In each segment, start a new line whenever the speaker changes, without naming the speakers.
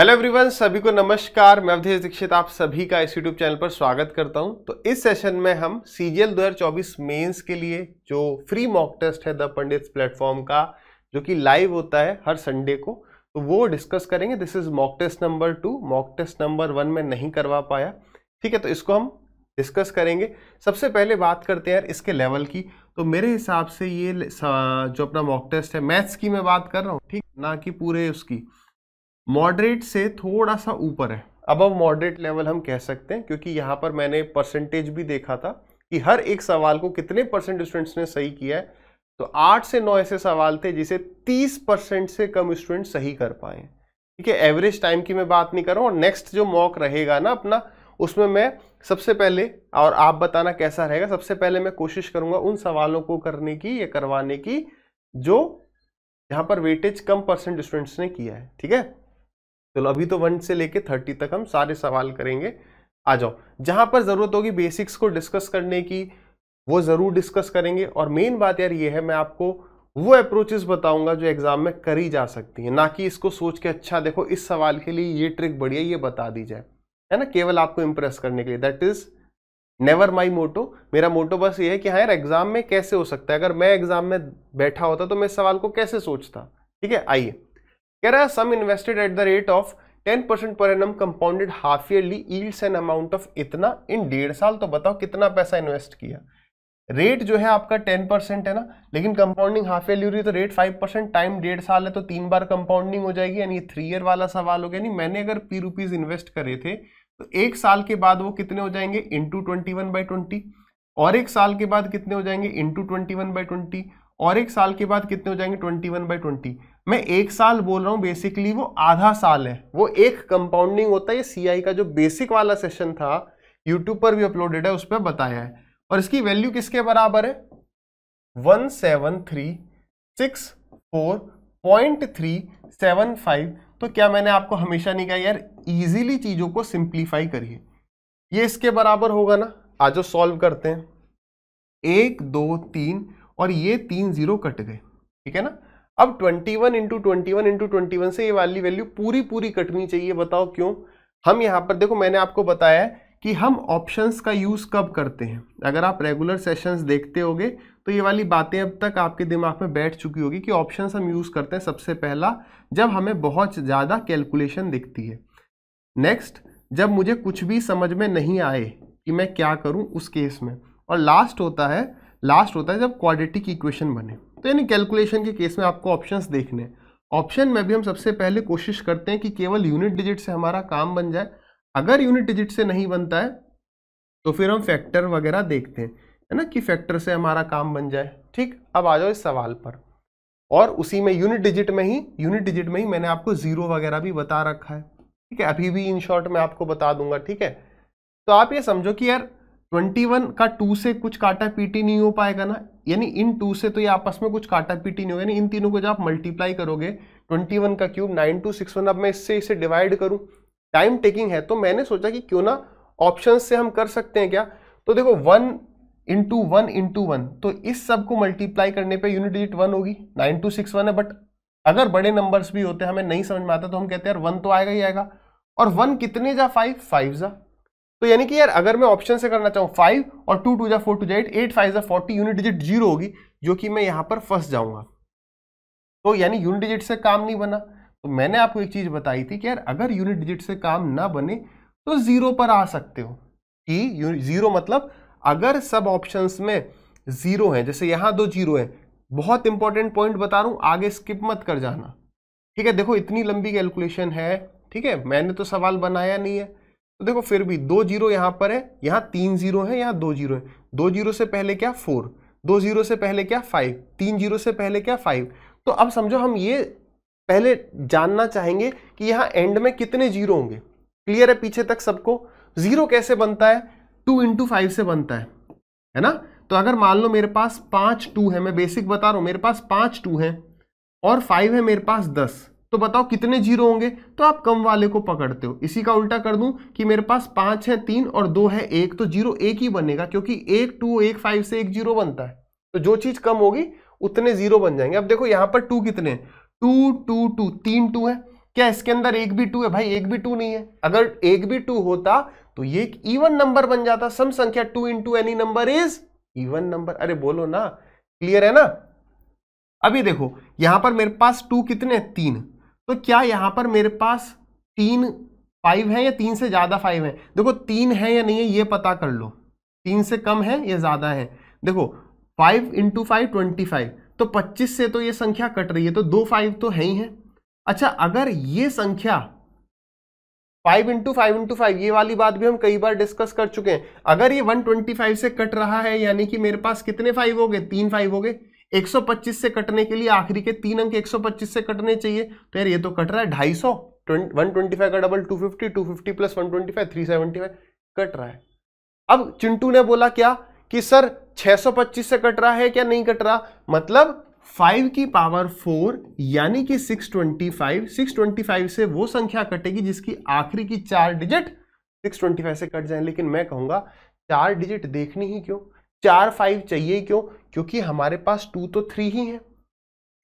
hello everyone सभी को नमस्कार मैं अवधेश दीक्षित आप सभी का इस यूट्यूब चैनल पर स्वागत करता हूं तो इस सेशन में हम सी जी एल दो हज़ार चौबीस मेन्स के लिए जो फ्री मॉक टेस्ट है द पंडित प्लेटफॉर्म का जो कि लाइव होता है हर संडे को तो वो डिस्कस करेंगे this is mock test number two mock test number one में नहीं करवा पाया ठीक है तो इसको हम डिस्कस करेंगे सबसे पहले बात करते हैं यार इसके लेवल की तो मेरे हिसाब से ये जो अपना मॉक टेस्ट है मैथ्स की मैं बात कर रहा हूँ ठीक ना कि पूरे उसकी मॉडरेट से थोड़ा सा ऊपर है अब अब मॉडरेट लेवल हम कह सकते हैं क्योंकि यहाँ पर मैंने परसेंटेज भी देखा था कि हर एक सवाल को कितने परसेंट स्टूडेंट्स ने सही किया है तो आठ से नौ ऐसे सवाल थे जिसे तीस परसेंट से कम स्टूडेंट सही कर पाए ठीक है एवरेज टाइम की मैं बात नहीं कर रहा हूँ और नेक्स्ट जो मॉक रहेगा ना अपना उसमें मैं सबसे पहले और आप बताना कैसा रहेगा सबसे पहले मैं कोशिश करूंगा उन सवालों को करने की या करवाने की जो यहाँ पर वेटेज कम परसेंट स्टूडेंट्स ने किया है ठीक है चलो अभी तो वन से लेके थर्टी तक हम सारे सवाल करेंगे आ जाओ जहाँ पर ज़रूरत होगी बेसिक्स को डिस्कस करने की वो ज़रूर डिस्कस करेंगे और मेन बात यार ये है मैं आपको वो अप्रोचेस बताऊंगा जो एग्जाम में करी जा सकती है ना कि इसको सोच के अच्छा देखो इस सवाल के लिए ये ट्रिक बढ़िया ये बता दी जाए है ना केवल आपको इम्प्रेस करने के लिए that is never my motto मेरा मोटो बस ये है कि हाँ यार एग्जाम में कैसे हो सकता है अगर मैं एग्जाम में बैठा होता तो मैं इस सवाल को कैसे सोचता ठीक है आइए कह रहा है sum invested at the rate of ten percent per annum compounded half yearly yields an amount of इतना इन डेढ़ साल तो बताओ कितना पैसा इन्वेस्ट किया रेट जो है आपका टेन परसेंट है ना लेकिन कंपाउंडिंग हाफ ईयरली हो रही है तो रेट फाइव परसेंट टाइम डेढ़ साल है तो तीन बार कंपाउंडिंग हो जाएगी यानी थ्री ईयर वाला सवाल हो गया यानी मैंने अगर पी रुपीज़ इन्वेस्ट करे थे तो एक साल के बाद वो कितने हो जाएंगे इन ट्वेंटी वन ट्वेंटी और एक साल के बाद कितने हो जाएंगे इंटू ट्वेंटी वन ट्वेंटी और एक साल के बाद कितने हो जाएंगे ट्वेंटी वन ट्वेंटी मैं एक साल बोल रहा हूँ बेसिकली वो आधा साल है वो एक कंपाउंडिंग होता है ये सी का जो बेसिक वाला सेशन था यूट्यूब पर भी अपलोडेड है उस पर बताया है और इसकी वैल्यू किसके बराबर है one seven three six four point three seven five तो क्या मैंने आपको हमेशा नहीं कहा यार इजीली चीज़ों को सिंप्लीफाई करिए ये इसके बराबर होगा ना आज सॉल्व करते हैं एक दो तीन और ये तीन जीरो कट गए ठीक है ना अब 21 one into twenty one into twenty one से ये वाली वैल्यू पूरी पूरी कटनी चाहिए बताओ क्यों हम यहाँ पर देखो मैंने आपको बताया कि हम ऑप्शंस का यूज़ कब करते हैं अगर आप रेगुलर सेशंस देखते होगे तो ये वाली बातें अब तक आपके दिमाग में बैठ चुकी होगी कि ऑप्शंस हम यूज़ करते हैं सबसे पहला जब हमें बहुत ज़्यादा कैलकुलेशन दिखती है नेक्स्ट जब मुझे कुछ भी समझ में नहीं आए कि मैं क्या करूँ उस केस में और लास्ट होता है लास्ट होता है जब क्वाड्रेटिक इक्वेशन बने तो यानी कैलकुलेशन के केस में आपको ऑप्शंस देखने ऑप्शन में भी हम सबसे पहले कोशिश करते हैं कि केवल यूनिट डिजिट से हमारा काम बन जाए अगर यूनिट डिजिट से नहीं बनता है तो फिर हम फैक्टर वगैरह देखते हैं है ना कि फैक्टर से हमारा काम बन जाए ठीक अब आ जाओ इस सवाल पर और उसी में यूनिट डिजिट में ही यूनिट डिजिट में ही मैंने आपको ज़ीरो वगैरह भी बता रखा है ठीक है अभी भी इन शॉर्ट मैं आपको बता दूंगा ठीक है तो आप ये समझो कि यार ट्वेंटी वन का टू से कुछ काटा पीटी नहीं हो पाएगा ना यानी इन टू से तो ये आपस में कुछ काटा पीटी नहीं होगा यानी इन तीनों को जब आप मल्टीप्लाई करोगे ट्वेंटी वन का cube nine two six one अब मैं इससे इसे डिवाइड करूं टाइम टेकिंग है तो मैंने सोचा कि क्यों ना ऑप्शन से हम कर सकते हैं क्या तो देखो one into one into one तो इस सब को मल्टीप्लाई करने पर यूनिट डिजिट वन होगी नाइन टू सिक्स वन है बट अगर बड़े नंबर्स भी होते हैं हमें नहीं समझ में आता तो हम कहते हैं यार वन तो आएगा ही आएगा और वन कितने जा फाइव फाइव जा तो यानी कि यार अगर मैं ऑप्शन से करना चाहूँ फाइव और टू टू जै फोर टू जै एट एट फाइव जै फोर्टी यूनिट डिजिट जीरो होगी जो कि मैं यहाँ पर फंस जाऊँगा तो यानी यूनिट डिजिट से काम नहीं बना तो मैंने आपको एक चीज़ बताई थी कि यार अगर यूनिट डिजिट से काम ना बने तो ज़ीरो पर आ सकते हो कि ज़ीरो मतलब अगर सब ऑप्शन में ज़ीरो हैं जैसे यहाँ दो जीरो हैं बहुत इंपॉर्टेंट पॉइंट बता रहा हूँ आगे स्किप मत कर जाना ठीक है देखो इतनी लंबी कैलकुलेशन है ठीक है मैंने तो सवाल बनाया नहीं है तो देखो फिर भी दो जीरो यहां पर है यहां तीन जीरो है यहां दो जीरो है दो जीरो से पहले क्या फोर दो जीरो से पहले क्या फाइव तीन जीरो से पहले क्या फाइव तो अब समझो हम ये पहले जानना चाहेंगे कि यहाँ एंड में कितने जीरो होंगे क्लियर है पीछे तक सबको जीरो कैसे बनता है टू इंटू फाइव से बनता है है ना तो अगर मान लो मेरे पास पांच टू है मैं बेसिक बता रहा हूं मेरे पास पांच टू है और फाइव है मेरे पास दस तो बताओ कितने जीरो होंगे तो आप कम वाले को पकड़ते हो इसी का उल्टा कर दूं कि मेरे पास पांच है तीन और दो है एक तो जीरो एक ही बनेगा क्योंकि एक टू एक फाइव से एक जीरो बनता है तो जो चीज़ कम होगी उतने जीरो बन जाएंगे अब देखो यहां पर टू कितने टू टू टू तीन टू है क्या इसके अंदर एक भी टू है भाई एक भी टू नहीं है अगर एक भी टू होता तो ये एक इवन नंबर बन जाता सम संख्या two into any number is even number अरे बोलो ना क्लियर है ना अभी देखो यहां पर मेरे पास टू कितने तीन तो क्या यहां पर मेरे पास तीन फाइव है या तीन से ज़्यादा फाइव है देखो तीन है या नहीं है ये पता कर लो तीन से कम है या ज़्यादा है देखो five into five twenty five तो पच्चीस से तो ये संख्या कट रही है तो दो फाइव तो है ही है अच्छा अगर ये संख्या five into five into five ये वाली बात भी हम कई बार डिस्कस कर चुके हैं अगर ये वन ट्वेंटी फाइव से कट रहा है यानी कि मेरे पास कितने फाइव हो गए तीन फाइव हो गए 125 से कटने के लिए आखिरी के तीन अंक 125 से कटने चाहिए तो यार ये तो कट रहा है ढाई सौ वन ट्वेंटी फाइव का double two fifty two fifty plus one twenty five three seventy five cut रहा है अब चिंटू ने बोला क्या कि सर 625 से कट रहा है क्या नहीं कट रहा मतलब 5 की पावर 4 यानी कि 625 625 से वो संख्या कटेगी जिसकी आखिरी की चार डिजिट 625 से कट जाए लेकिन मैं कहूंगा चार डिजिट देखनी ही क्यों चार फाइव चाहिए क्यों क्योंकि हमारे पास टू तो थ्री ही है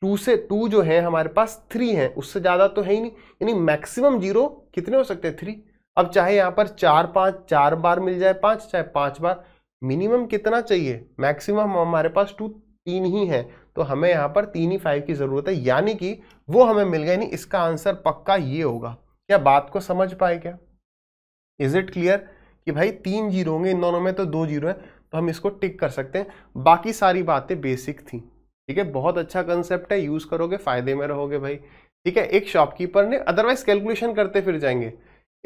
टू से टू जो है हमारे पास थ्री है उससे ज़्यादा तो है ही नहीं यानी मैक्सिमम जीरो कितने हो सकते हैं थ्री अब चाहे यहाँ पर चार पांच चार बार मिल जाए पांच चाहे पांच बार मिनिमम कितना चाहिए मैक्सिमम हमारे पास टू तीन ही है तो हमें यहाँ पर तीन ही फाइव की ज़रूरत है यानी कि वो हमें मिल गया नहीं इसका आंसर पक्का ये होगा क्या बात को समझ पाए क्या इज इट क्लियर कि भाई तीन जीरो होंगे इन दोनों में तो दो जीरो है हम इसको टिक कर सकते हैं बाकी सारी बातें बेसिक थी ठीक है बहुत अच्छा कंसेप्ट है यूज़ करोगे फायदे में रहोगे भाई ठीक है एक शॉपकीपर ने अदरवाइज कैलकुलेशन करते फिर जाएंगे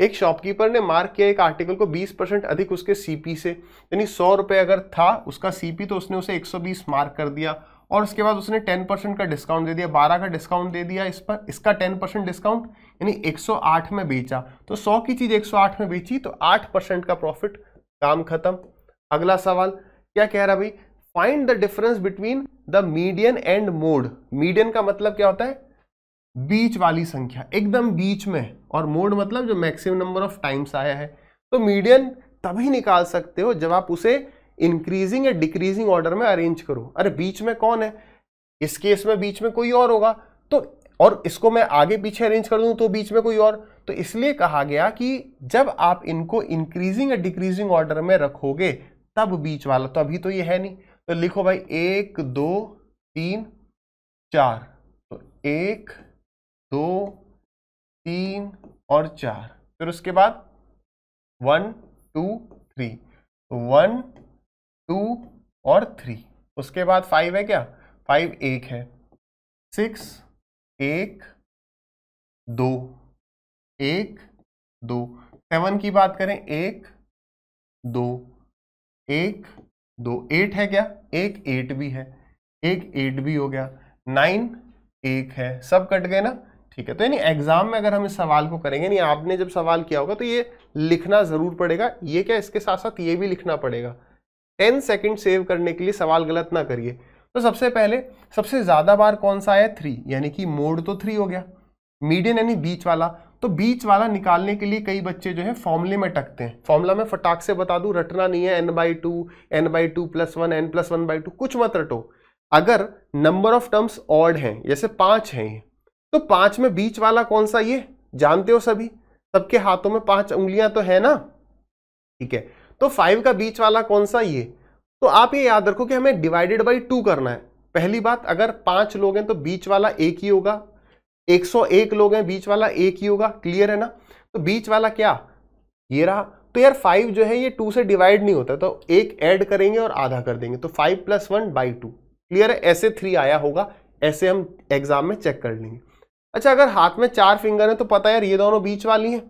एक शॉपकीपर ने मार्क किया एक आर्टिकल को 20 परसेंट अधिक उसके सीपी से यानी सौ रुपए अगर था उसका सीपी तो उसने उसे 120 मार्क कर दिया और उसके बाद उसने 10 परसेंट का डिस्काउंट दे दिया 12 का डिस्काउंट दे दिया इस पर इसका 10 परसेंट डिस्काउंट यानी 108 में बेचा तो 100 की चीज़ 108 में बेची तो 8 परसेंट का प्रॉफिट काम खत्म अगला सवाल क्या कह रहा भाई find the difference between the median and mode median का मतलब क्या होता है बीच वाली संख्या एकदम बीच में और मोड मतलब जो मैक्सिमम नंबर ऑफ टाइम्स आया है तो मीडियन तभी निकाल सकते हो जब आप उसे इंक्रीजिंग या डिक्रीजिंग ऑर्डर में अरेंज करो अरे बीच में कौन है इस केस में बीच में कोई और होगा तो और इसको मैं आगे पीछे अरेंज कर दूं तो बीच में कोई और तो इसलिए कहा गया कि जब आप इनको इंक्रीजिंग या डिक्रीजिंग ऑर्डर में रखोगे तब बीच वाला तो अभी तो ये है नहीं तो लिखो भाई एक दो तीन चार तो एक दो तीन और चार फिर उसके बाद वन टू थ्री तो वन टू और थ्री उसके बाद फाइव है क्या फाइव एक है सिक्स एक दो एक दो सेवन की बात करें एक दो एक दो एट है क्या एक एट भी है एक एट भी हो गया नाइन एक है सब कट गए ना ठीक है तो यानी एग्जाम में अगर हम इस सवाल को करेंगे नहीं आपने जब सवाल किया होगा तो ये लिखना ज़रूर पड़ेगा ये क्या इसके साथ साथ ये भी लिखना पड़ेगा टेन सेकेंड सेव करने के लिए सवाल गलत ना करिए तो सबसे पहले सबसे ज़्यादा बार कौन सा आया थ्री यानी कि मोड तो थ्री हो गया मीडियन यानी बीच वाला तो बीच वाला निकालने के लिए कई बच्चे जो है फॉर्मुले में टकते हैं फॉर्मुला में फटाक से बता दूं रटना नहीं है N by two N by two plus one N plus one by two कुछ मत रटो अगर नंबर ऑफ टर्म्स ऑड हैं जैसे पांच हैं तो पांच में बीच वाला कौन सा ये जानते हो सभी सबके हाथों में पांच उंगलियां तो है ना ठीक है तो फाइव का बीच वाला कौन सा ये तो आप ये याद रखो कि हमें डिवाइडेड बाई टू करना है पहली बात अगर पांच लोग हैं तो बीच वाला एक ही होगा 101 लोग हैं बीच वाला एक ही होगा क्लियर है ना तो बीच वाला क्या ये रहा तो यार फाइव जो है ये टू से डिवाइड नहीं होता तो एक ऐड करेंगे और आधा कर देंगे तो five plus one by two clear है ऐसे थ्री आया होगा ऐसे हम एग्जाम में चेक कर लेंगे अच्छा अगर हाथ में चार फिंगर है तो पता है यार ये दोनों बीच वाली हैं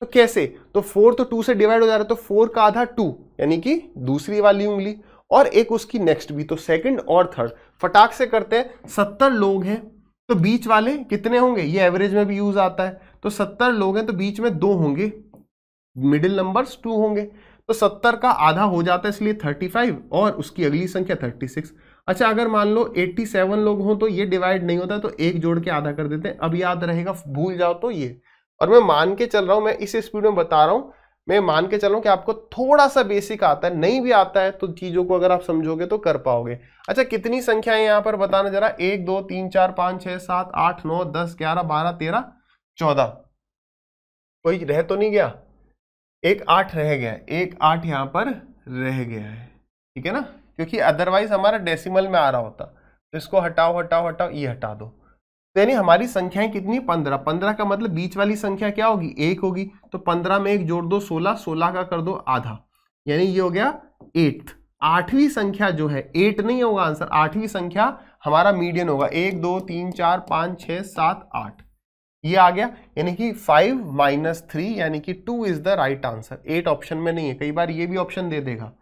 तो कैसे तो फोर तो टू से डिवाइड हो जा रहा है तो फोर का आधा टू यानी कि दूसरी वाली उंगली और एक उसकी नेक्स्ट भी तो सेकंड और थर्ड फटाक से करते हैं सत्तर लोग हैं तो बीच वाले कितने होंगे ये एवरेज में भी यूज आता है तो सत्तर लोग हैं तो बीच में दो होंगे मिडिल नंबर्स टू होंगे तो सत्तर का आधा हो जाता है इसलिए थर्टी फाइव और उसकी अगली संख्या थर्टी सिक्स अच्छा अगर मान लो एट्टी सेवन लोग हों तो ये डिवाइड नहीं होता तो एक जोड़ के आधा कर देते हैं अब याद रहेगा भूल जाओ तो ये और मैं मान के चल रहा हूं मैं इस स्पीड में बता रहा हूं मैं मान के चलूँ कि आपको थोड़ा सा बेसिक आता है नहीं भी आता है तो चीज़ों को अगर आप समझोगे तो कर पाओगे अच्छा कितनी संख्याएं यहाँ पर बताना जरा एक दो तीन चार पाँच छः सात आठ नौ दस ग्यारह बारह तेरह चौदह कोई रह तो नहीं गया एक आठ रह गया एक आठ यहाँ पर रह गया है ठीक है ना क्योंकि अदरवाइज हमारा डेसिमल में आ रहा होता तो इसको हटाओ हटाओ हटाओ ये हटा दो यानी हमारी संख्याएं कितनी पंद्रह पंद्रह का मतलब बीच वाली संख्या क्या होगी एक होगी तो पंद्रह में एक जोड़ दो सोलह सोलह का कर दो आधा यानी ये हो गया एट आठवीं संख्या जो है एट नहीं होगा आंसर आठवीं संख्या हमारा मीडियन होगा एक दो तीन चार पाँच छः सात आठ ये आ गया यानी कि फाइव माइनस थ्री यानी कि two is the right answer at option में नहीं है कई बार ये भी ऑप्शन दे देगा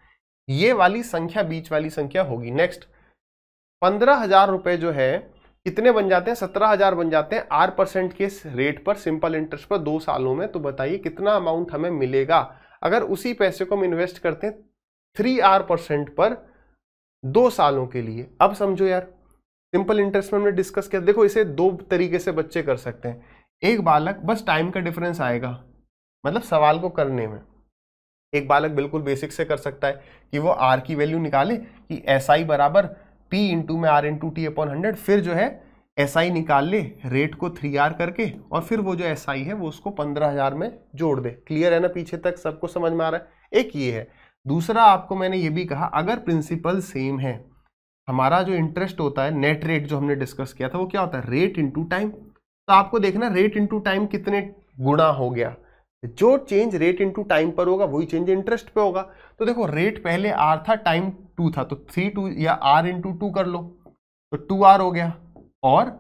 ये वाली संख्या बीच वाली संख्या होगी नेक्स्ट पंद्रह हजार रुपये जो है कितने बन जाते हैं सत्रह हजार बन जाते हैं आर परसेंट के रेट पर सिंपल इंटरेस्ट पर दो सालों में तो बताइए कितना अमाउंट हमें मिलेगा अगर उसी पैसे को हम इन्वेस्ट करते हैं थ्री आर परसेंट पर दो सालों के लिए अब समझो यार सिंपल इंटरेस्ट में हमने डिस्कस किया देखो इसे दो तरीके से बच्चे कर सकते हैं एक बालक बस टाइम का डिफरेंस आएगा मतलब सवाल को करने में एक बालक बिल्कुल बेसिक से कर सकता है कि वो आर की वैल्यू निकाले कि एस आई बराबर P इंटू में R into T upon hundred फिर जो है एस SI निकाल ले रेट को थ्री आर करके और फिर वो जो एस SI है वो उसको पंद्रह हज़ार में जोड़ दे क्लियर है ना पीछे तक सबको समझ में आ रहा है एक ये है दूसरा आपको मैंने ये भी कहा अगर प्रिंसिपल सेम है हमारा जो इंटरेस्ट होता है नेट रेट जो हमने डिस्कस किया था वो क्या होता है रेट इंटू टाइम तो आपको देखना रेट इंटू टाइम कितने गुणा हो गया जो चेंज रेट इंटू टाइम पर होगा वही चेंज इंटरेस्ट पे होगा तो देखो रेट पहले आर था टाइम टू था तो थ्री टू या आर इंटू टू कर लो तो टू आर हो गया और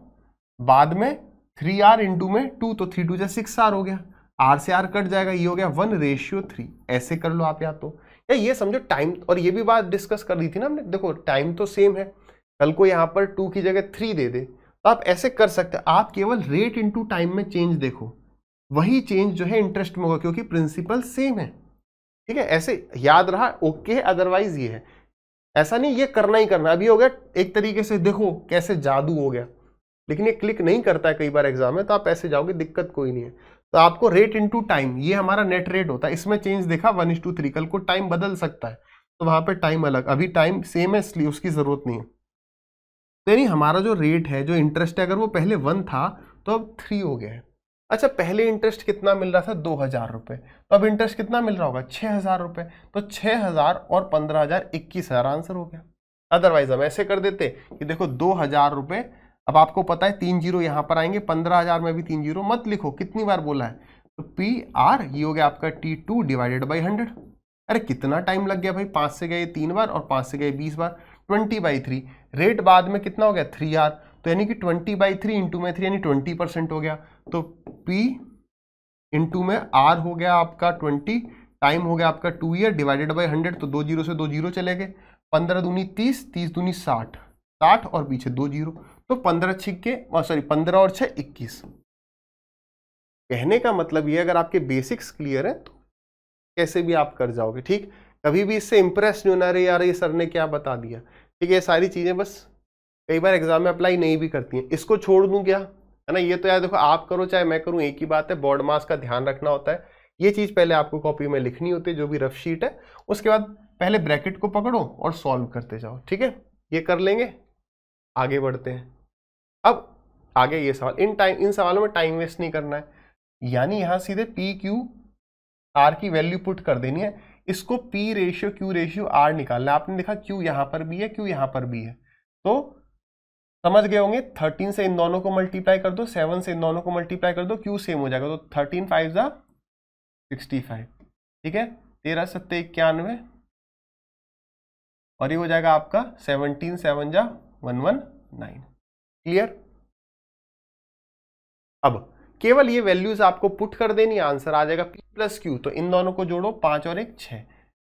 बाद में थ्री आर इंटू में टू तो थ्री टू जै सिक्स आर हो गया आर से आर कट जाएगा ये हो गया वन रेशियो थ्री ऐसे कर लो आप या तो या ये समझो टाइम और ये भी बात डिस्कस कर दी थी ना हमने देखो टाइम तो सेम है कल को यहाँ पर टू की जगह थ्री दे दे तो आप ऐसे कर सकते हैं आप केवल रेट इंटू टाइम में चेंज देखो वही चेंज जो है इंटरेस्ट में होगा क्योंकि प्रिंसिपल सेम है ठीक है ऐसे याद रहा ओके है अदरवाइज ये है ऐसा नहीं ये करना ही करना अभी हो गया एक तरीके से देखो कैसे जादू हो गया लेकिन ये क्लिक नहीं करता है कई बार एग्जाम में तो आप ऐसे जाओगे दिक्कत कोई नहीं है तो आपको रेट इनटू टाइम ये हमारा नेट रेट होता है इसमें चेंज देखा वन इज टू थ्री कल को टाइम बदल सकता है तो वहां पे टाइम अलग अभी टाइम सेम है इसलिए उसकी ज़रूरत नहीं है तो यानी हमारा जो रेट है जो इंटरेस्ट है अगर वो पहले वन था तो अब थ्री हो गया है अच्छा पहले इंटरेस्ट कितना मिल रहा था दो हज़ार रुपये तो अब इंटरेस्ट कितना मिल रहा होगा छः हज़ार रुपये तो छः हज़ार और पंद्रह हज़ार इक्कीस हज़ार आंसर हो गया अदरवाइज हम ऐसे कर देते कि देखो दो हज़ार रुपये अब आपको पता है तीन जीरो यहाँ पर आएंगे पंद्रह हज़ार में भी तीन जीरो मत लिखो कितनी बार बोला है तो पी आर ये हो गया आपका T two divided by hundred अरे कितना टाइम लग गया भाई पाँच से गए तीन बार और पाँच से गए बीस बार ट्वेंटी बाई थ्री रेट बाद में कितना हो गया थ्री आर तो यानी कि ट्वेंटी बाई थ्री इंटू में थ्री यानी ट्वेंटी परसेंट हो गया तो P इंटू में R हो गया आपका ट्वेंटी टाइम हो गया आपका two year divided by hundred तो दो जीरो से दो जीरो चले गए पंद्रह दूनी तीस तीस दूनी साठ साठ और पीछे दो जीरो तो पंद्रह छिक्के सॉरी पंद्रह और छः इक्कीस कहने का मतलब ये अगर आपके बेसिक्स क्लियर है तो कैसे भी आप कर जाओगे ठीक कभी भी इससे इंप्रेस नहीं होना रही यार ये सर ने क्या बता दिया ठीक है सारी चीज़ें बस कई बार एग्जाम में अप्लाई नहीं भी करती हैं इसको छोड़ दूँ क्या है ना ये तो यार देखो आप करो चाहे मैं करूँ एक ही बात है बॉर्ड मास का ध्यान रखना होता है ये चीज़ पहले आपको कॉपी में लिखनी होती है जो भी रफ शीट है उसके बाद पहले ब्रैकेट को पकड़ो और सॉल्व करते जाओ ठीक है ये कर लेंगे आगे बढ़ते हैं अब आगे ये सवाल इन टाइम इन सवालों में टाइम वेस्ट नहीं करना है यानी यहाँ सीधे पी क्यू आर की वैल्यू पुट कर देनी है इसको P ratio Q ratio R निकालना है आपने देखा क्यू यहाँ पर भी है क्यू यहाँ पर भी है तो समझ गए होंगे थर्टीन से इन दोनों को मल्टीप्लाई कर दो सेवन से इन दोनों को मल्टीप्लाई कर दो क्यू सेम हो जाएगा तो थर्टीन फाइव ज़ा सिक्सटी फाइव ठीक है तेरह सत्ते इक्यानवे और ये हो जाएगा आपका सेवनटीन सेवन जा वन वन नाइन क्लियर अब केवल ये वैल्यूज आपको पुट कर देनी आंसर आ जाएगा पी प्लस क्यू तो इन दोनों को जोड़ो पांच और एक छः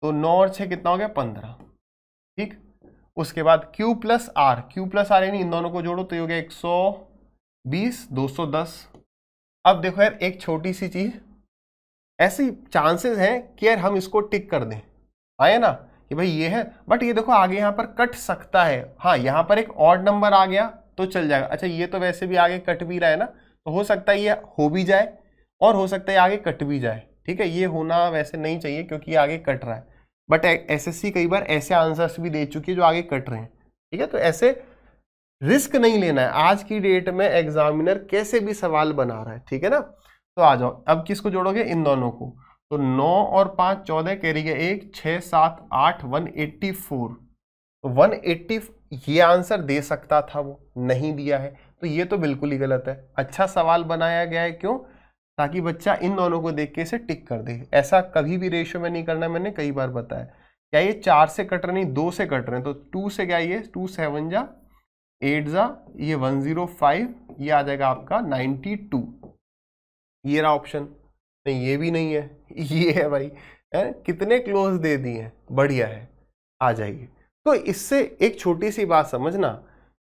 तो नौ और छः कितना हो गया पंद्रह ठीक उसके बाद Q plus R Q plus R यानी इन दोनों को जोड़ो तो ये हो गया एक सौ बीस दो सौ दस अब देखो यार एक छोटी सी चीज़ ऐसी चांसेस हैं कि यार हम इसको टिक कर दें आए हाँ ना कि भाई ये है बट ये देखो आगे यहाँ पर कट सकता है हाँ यहाँ पर एक ऑड नंबर आ गया तो चल जाएगा अच्छा ये तो वैसे भी आगे कट भी रहा है ना तो हो सकता है ये हो भी जाए और हो सकता है आगे कट भी जाए ठीक है ये होना वैसे नहीं चाहिए क्योंकि ये आगे कट रहा है बट एसएससी कई बार ऐसे आंसर्स भी दे चुकी है जो आगे कट रहे हैं ठीक है तो ऐसे रिस्क नहीं लेना है आज की डेट में एग्जामिनर कैसे भी सवाल बना रहा है ठीक है ना तो आ जाओ अब किसको जोड़ोगे इन दोनों को तो नौ और पाँच चौदह कह रही है एक छः सात आठ वन एट्टी फोर तो वन एट्टी ये आंसर दे सकता था वो नहीं दिया है तो ये तो बिल्कुल ही गलत है अच्छा सवाल बनाया गया है क्यों ताकि बच्चा इन दोनों को देख के इसे टिक कर दे ऐसा कभी भी रेशियो में नहीं करना मैंने कई बार बताया क्या ये चार से कट रहे नहीं दो से कट रहे हैं तो टू से क्या ये टू सेवन जा एट जा ये वन जीरो फाइव ये आ जाएगा आपका नाइन्टी टू ये रहा ऑप्शन नहीं ये भी नहीं है ये है भाई है कितने क्लोज दे दिए हैं बढ़िया है आ जाइए तो इससे एक छोटी सी बात समझना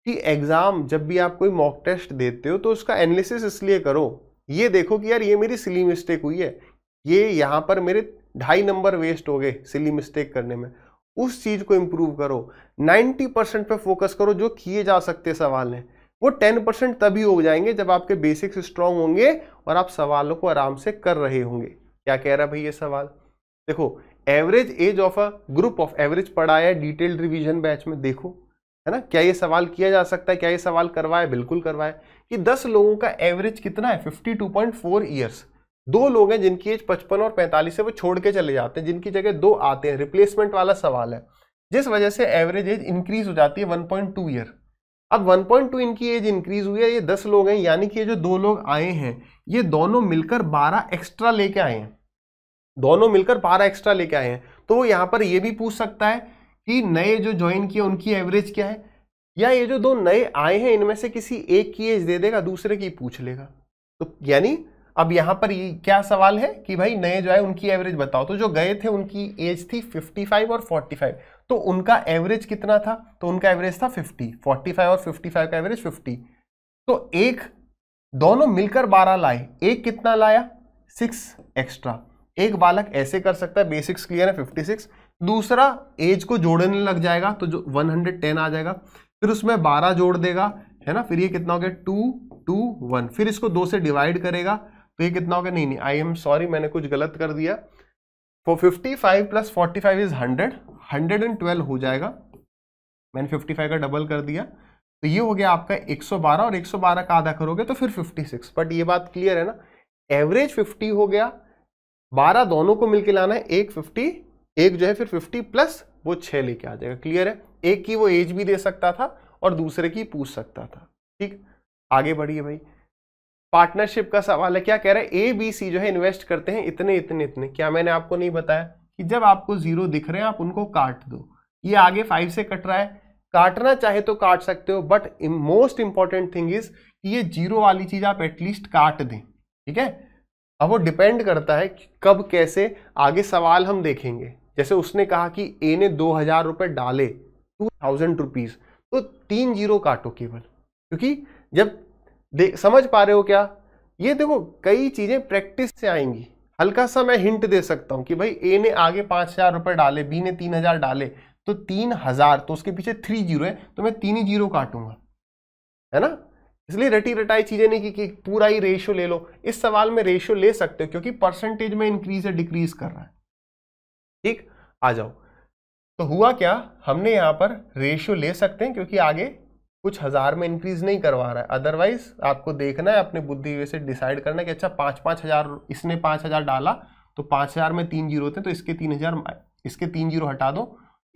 कि एग्ज़ाम जब भी आप कोई मॉक टेस्ट देते हो तो उसका एनालिसिस इसलिए करो ये देखो कि यार ये मेरी सिली मिस्टेक हुई है ये यहाँ पर मेरे ढाई नंबर वेस्ट हो गए सिली मिस्टेक करने में उस चीज़ को इम्प्रूव करो 90 परसेंट पर फोकस करो जो किए जा सकते सवाल हैं वो 10 परसेंट तभी हो जाएंगे जब आपके बेसिक्स स्ट्रांग होंगे और आप सवालों को आराम से कर रहे होंगे क्या कह रहा है भाई ये सवाल देखो average age of a group of average पढ़ाया है डिटेल्ड रिविजन बैच में देखो है ना क्या ये सवाल किया जा सकता है क्या ये सवाल करवाए बिल्कुल करवाए कि 10 लोगों का एवरेज कितना है 52.4 ईयर्स दो लोग हैं जिनकी एज 55 और 45 है वो छोड़ के चले जाते हैं जिनकी जगह दो आते हैं रिप्लेसमेंट वाला सवाल है जिस वजह से एवरेज एज इंक्रीज हो जाती है 1.2 ईयर अब 1.2 इनकी एज इंक्रीज हुई है ये 10 लोग हैं यानी कि ये जो दो लोग आए हैं ये दोनों मिलकर बारह एक्स्ट्रा लेके आए हैं दोनों मिलकर बारह एक्स्ट्रा लेके आए हैं तो यहाँ पर ये भी पूछ सकता है कि नए जो ज्वाइन किए उनकी एवरेज क्या है या ये जो दो नए आए हैं इनमें से किसी एक की एज दे देगा दूसरे की पूछ लेगा तो यानी अब यहाँ पर ये क्या सवाल है कि भाई नए जो है उनकी एवरेज बताओ तो जो गए थे उनकी एज थी 55 और 45 तो उनका एवरेज कितना था तो उनका एवरेज था 50 45 और 55 का एवरेज 50 तो एक दोनों मिलकर 12 लाए एक कितना लाया सिक्स एक्स्ट्रा एक बालक ऐसे कर सकता है बेसिक्स क्लियर है फिफ्टी दूसरा एज को जोड़ने लग जाएगा तो जो वन आ जाएगा फिर उसमें बारह जोड़ देगा है ना फिर ये कितना हो गया टू टू वन फिर इसको दो से डिवाइड करेगा तो ये कितना हो गया नहीं नहीं आई एम सॉरी मैंने कुछ गलत कर दिया four fifty five plus forty five is hundred hundred and twelve हो जाएगा मैंने फिफ्टी फाइव का डबल कर दिया तो ये हो गया आपका एक सौ बारह और एक सौ बारह का आधा करोगे तो फिर फिफ्टी सिक्स बट ये बात क्लियर है ना एवरेज फिफ्टी हो गया बारह दोनों को मिलकर लाना है एक फिफ्टी एक जो है फिर फिफ्टी प्लस वो छः लेके आ जाएगा क्लियर है एक की वो एज भी दे सकता था और दूसरे की पूछ सकता था ठीक आगे बढ़िए भाई पार्टनरशिप का सवाल है क्या कह रहे हैं ए बी सी जो है इन्वेस्ट करते हैं इतने इतने इतने क्या मैंने आपको नहीं बताया कि जब आपको जीरो दिख रहे हैं आप उनको काट दो ये आगे फाइव से कट रहा है काटना चाहे तो काट सकते हो but most important thing is कि ये जीरो वाली चीज आप एटलीस्ट काट दें ठीक है अब वो डिपेंड करता है कि कब कैसे आगे सवाल हम देखेंगे जैसे उसने कहा कि ए ने दो हजार रुपये डाले टू थाउजेंड रुपीज़ तो तीन जीरो काटो केवल क्योंकि जब देख समझ पा रहे हो क्या ये देखो कई चीज़ें प्रैक्टिस से आएंगी हल्का सा मैं हिंट दे सकता हूं कि भाई ए ने आगे पांच हज़ार रुपए डाले बी ने तीन हज़ार डाले तो तीन हज़ार तो उसके पीछे थ्री जीरो है तो मैं तीन ही जीरो काटूंगा है ना इसलिए रटी रटाई चीज़ें नहीं की कि पूरा ही रेशियो ले लो इस सवाल में रेशियो ले सकते हो क्योंकि परसेंटेज में इंक्रीज या डिक्रीज कर रहा है ठीक आ जाओ तो हुआ क्या हमने यहाँ पर रेशियो ले सकते हैं क्योंकि आगे कुछ हज़ार में इंक्रीज़ नहीं करवा रहा है अदरवाइज आपको देखना है अपने बुद्धि से डिसाइड करना है कि अच्छा पाँच पाँच हज़ार इसने पाँच हज़ार डाला तो पाँच हज़ार में तीन जीरो थे तो इसके तीन हज़ार इसके तीन जीरो हटा दो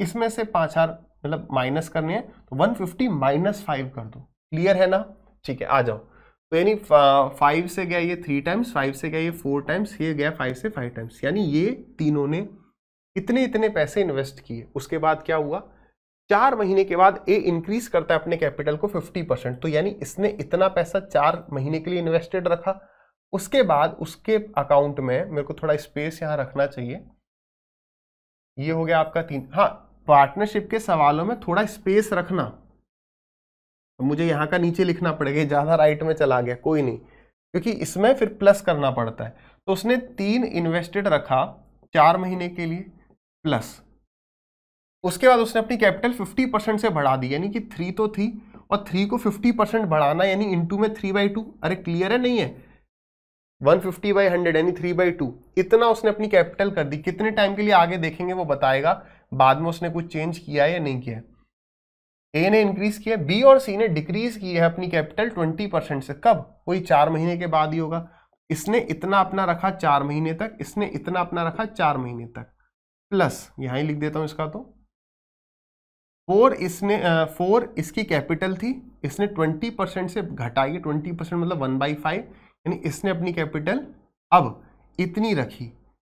इसमें से पाँच हज़ार मतलब माइनस करने हैं तो वन फिफ्टी माइनस फाइव कर दो क्लियर है ना ठीक है आ जाओ तो यानी फाइव से गया ये थ्री टाइम्स फाइव से गया ये फोर टाइम्स ये गया फाइव से फाइव टाइम्स यानी ये तीनों ने इतने इतने पैसे इन्वेस्ट किए उसके बाद क्या हुआ चार महीने के बाद ए इंक्रीज करता है अपने कैपिटल को 50 परसेंट तो यानी इसने इतना पैसा चार महीने के लिए इन्वेस्टेड रखा उसके बाद उसके अकाउंट में मेरे को थोड़ा स्पेस यहाँ रखना चाहिए ये हो गया आपका तीन हाँ पार्टनरशिप के सवालों में थोड़ा स्पेस रखना तो मुझे यहाँ का नीचे लिखना पड़ेगा ज़्यादा राइट में चला गया कोई नहीं क्योंकि इसमें फिर प्लस करना पड़ता है तो उसने तीन इन्वेस्टेड रखा चार महीने के लिए प्लस उसके बाद उसने अपनी कैपिटल 50 परसेंट से बढ़ा दी यानी कि थ्री तो थी और थ्री को 50 परसेंट बढ़ाना यानी इंटू में थ्री बाई टू अरे क्लियर है नहीं है 150 फिफ्टी बाई हंड्रेड यानी थ्री बाई टू इतना उसने अपनी कैपिटल कर दी कितने टाइम के लिए आगे देखेंगे वो बताएगा बाद में उसने कुछ चेंज किया है या नहीं किया ए ने इंक्रीज किया बी और सी ने डिक्रीज की है अपनी कैपिटल ट्वेंटी परसेंट से कब कोई चार महीने के बाद ही होगा इसने इतना अपना रखा चार महीने तक इसने इतना अपना रखा चार महीने तक प्लस यहाँ ही लिख देता हूं इसका तो फोर इसने फोर इसकी कैपिटल थी इसने ट्वेंटी परसेंट से घटाई ट्वेंटी परसेंट मतलब वन बाई फाइव यानी इसने अपनी कैपिटल अब इतनी रखी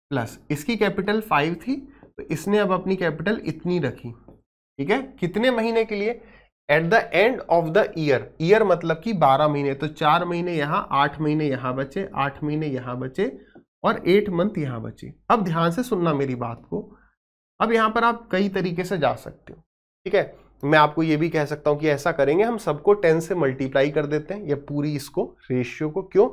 प्लस इसकी कैपिटल फाइव थी तो इसने अब अपनी कैपिटल इतनी रखी ठीक है कितने महीने के लिए at the end of the year year मतलब कि बारह महीने तो चार महीने यहां आठ महीने यहां बचे आठ महीने यहां बचे और एट मंथ यहाँ बची अब ध्यान से सुनना मेरी बात को अब यहाँ पर आप कई तरीके से जा सकते हो ठीक है मैं आपको ये भी कह सकता हूँ कि ऐसा करेंगे हम सबको टेन से मल्टीप्लाई कर देते हैं या पूरी इसको रेशियो को क्यों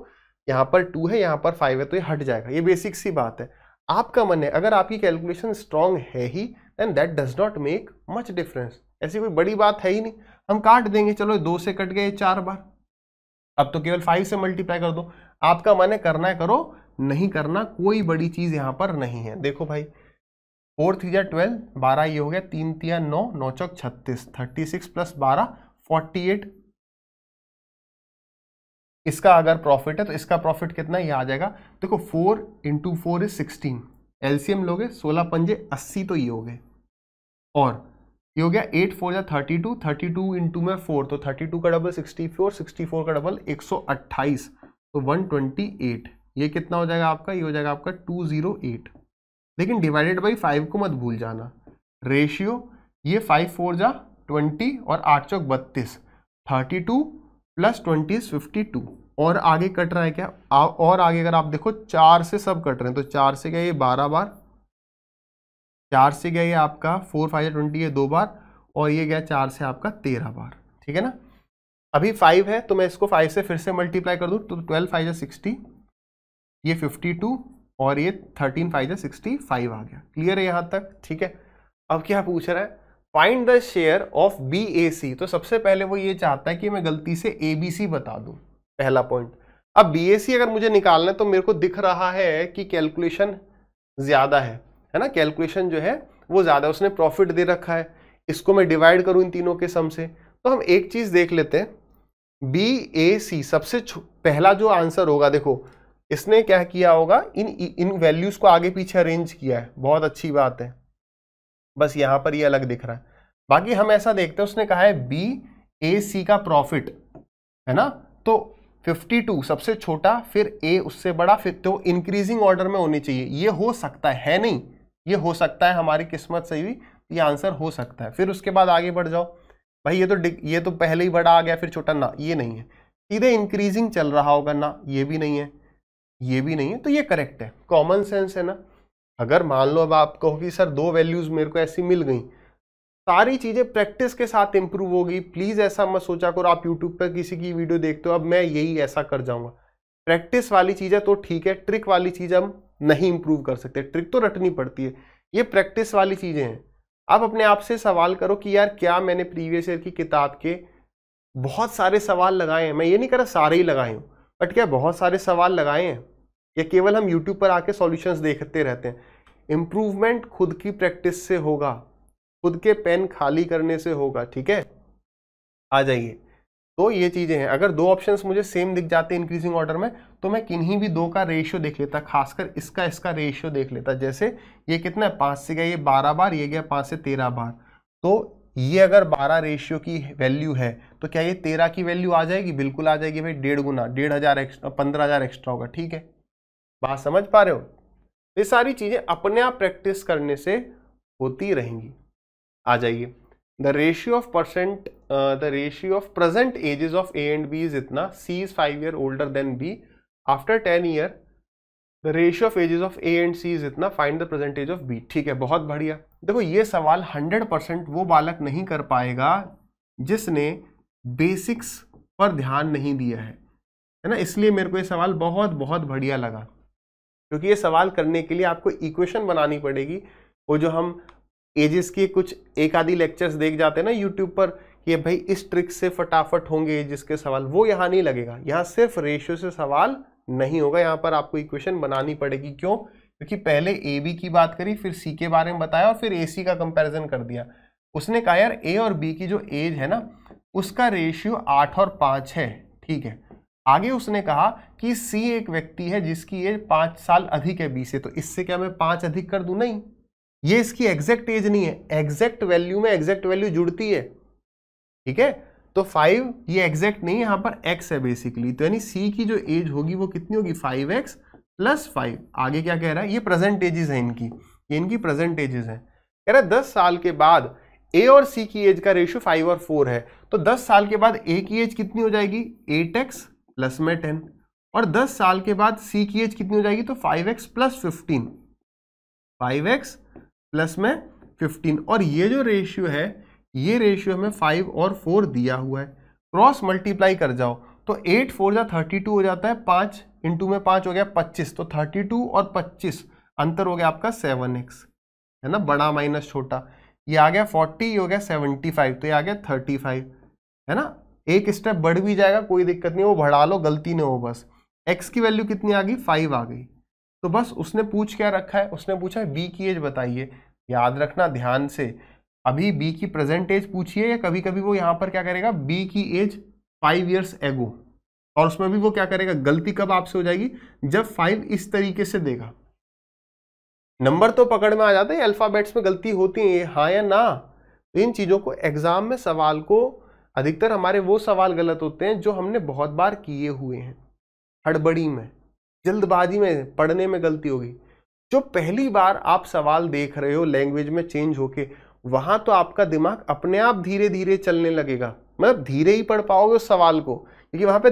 यहाँ पर टू है यहाँ पर फाइव है तो ये हट जाएगा ये बेसिक सी बात है आपका मन है अगर आपकी कैलकुलेशन स्ट्रांग है ही then that does not make much difference ऐसी कोई बड़ी बात है ही नहीं हम काट देंगे चलो दो से कट गए चार बार अब तो केवल फाइव से मल्टीप्लाई कर दो आपका मन है करना है करो नहीं करना कोई बड़ी चीज़ यहाँ पर नहीं है देखो भाई फोर थ्री या ट्वेल्व बारह ये हो गया तीन तिया नौ नौ चौक छत्तीस थर्टी सिक्स प्लस बारह फोर्टी एट इसका अगर प्रॉफिट है तो इसका प्रॉफिट कितना ये आ जाएगा देखो four into four is sixteen LCM लोगे सोलह पंजे अस्सी तो ये हो गए और ये हो गया एट फोर या thirty two thirty two into में फोर तो थर्टी टू का double sixty four sixty four का डबल एक सौ अट्ठाईस तो वन ट्वेंटी एट ये कितना हो जाएगा आपका ये हो जाएगा आपका टू ज़ीरो एट लेकिन डिवाइडेड बाई फाइव को मत भूल जाना रेशियो ये फाइव फोर जा ट्वेंटी और आठ चौक बत्तीस thirty two plus twenty fifty two और आगे कट रहा है क्या और आगे अगर आप देखो चार से सब कट रहे हैं तो चार से गए ये बारह बार चार से गए ये आपका फोर फाइव ट्वेंटी ये दो बार और ये गया चार से आपका तेरह बार ठीक है ना अभी फाइव है तो मैं इसको फाइव से फिर से मल्टीप्लाई कर दूँ तो ट्वेल्व फाइव या सिक्सटी ये 52 और ये 13 फाइव सिक्सटी फाइव आ गया क्लियर है यहाँ तक ठीक है अब क्या पूछ रहा है find the share of B A C तो सबसे पहले वो ये चाहता है कि मैं गलती से ए बी सी बता दूँ पहला पॉइंट अब बी ए सी अगर मुझे निकालना है तो मेरे को दिख रहा है कि कैलकुलेशन ज़्यादा है है ना कैलकुलेशन जो है वो ज़्यादा उसने प्रॉफिट दे रखा है इसको मैं डिवाइड करूँ इन तीनों के सम से तो हम एक चीज़ देख लेते हैं बी ए सी सबसे पहला जो आंसर होगा देखो इसने क्या किया होगा इन इन वैल्यूज को आगे पीछे अरेंज किया है बहुत अच्छी बात है बस यहां पर ये यह अलग दिख रहा है बाकी हम ऐसा देखते हैं उसने कहा है बी ए सी का प्रॉफिट है ना तो 52 सबसे छोटा फिर ए उससे बड़ा फिर तो इंक्रीजिंग ऑर्डर में होनी चाहिए ये हो सकता है, है नहीं ये हो सकता है हमारी किस्मत से भी ये आंसर हो सकता है फिर उसके बाद आगे बढ़ जाओ भाई ये तो ये तो पहले ही बड़ा आ गया फिर छोटा ना ये नहीं है सीधे इंक्रीजिंग चल रहा होगा ना ये भी नहीं है ये भी नहीं है तो ये करेक्ट है कॉमन सेंस है ना अगर मान लो अब आप कहो कि सर दो वैल्यूज़ मेरे को ऐसी मिल गई सारी चीज़ें प्रैक्टिस के साथ इम्प्रूव होगी प्लीज़ ऐसा मत सोचा करो आप यूट्यूब पर किसी की वीडियो देखते हो अब मैं यही ऐसा कर जाऊंगा प्रैक्टिस वाली चीज़ें तो ठीक है ट्रिक वाली चीज़ हम नहीं इंप्रूव कर सकते ट्रिक तो रटनी पड़ती है ये प्रैक्टिस वाली चीज़ें हैं आप अपने आप से सवाल करो कि यार क्या मैंने प्रीवियस ईयर की किताब के बहुत सारे सवाल लगाए हैं मैं ये नहीं कर रहा सारे ही लगाए हूँ बट क्या बहुत सारे सवाल लगाए हैं या केवल हम यूट्यूब पर आके सॉल्यूशंस देखते रहते हैं इम्प्रूवमेंट खुद की प्रैक्टिस से होगा खुद के पेन खाली करने से होगा ठीक है आ जाइए तो ये चीज़ें हैं अगर दो ऑप्शंस मुझे सेम दिख जाते हैं इंक्रीजिंग ऑर्डर में तो मैं किन्हीं भी दो का रेशियो देख लेता खासकर इसका इसका रेशियो देख लेता जैसे ये कितना है पाँच से गया ये बारह बार ये गया पाँच से तेरह बार तो ये अगर बारह रेशियो की वैल्यू है तो क्या ये तेरह की वैल्यू आ जाएगी बिल्कुल आ जाएगी भाई डेढ़ गुना डेढ़ हज़ार एक्स्ट्रा पंद्रह हज़ार एक्स्ट्रा होगा ठीक है बात समझ पा रहे हो तो ये सारी चीज़ें अपने आप प्रैक्टिस करने से होती रहेंगी आ जाइए the ratio of percent the ratio of present ages of A and B is इतना C is five year older than B after ten year the ratio of ages of A and C is इतना find the percentage of B ठीक है बहुत बढ़िया देखो ये सवाल 100 percent वो बालक नहीं कर पाएगा जिसने बेसिक्स पर ध्यान नहीं दिया है है ना इसलिए मेरे को ये सवाल बहुत बहुत बढ़िया लगा क्योंकि ये सवाल करने के लिए आपको इक्वेशन बनानी पड़ेगी वो जो हम एजेस के कुछ एक आधी लेक्चर्स देख जाते हैं ना यूट्यूब पर कि भाई इस ट्रिक से फटाफट होंगे जिसके सवाल वो यहाँ नहीं लगेगा यहाँ सिर्फ रेशियो से सवाल नहीं होगा यहाँ पर आपको इक्वेशन बनानी पड़ेगी क्यों क्योंकि पहले ए बी की बात करी फिर सी के बारे में बताया और फिर ए सी का कंपैरिजन कर दिया उसने कहा यार ए और बी की जो एज है ना उसका रेशियो आठ और पाँच है ठीक है आगे उसने कहा कि सी एक व्यक्ति है जिसकी एज पाँच साल अधिक है बी से तो इससे क्या मैं पाँच अधिक कर दूँ नहीं ये इसकी एग्जैक्ट एज नहीं है एग्जैक्ट वैल्यू में एग्जैक्ट वैल्यू जुड़ती है ठीक है तो फाइव ये एग्जैक्ट नहीं यहाँ पर एक्स है बेसिकली तो यानी सी की जो एज होगी वो कितनी होगी फाइव एक्स प्लस फाइव आगे क्या कह रहा है ये प्रेजेंट एजेस हैं इनकी ये इनकी प्रेजेंट एजेस हैं कह रहा है दस साल के बाद ए और सी की एज का रेशियो फाइव और फोर है तो दस साल के बाद ए की एज कितनी हो जाएगी एट एक्स प्लस में टेन और दस साल के बाद सी की एज कितनी हो जाएगी तो five x plus fifteen five x plus में फिफ्टीन और ये जो रेशियो है ये रेशियो हमें फाइव और फोर दिया हुआ है क्रॉस मल्टीप्लाई कर जाओ तो एट फोर जा थर्टी टू हो जाता है पाँच इंटू में पाँच हो गया पच्चीस तो थर्टी टू और पच्चीस अंतर हो गया आपका सेवन एक्स है ना बड़ा माइनस छोटा ये आ गया फोर्टी हो गया सेवेंटी फाइव तो ये आ गया थर्टी फाइव है ना एक स्टेप बढ़ भी जाएगा कोई दिक्कत नहीं वो बढ़ा लो गलती नहीं हो बस एक्स की वैल्यू कितनी आ गई फाइव आ गई तो बस उसने पूछ क्या रखा है उसने पूछा है बी की एज बताइए याद रखना ध्यान से अभी बी की प्रेजेंट एज पूछिए या कभी कभी वो यहां पर क्या करेगा बी की एज फाइव ईयर्स एगो और उसमें भी वो क्या करेगा गलती कब आपसे हो जाएगी जब फाइव इस तरीके से देगा नंबर तो पकड़ में आ जाते हैं अल्फ़ाबेट्स में गलती होती है हाँ या ना तो इन चीज़ों को एग्ज़ाम में सवाल को अधिकतर हमारे वो सवाल गलत होते हैं जो हमने बहुत बार किए हुए हैं हड़बड़ी में जल्दबाजी में पढ़ने में गलती होगी जो पहली बार आप सवाल देख रहे हो लैंग्वेज में चेंज होके वहां तो आपका दिमाग अपने आप धीरे धीरे चलने लगेगा मतलब धीरे ही पढ़ पाओगे उस सवाल को क्योंकि वहां पे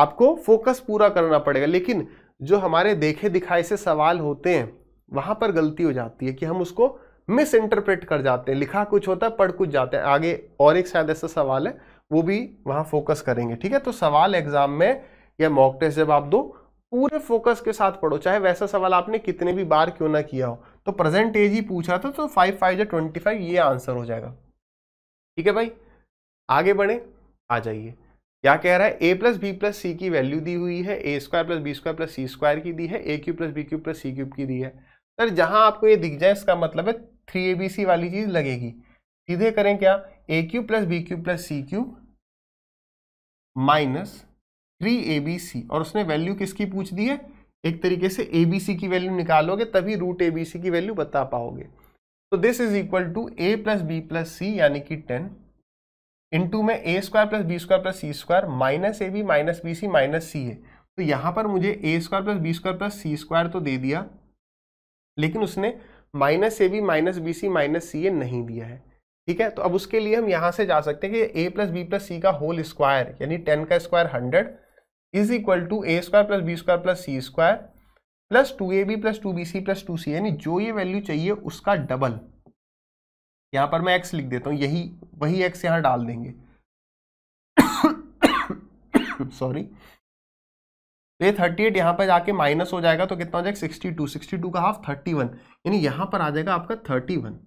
आपको फोकस पूरा करना पड़ेगा लेकिन जो हमारे देखे दिखाए से सवाल होते हैं वहां पर गलती हो जाती है कि हम उसको मिस इंटरप्रेट कर जाते हैं लिखा कुछ होता है पढ़ कुछ जाते हैं आगे और एक शायद ऐसा सवाल है वो भी वहाँ फोकस करेंगे ठीक है तो सवाल एग्जाम में या मॉक टेस्ट जब आप दो पूरे फोकस के साथ पढ़ो चाहे वैसा सवाल आपने कितने भी बार क्यों ना किया हो तो प्रेजेंट एज ही पूछा था तो फाइव फाइव या ट्वेंटी फाइव ये आंसर हो जाएगा ठीक है भाई आगे बढ़े आ जाइए क्या कह रहा है A plus B plus C की वैल्यू दी हुई है A square plus B square plus C square की दी है A cube plus B cube plus C cube की दी है सर जहां आपको ये दिख जाए इसका मतलब है थ्री ए बी सी वाली चीज लगेगी सीधे करें क्या A cube plus B cube plus C cube minus three A B C और उसने वैल्यू किसकी पूछ दी है एक तरीके से ए बी सी की वैल्यू निकालोगे तभी रूट ए बी सी की वैल्यू बता पाओगे तो this is equal to A plus B plus C यानी कि टेन इंटू में A square plus B square plus C square minus A B minus B C minus C A तो यहाँ पर मुझे A square plus B square plus C square तो दे दिया लेकिन उसने minus A B minus B C minus C A नहीं दिया है ठीक है तो अब उसके लिए हम यहाँ से जा सकते हैं कि A plus B plus C का होल स्क्वायर यानी टेन का square hundred is equal to A square plus B square plus C square plus two A B plus two B C plus two C यानी जो ये value चाहिए उसका double यहां पर मैं एक्स लिख देता हूं यही वही एक्स यहां डाल देंगे सॉरी तो ये थर्टी एट यहाँ पर जाके माइनस हो जाएगा तो कितना हो जाएगा सिक्सटी टू सिक्सटी टू का हाफ थर्टी वन यानी यहाँ पर आ जाएगा आपका थर्टी वन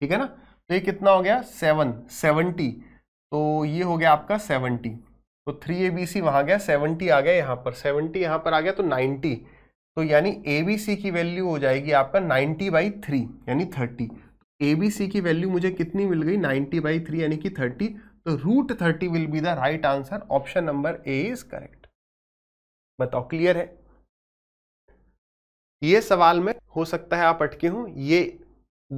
ठीक है ना तो ये कितना हो गया सेवन सेवनटी तो ये हो गया आपका सेवनटी तो थ्री ए बी सी वहां गया सेवनटी आ गया यहाँ पर सेवनटी यहाँ पर आ गया तो नाइनटी तो यानी ए बी सी की वैल्यू हो जाएगी आपका नाइनटी बाई थ्री यानी थर्टी ए बी सी की वैल्यू मुझे कितनी मिल गई नाइनटी बाई थ्री यानी कि थर्टी तो root thirty will be the right answer option number A is correct बताओ क्लियर है ये सवाल में हो सकता है आप अटके हूं ये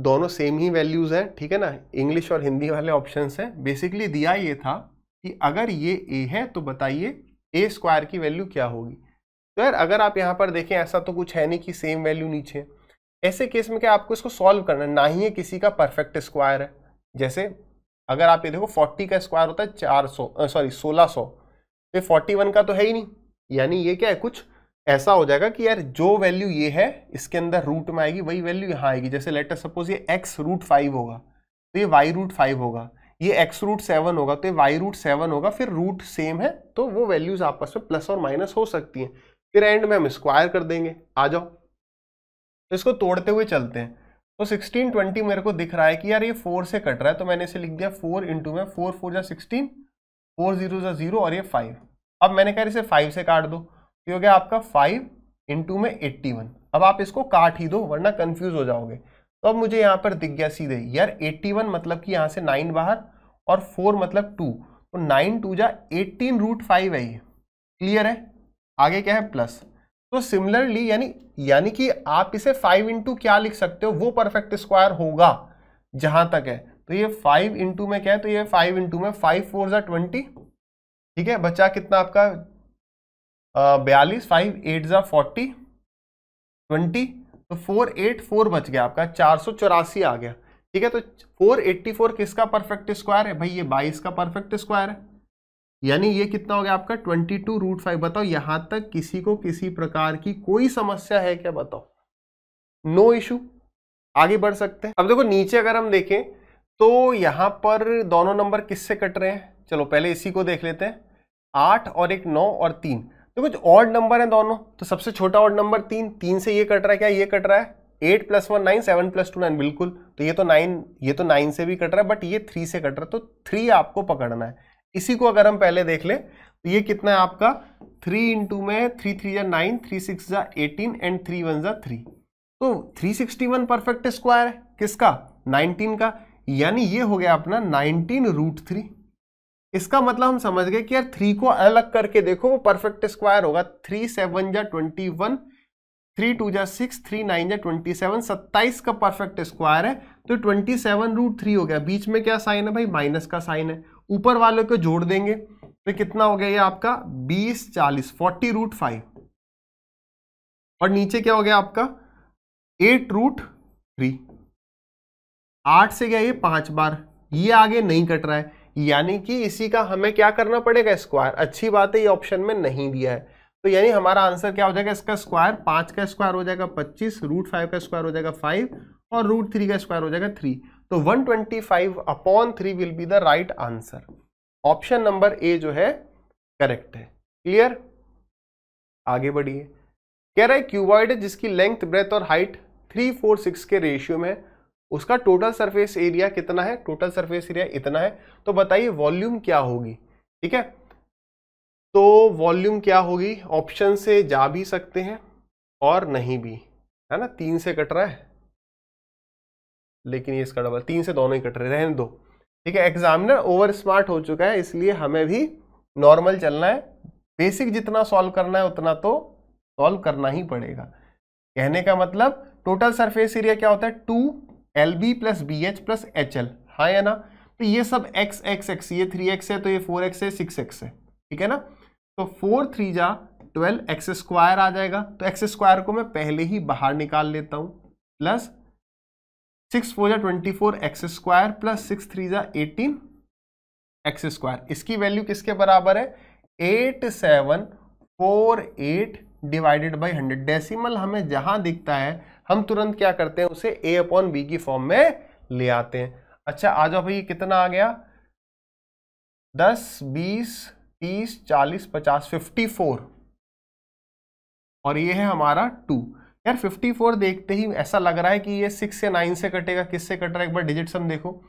दोनों सेम ही वैल्यूज़ हैं ठीक है ना इंग्लिश और हिंदी वाले ऑप्शंस हैं बेसिकली दिया ये था कि अगर ये ए है तो बताइए ए स्क्वायर की वैल्यू क्या होगी तो यार अगर आप यहाँ पर देखें ऐसा तो कुछ है नहीं कि सेम वैल्यू नीचे ऐसे केस में क्या आपको इसको सॉल्व करना है ना ही है किसी का परफेक्ट स्क्वायर है जैसे अगर आप ये देखो फोर्टी का स्क्वायर होता है चार सौ सॉरी सोलह सौ तो फोर्टी वन का तो है ही नहीं यानी ये क्या है कुछ ऐसा हो जाएगा कि यार जो वैल्यू ये है इसके अंदर रूट में आएगी वही वैल्यू यहाँ आएगी जैसे लेटर सपोज ये एक्स रूट फाइव होगा तो ये वाई रूट फाइव होगा ये एक्स रूट सेवन होगा तो ये वाई रूट सेवन होगा फिर रूट सेम है तो वो वैल्यूज आपस में प्लस और माइनस हो सकती हैं फिर एंड में हम स्क्वायर कर देंगे आ जाओ तो इसको तोड़ते हुए चलते हैं तो सिक्सटीन ट्वेंटी मेरे को दिख रहा है कि यार ये फोर से कट रहा है तो मैंने इसे लिख दिया फोर इंटू में फोर फोर जा सिक्सटीन फोर जीरो जा जीरो और ये फाइव अब मैंने कहा इसे फाइव से काट दो तो ये हो गया आपका फाइव इंटू में एट्टी वन अब आप इसको काट ही दो वरना कन्फ्यूज हो जाओगे तो अब मुझे यहाँ पर दिख गया सीधे यार 81 मतलब कि यहाँ से 9 बाहर और 4 मतलब 2 तो 9 टू जा एटीन रूट फाइव है ये क्लियर है आगे क्या है प्लस तो सिमिलरली यानी यानी कि आप इसे फाइव इंटू क्या लिख सकते हो वो परफेक्ट स्क्वायर होगा जहाँ तक है तो ये फाइव इंटू में क्या है तो ये फाइव इंटू में फाइव फोर ज़ा ट्वेंटी ठीक है बचा कितना आपका बयालीस फाइव एट ज़ा फोर्टी ट्वेंटी तो फोर एट फोर बच गया आपका चार सौ चौरासी आ गया ठीक है तो फोर एट्टी फोर किसका परफेक्ट स्क्वायर है भाई ये 22 का परफेक्ट स्क्वायर है यानी ये कितना हो गया आपका ट्वेंटी टू रूट फाइव बताओ यहां तक किसी को किसी प्रकार की कोई समस्या है क्या बताओ नो no इशू आगे बढ़ सकते हैं अब देखो नीचे अगर हम देखें तो यहां पर दोनों नंबर किससे कट रहे हैं चलो पहले इसी को देख लेते हैं आठ और एक नौ और तीन तो कुछ ऑड नंबर है दोनों तो सबसे छोटा ऑड नंबर तीन तीन से ये कट रहा है क्या ये कट रहा है eight plus one nine seven plus two nine बिल्कुल तो ये तो नाइन ये तो नाइन से भी कट रहा है बट ये थ्री से कट रहा है तो थ्री आपको पकड़ना है इसी को अगर हम पहले देख ले तो ये कितना है आपका थ्री इंटू में थ्री थ्री या नाइन थ्री सिक्स या एटीन एंड थ्री वन या थ्री तो three sixty one perfect square है किसका नाइनटीन का यानी ये हो गया अपना नाइनटीन रूट थ्री इसका मतलब हम समझ गए कि यार थ्री को अलग करके देखो वो परफेक्ट स्क्वायर होगा थ्री सेवन जा ट्वेंटी वन थ्री टू जा सिक्स थ्री नाइन जा ट्वेंटी सेवन सत्ताईस का परफेक्ट स्क्वायर है तो ट्वेंटी सेवन रूट थ्री हो गया बीच में क्या साइन है भाई माइनस का साइन है ऊपर वाले को जोड़ देंगे तो कितना हो गया ये आपका बीस चालीस फोर्टी रूट फाइव और नीचे क्या हो गया आपका एट रूट थ्री आठ से गया ये पांच बार ये आगे नहीं कट रहा है यानी कि इसी का हमें क्या करना पड़ेगा स्क्वायर अच्छी बात है ये ऑप्शन में नहीं दिया है तो यानी हमारा आंसर क्या हो जाएगा इसका स्क्वायर पाँच का स्क्वायर हो जाएगा पच्चीस रूट फाइव का स्क्वायर हो जाएगा फाइव और रूट थ्री का स्क्वायर हो जाएगा थ्री तो one twenty five upon three will be the right answer option number A जो है करेक्ट है क्लियर आगे बढ़िए कह रहा है क्यूबॉइड है जिसकी लेंथ ब्रेथ और हाइट थ्री फोर सिक्स के रेशियो में उसका टोटल सरफेस एरिया कितना है टोटल सरफेस एरिया इतना है तो बताइए वॉल्यूम क्या होगी ठीक है तो वॉल्यूम क्या होगी ऑप्शन से जा भी सकते हैं और नहीं भी है ना तीन से कट रहा है लेकिन ये इसका डबल तीन से दोनों ही कट रहे रहने दो ठीक है एग्जामिनर ओवर स्मार्ट हो चुका है इसलिए हमें भी नॉर्मल चलना है बेसिक जितना सॉल्व करना है उतना तो सॉल्व करना ही पड़ेगा कहने का मतलब टोटल सरफेस एरिया क्या होता है two L B plus B H plus H L हाँ या ना तो ये सब x x x ये थ्री एक्स है तो ये फोर एक्स है सिक्स एक्स है ठीक है ना तो फोर थ्री जा ट्वेल्व एक्स स्क्वायर आ जाएगा तो एक्स स्क्वायर को मैं पहले ही बाहर निकाल लेता हूँ प्लस सिक्स फोर जा twenty four X square plus six three जा एटीन एक्स स्क्वायर इसकी वैल्यू किसके बराबर है eight seven four eight divided by hundred decimal हमें जहाँ दिखता है हम तुरंत क्या करते हैं उसे ए अपॉन बी की फॉर्म में ले आते हैं अच्छा आ जाओ भाई कितना आ गया दस बीस तीस चालीस पचास फिफ्टी फोर और ये है हमारा टू यार फिफ्टी फोर देखते ही ऐसा लग रहा है कि ये सिक्स या नाइन से कटेगा किससे कट रहा है एक बार डिजिट सम देखो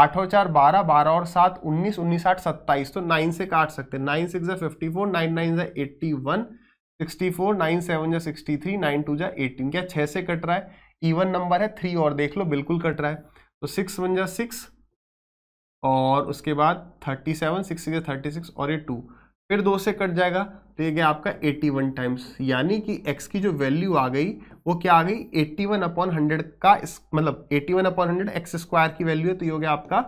आठ और चार बारह बारह और सात उन्नीस उन्नीस आठ सत्ताईस तो नाइन से काट सकते हैं nine six fifty four nine nine eighty one sixty four nine seven जा सिक्सटी थ्री नाइन टू जा एटीन क्या छः से कट रहा है इवन नंबर है थ्री और देख लो बिल्कुल कट रहा है तो सिक्स वन जा सिक्स और उसके बाद थर्टी सेवन सिक्स या थर्टी सिक्स और ये टू फिर दो से कट जाएगा तो ये गया आपका एटी वन टाइम्स यानी कि एक्स की जो वैल्यू आ गई वो क्या आ गई एट्टी वन अपॉन हंड्रेड का मतलब eighty one upon hundred X square की वैल्यू है तो ये हो गया आपका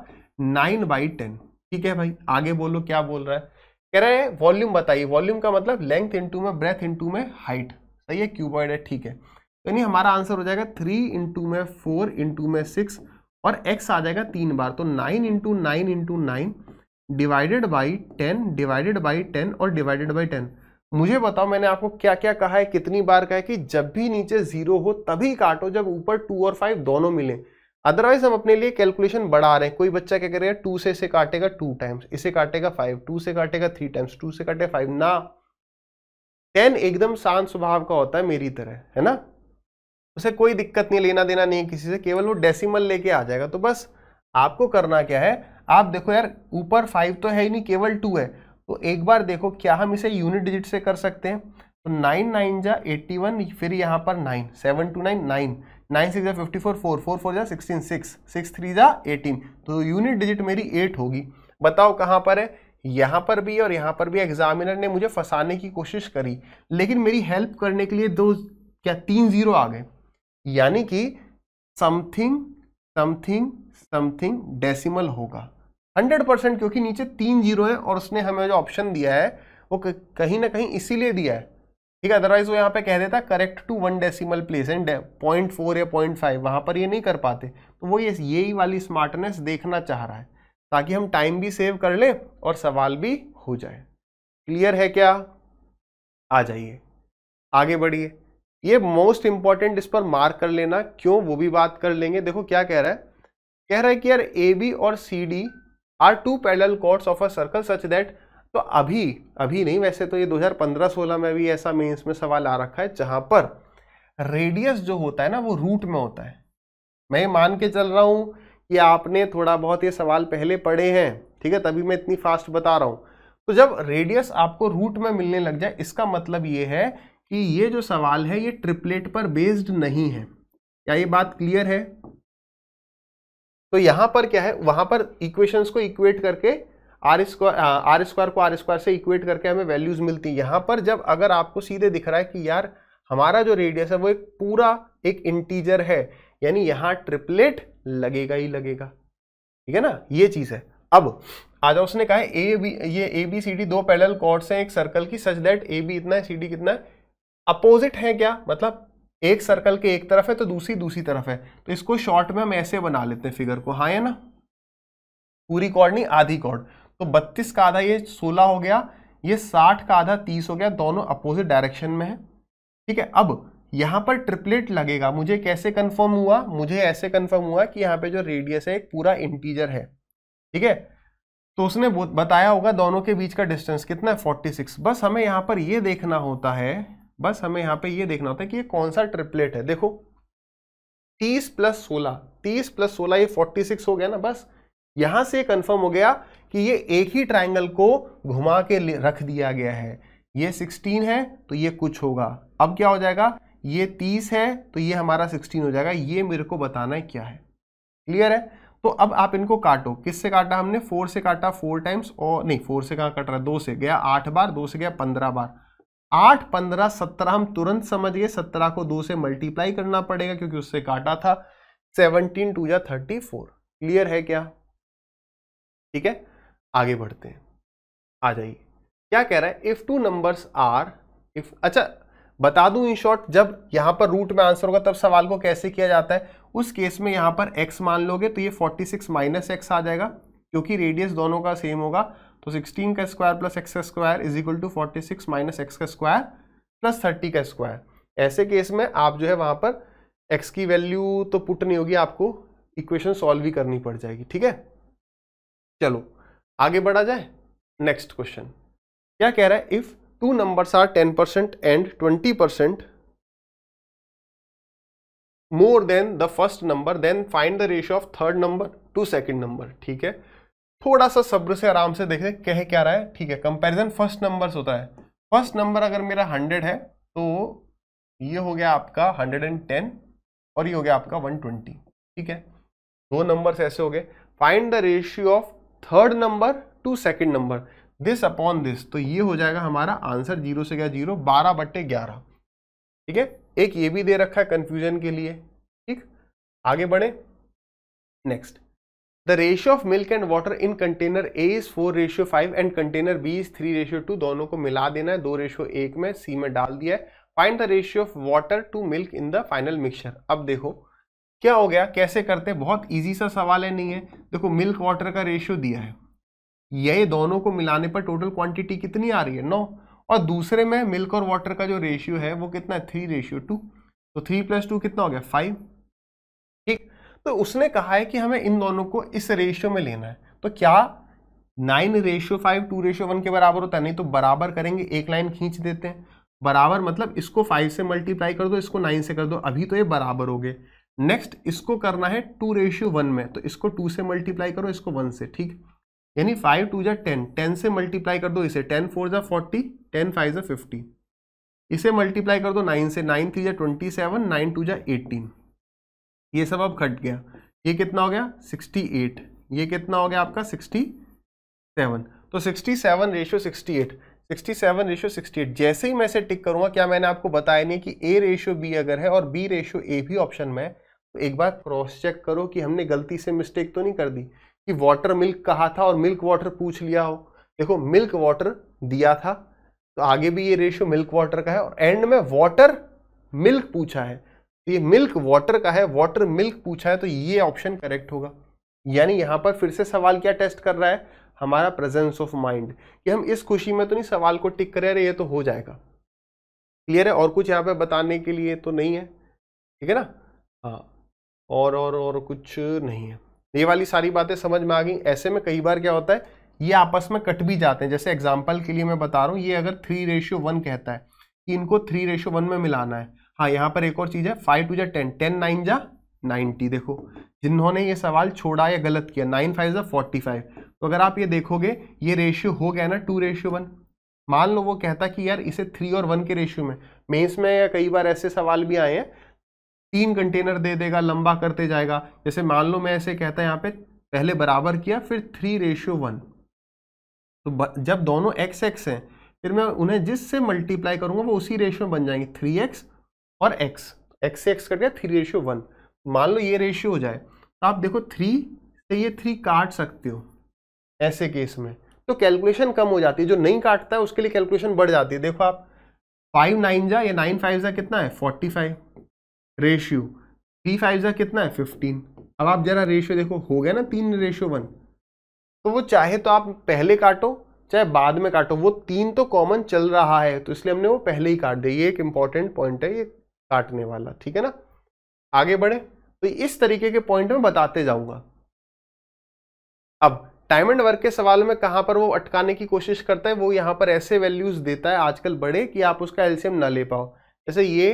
नाइन बाई टेन ठीक है भाई आगे बोलो क्या बोल रहा है कह रहे हैं वॉल्यूम बताइए वॉल्यूम का मतलब लेंथ इंटू में ब्रेथ इंटू में हाइट सही है क्यूबॉइड है ठीक है तो यानी हमारा आंसर हो जाएगा थ्री इंटू में फोर इंटू में सिक्स और एक्स आ जाएगा तीन बार तो nine into nine into nine divided by ten divided by ten और डिवाइडेड बाई टेन मुझे बताओ मैंने आपको क्या क्या कहा है कितनी बार कहा है कि जब भी नीचे जीरो हो तभी काटो जब ऊपर टू और फाइव दोनों मिलें अदरवाइज हम अपने लिए कैलकुलेशन बढ़ा रहे हैं कोई बच्चा क्या करेगा टू से इसे काटेगा टू टाइम्स इसे काटेगा फाइव टू से काटेगा थ्री टाइम्स टू से काटेगा फाइव ना टेन एकदम शांत स्वभाव का होता है मेरी तरह है ना उसे कोई दिक्कत नहीं लेना देना नहीं किसी से केवल वो डेसिमल लेके आ जाएगा तो बस आपको करना क्या है आप देखो यार ऊपर फाइव तो है ही नहीं केवल टू है तो एक बार देखो क्या हम इसे यूनिट डिजिट से कर सकते हैं तो नाइन नाइन जा एट्टी वन फिर यहाँ पर nine seven two nine nine nine six या fifty four four four four या सिक्सटीन सिक्स सिक्स थ्री या एटीन तो यूनिट डिजिट मेरी एट होगी बताओ कहाँ पर है यहाँ पर भी और यहाँ पर भी एग्जामिनर ने मुझे फंसाने की कोशिश करी लेकिन मेरी हेल्प करने के लिए दो क्या तीन जीरो आ गए यानी कि समथिंग समथिंग समथिंग डेसिमल होगा हंड्रेड परसेंट क्योंकि नीचे तीन जीरो है और उसने हमें जो ऑप्शन दिया है वो कहीं ना कहीं इसीलिए दिया है ठीक है अदरवाइज वो यहाँ पे कह देता correct to one decimal place and point four या पॉइंट फाइव वहाँ पर ये नहीं कर पाते तो वो ये यही वाली स्मार्टनेस देखना चाह रहा है ताकि हम टाइम भी सेव कर लें और सवाल भी हो जाए क्लियर है क्या आ जाइए आगे बढ़िए ये मोस्ट इंपॉर्टेंट इस पर मार्क कर लेना क्यों वो भी बात कर लेंगे देखो क्या कह रहा है कह रहा है कि यार ए बी और C D are two parallel chords of a circle such that तो अभी अभी नहीं वैसे तो ये 2015-16 में भी ऐसा मेंस में सवाल आ रखा है जहां पर रेडियस जो होता है ना वो रूट में होता है मैं मान के चल रहा हूं कि आपने थोड़ा बहुत ये सवाल पहले पढ़े हैं ठीक है तभी मैं इतनी फास्ट बता रहा हूं तो जब रेडियस आपको रूट में मिलने लग जाए इसका मतलब ये है कि ये जो सवाल है ये ट्रिपलेट पर बेस्ड नहीं है क्या ये बात क्लियर है तो यहां पर क्या है वहां पर इक्वेशंस को इक्वेट करके आर स्क्वायर हाँ, आर स्क्वायर को आर स्क्वायर से इक्वेट करके हमें वैल्यूज़ मिलती है यहाँ पर जब अगर आपको सीधे दिख रहा है कि यार हमारा जो रेडियस है वो एक पूरा एक इंटीजर है यानी यहाँ ट्रिपलेट लगेगा ही लगेगा ठीक है ना ये चीज़ है अब आ जाओ उसने कहा ए बी ये ए बी सी डी दो पैडल कॉर्ड्स हैं एक सर्कल की सच दैट ए बी इतना है सी डी कितना है अपोजिट है क्या मतलब एक सर्कल के एक तरफ है तो दूसरी दूसरी तरफ है तो इसको शॉर्ट में हम ऐसे बना लेते हैं फिगर को हाँ है ना पूरी कॉर्ड नहीं आधी कॉर्ड तो बत्तीस का आधा ये सोलह हो गया ये साठ का आधा तीस हो गया दोनों अपोजिट डायरेक्शन में है ठीक है अब यहां पर ट्रिपलेट लगेगा मुझे कैसे कंफर्म हुआ मुझे ऐसे कंफर्म हुआ कि यहां पे जो रेडियस है एक पूरा इंटीजर है ठीक है तो उसने बताया होगा दोनों के बीच का डिस्टेंस कितना है फोर्टी सिक्स बस हमें यहां पर यह देखना होता है बस हमें यहां पे यह देखना होता है कि ये कौन सा ट्रिपलेट है देखो तीस प्लस सोलह तीस प्लस सोलह ये फोर्टी सिक्स हो गया ना बस यहां से कंफर्म हो गया कि ये एक ही ट्राइंगल को घुमा के रख दिया गया है ये 16 है तो ये कुछ होगा अब क्या हो जाएगा ये 30 है तो ये हमारा 16 हो जाएगा ये मेरे को बताना है क्या है क्लियर है तो अब आप इनको काटो किससे काटा हमने फोर से काटा फोर टाइम्स और नहीं फोर से कहाँ कट रहा है दो से गया आठ बार दो से गया पंद्रह बार आठ पंद्रह सत्रह हम तुरंत समझ गए सत्रह को दो से मल्टीप्लाई करना पड़ेगा क्योंकि उससे काटा था सेवनटीन टू या थर्टी फोर क्लियर है क्या ठीक है आगे बढ़ते हैं आ जाइए क्या कह रहा है if two numbers are if अच्छा बता दूं इन शॉर्ट जब यहां पर रूट में आंसर होगा तब सवाल को कैसे किया जाता है उस केस में यहां पर एक्स मान लोगे तो ये 46 सिक्स माइनस एक्स आ जाएगा क्योंकि रेडियस दोनों का सेम होगा तो 16 का स्क्वायर प्लस एक्स का square is equal to forty six minus X का स्क्वायर प्लस थर्टी का स्क्वायर ऐसे केस में आप जो है वहां पर एक्स की वैल्यू तो पुट नहीं होगी आपको इक्वेशन सॉल्व ही करनी पड़ जाएगी ठीक है चलो आगे बढ़ा जाए नेक्स्ट क्वेश्चन क्या कह रहा है if two numbers are ten percent and twenty percent more than the first number then find the ratio of third number to second number ठीक है थोड़ा सा सब्र से आराम से देखें कह क्या रहा है ठीक है कंपेरिजन फर्स्ट नंबर होता है फर्स्ट नंबर अगर मेरा हंड्रेड है तो ये हो गया आपका हंड्रेड एंड टेन और ये हो गया आपका वन ट्वेंटी ठीक है दो नंबर्स ऐसे हो गए find the ratio of third number to second number this upon this तो ये हो जाएगा हमारा आंसर जीरो से गया जीरो बारह बट्टे ग्यारह ठीक है एक ये भी दे रखा है कंफ्यूजन के लिए ठीक आगे बढ़े next the ratio of milk and water in container A is four ratio five and container B is three ratio two दोनों को मिला देना है दो रेशियो एक में सी में डाल दिया है find the ratio of water to milk in the final mixture अब देखो क्या हो गया कैसे करते हैं बहुत ईजी सा सवाल है नहीं है देखो मिल्क वाटर का रेशियो दिया है ये दोनों को मिलाने पर टोटल क्वांटिटी कितनी आ रही है नौ और दूसरे में मिल्क और वाटर का जो रेशियो है वो कितना है थ्री रेशियो टू तो थ्री प्लस टू कितना हो गया फाइव ठीक तो उसने कहा है कि हमें इन दोनों को इस रेशियो में लेना है तो क्या nine ratio five two ratio one के बराबर होता है नहीं तो बराबर करेंगे एक लाइन खींच देते हैं बराबर मतलब इसको फाइव से मल्टीप्लाई कर दो इसको नाइन से कर दो अभी तो ये बराबर हो गए नेक्स्ट इसको करना है टू रेशियो वन में तो इसको टू से मल्टीप्लाई करो इसको वन से ठीक यानी फाइव टू जा टेन टेन से मल्टीप्लाई कर दो इसे टेन फोर जै फोर्टी टेन फाइव जै फिफ्टी इसे मल्टीप्लाई कर दो नाइन से नाइन थ्री जै ट्वेंटी सेवन नाइन टू जै एटीन ये सब अब घट गया ये कितना हो गया सिक्सटी एट ये कितना हो गया आपका सिक्सटी सेवन तो sixty seven ratio sixty eight sixty seven ratio sixty eight जैसे ही मैं इसे टिक करूँगा क्या मैंने आपको बताया नहीं कि ए रेशियो बी अगर है और बी रेशियो ए भी ऑप्शन में है एक बार क्रॉस चेक करो कि हमने गलती से मिस्टेक तो नहीं कर दी कि वाटर मिल्क कहा था और मिल्क वाटर पूछ लिया हो देखो मिल्क वाटर दिया था तो आगे भी ये रेशियो मिल्क वाटर का है और एंड में वाटर मिल्क पूछा है ये मिल्क वाटर का है वाटर मिल्क पूछा है तो ये ऑप्शन करेक्ट तो होगा यानी यहाँ पर फिर से सवाल क्या टेस्ट कर रहा है हमारा प्रेजेंस ऑफ माइंड कि हम इस खुशी में तो नहीं सवाल को टिक करें अरे ये तो हो जाएगा क्लियर है और कुछ यहाँ पे बताने के लिए तो नहीं है ठीक है ना हाँ और और और कुछ नहीं है ये वाली सारी बातें समझ में आ गई ऐसे में कई बार क्या होता है ये आपस में कट भी जाते हैं जैसे एग्जाम्पल के लिए मैं बता रहा हूँ ये अगर थ्री रेशियो वन कहता है कि इनको थ्री रेशियो वन में मिलाना है हाँ यहाँ पर एक और चीज़ है फाइव टू जा टेन टेन नाइन जा नाइन्टी देखो जिन्होंने ये सवाल छोड़ा या गलत किया नाइन फाइव जा फोर्टी फाइव तो अगर आप ये देखोगे ये रेशियो हो गया ना टू रेशियो वन मान लो वो कहता कि यार इसे थ्री और वन के रेशियो में मेंस में या कई बार ऐसे सवाल भी आए हैं तीन कंटेनर दे देगा लंबा करते जाएगा जैसे मान लो मैं ऐसे कहता है यहाँ पे पहले बराबर किया फिर थ्री रेशियो वन तो जब दोनों एक्स एक्स हैं फिर मैं उन्हें जिससे मल्टीप्लाई करूंगा वो उसी रेशियो में बन जाएंगे थ्री एक्स और एक्स एक्स से एक्स कर गया थ्री रेशियो वन मान लो ये रेशियो हो जाए तो आप देखो थ्री से ये थ्री काट सकते हो ऐसे केस में तो कैलकुलेशन कम हो जाती है जो नहीं काटता है उसके लिए कैलकुलेशन बढ़ जाती है देखो आप फाइव नाइन जा या नाइन फाइव जा कितना है forty five ratio three five ज़ा कितना है फिफ्टीन अब आप जरा रेशियो देखो हो गया ना तीन रेशियो वन तो वो चाहे तो आप पहले काटो चाहे बाद में काटो वो तीन तो कॉमन चल रहा है तो इसलिए हमने वो पहले ही काट दिया ये एक इंपॉर्टेंट पॉइंट है ये काटने वाला ठीक है ना आगे बढ़े तो इस तरीके के पॉइंट में बताते जाऊंगा अब टाइम एंड वर्क के सवाल में कहां पर वो अटकाने की कोशिश करता है वो यहां पर ऐसे वैल्यूज देता है आजकल बड़े कि आप उसका एल्शियम ना ले पाओ जैसे ये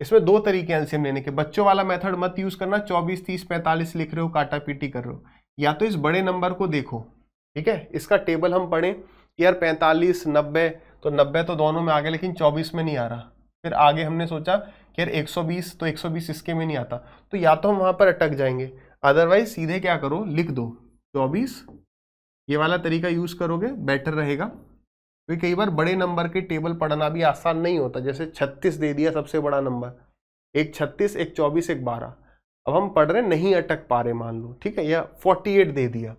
इसमें दो तरीके एल्सियम लेने के बच्चों वाला मेथड मत यूज़ करना 24, 30, 45 लिख रहे हो काटा पीटी कर रहे हो या तो इस बड़े नंबर को देखो ठीक है इसका टेबल हम पढ़ें यार 45, 90 तो 90 तो दोनों में आ गया लेकिन 24 में नहीं आ रहा फिर आगे हमने सोचा कि यार 120 तो 120 इसके में नहीं आता तो या तो हम वहाँ पर अटक जाएंगे अदरवाइज सीधे क्या करो लिख दो चौबीस ये वाला तरीका यूज़ करोगे बेटर रहेगा क्योंकि कई बार बड़े नंबर के टेबल पढ़ना भी आसान नहीं होता जैसे छत्तीस दे दिया सबसे बड़ा नंबर एक छत्तीस एक चौबीस एक बारह अब हम पढ़ रहे नहीं अटक पा रहे मान लो ठीक है या फोर्टी एट दे दिया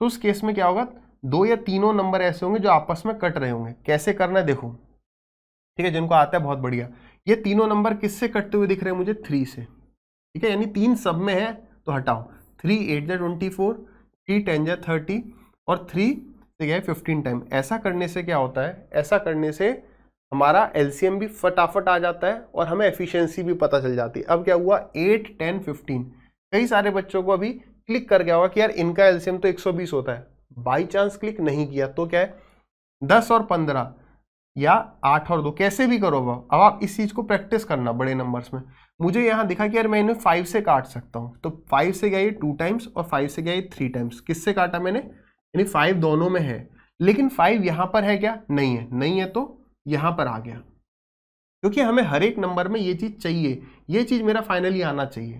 तो उस केस में क्या होगा दो या तीनों नंबर ऐसे होंगे जो आपस में कट रहे होंगे कैसे करना है देखो ठीक है जिनको आता है बहुत बढ़िया ये तीनों नंबर किससे कटते हुए दिख रहे हैं मुझे थ्री से ठीक है यानी तीन सब में है तो हटाओ थ्री एट जै ट्वेंटी फोर थ्री टेन जै थर्टी और थ्री तो यह फिफ्टीन टाइम ऐसा करने से क्या होता है ऐसा करने से हमारा एलसीएम भी फटाफट आ जाता है और हमें एफिशिएंसी भी पता चल जाती है अब क्या हुआ एट टेन फिफ्टीन कई सारे बच्चों को अभी क्लिक कर गया होगा कि यार इनका एलसीएम तो 120 होता है बाई चांस क्लिक नहीं किया तो क्या है दस और पंद्रह या आठ और दो कैसे भी करो वह अब आप इस चीज़ को प्रैक्टिस करना बड़े नंबर्स में मुझे यहाँ दिखा कि यार मैं इन्हें फाइव से काट सकता हूँ तो फाइव से गया ये टू टाइम्स और फाइव से गया ये थ्री टाइम्स किससे काटा मैंने यानी फाइव दोनों में है लेकिन फाइव यहां पर है क्या नहीं है नहीं है तो यहां पर आ गया क्योंकि हमें हर एक नंबर में ये चीज चाहिए ये चीज मेरा फाइनली आना चाहिए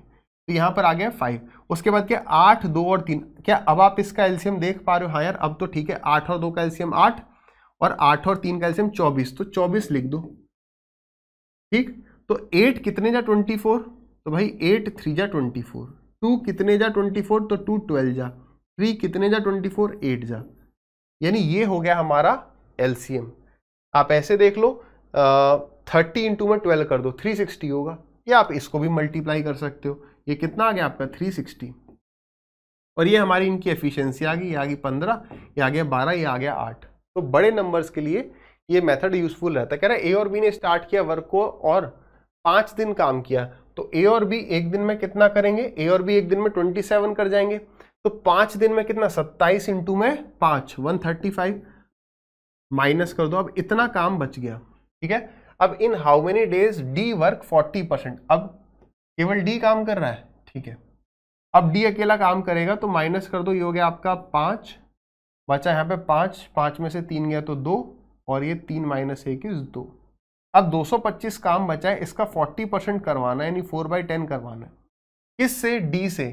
तो यहां पर आ गया फाइव उसके बाद क्या आठ दो और तीन क्या अब आप इसका एल्सियम देख पा रहे हो हाँ यार अब तो ठीक है आठ और दो का एल्सियम आठ और आठ और तीन का एल्सियम चौबीस तो चौबीस लिख दो ठीक तो एट कितने जा ट्वेंटी फोर तो भाई एट थ्री जा ट्वेंटी फोर टू कितने जा ट्वेंटी फोर तो टू ट्वेल्व जा थ्री कितने जा ट्वेंटी फोर एट जा यानी ये हो गया हमारा एलसीएम आप ऐसे देख लो थर्टी इंटू में ट्वेल्व कर दो थ्री सिक्सटी होगा या आप इसको भी मल्टीप्लाई कर सकते हो ये कितना आ गया आपका थ्री सिक्सटी और ये हमारी इनकी एफिशिएंसी आ गई ये आ गई पंद्रह ये आ गया बारह ये आ गया आठ तो बड़े नंबर्स के लिए ये मेथड यूजफुल रहता है कह रहा है ए और बी ने स्टार्ट किया वर्क को और पाँच दिन काम किया तो ए और बी एक दिन में कितना करेंगे ए और बी एक दिन में ट्वेंटी सेवन कर जाएंगे तो पांच दिन में कितना सत्ताईस इंटू में पांच वन थर्टी फाइव माइनस कर दो अब इतना काम बच गया ठीक है अब in how many days D work forty percent अब केवल डी काम कर रहा है ठीक है अब डी अकेला काम करेगा तो माइनस कर दो ये हो गया आपका पांच बचा यहां पे पांच पांच में से तीन गया तो दो और ये तीन माइनस एक इज दो अब 225 काम बचा है इसका 40 परसेंट करवाना है यानी फोर बाई टेन करवाना है किससे डी से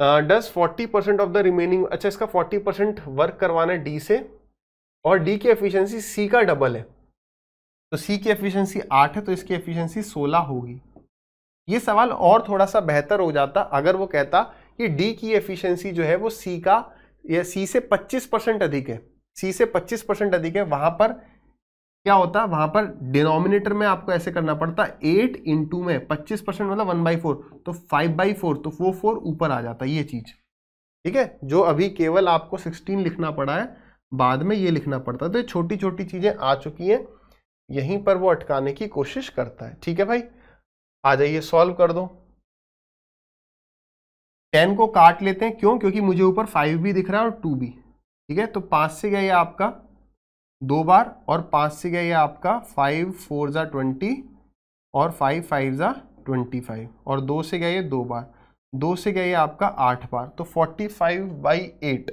does forty percent of the remaining अच्छा इसका फोर्टी परसेंट वर्क करवाना है डी से और डी की एफिशिएंसी सी का डबल है तो सी की एफिशिएंसी आठ है तो इसकी एफिशिएंसी सोलह होगी ये सवाल और थोड़ा सा बेहतर हो जाता अगर वो कहता कि डी की एफिशिएंसी जो है वो सी का या सी से पच्चीस परसेंट अधिक है सी से पच्चीस परसेंट अधिक है वहाँ पर क्या होता है वहां पर डिनोमिनेटर में आपको ऐसे करना पड़ता है एट इंटू में पच्चीस परसेंट मतलब वन बाई फोर तो फाइव बाई फोर तो फोर फोर ऊपर आ जाता है ये चीज़ ठीक है जो अभी केवल आपको सिक्सटीन लिखना पड़ा है बाद में ये लिखना पड़ता है तो ये छोटी छोटी चीज़ें आ चुकी हैं यहीं पर वो अटकाने की कोशिश करता है ठीक है भाई आ जाइए सॉल्व कर दो टेन को काट लेते हैं क्यों क्योंकि मुझे ऊपर फाइव भी दिख रहा है और टू भी ठीक है तो पांच से गया ये आपका दो बार और पाँच से गया ये आपका फाइव फोर ज़ा ट्वेंटी और फाइव फाइव ज़ा ट्वेंटी फाइव और दो से गया ये दो बार दो से गया ये आपका आठ बार तो forty five by eight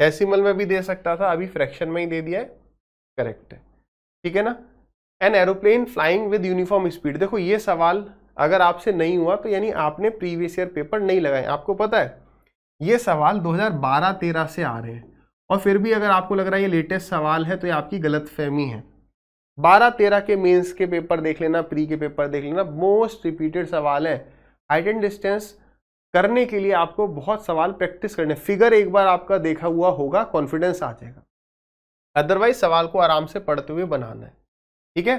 decimal में भी दे सकता था अभी फ्रैक्शन में ही दे दिया है करेक्ट है ठीक है ना an aeroplane flying with uniform speed देखो ये सवाल अगर आपसे नहीं हुआ तो यानी आपने प्रीवियस ईयर पेपर नहीं लगाए आपको पता है ये सवाल 2012-13 से आ रहे हैं और फिर भी अगर आपको लग रहा है ये लेटेस्ट सवाल है तो ये आपकी गलत फहमी है बारह तेरह के मेंस के पेपर देख लेना प्री के पेपर देख लेना मोस्ट रिपीटेड सवाल है हाइट एंड डिस्टेंस करने के लिए आपको बहुत सवाल प्रैक्टिस करने फिगर एक बार आपका देखा हुआ होगा कॉन्फिडेंस आ जाएगा अदरवाइज सवाल को आराम से पढ़ते हुए बनाना है ठीक है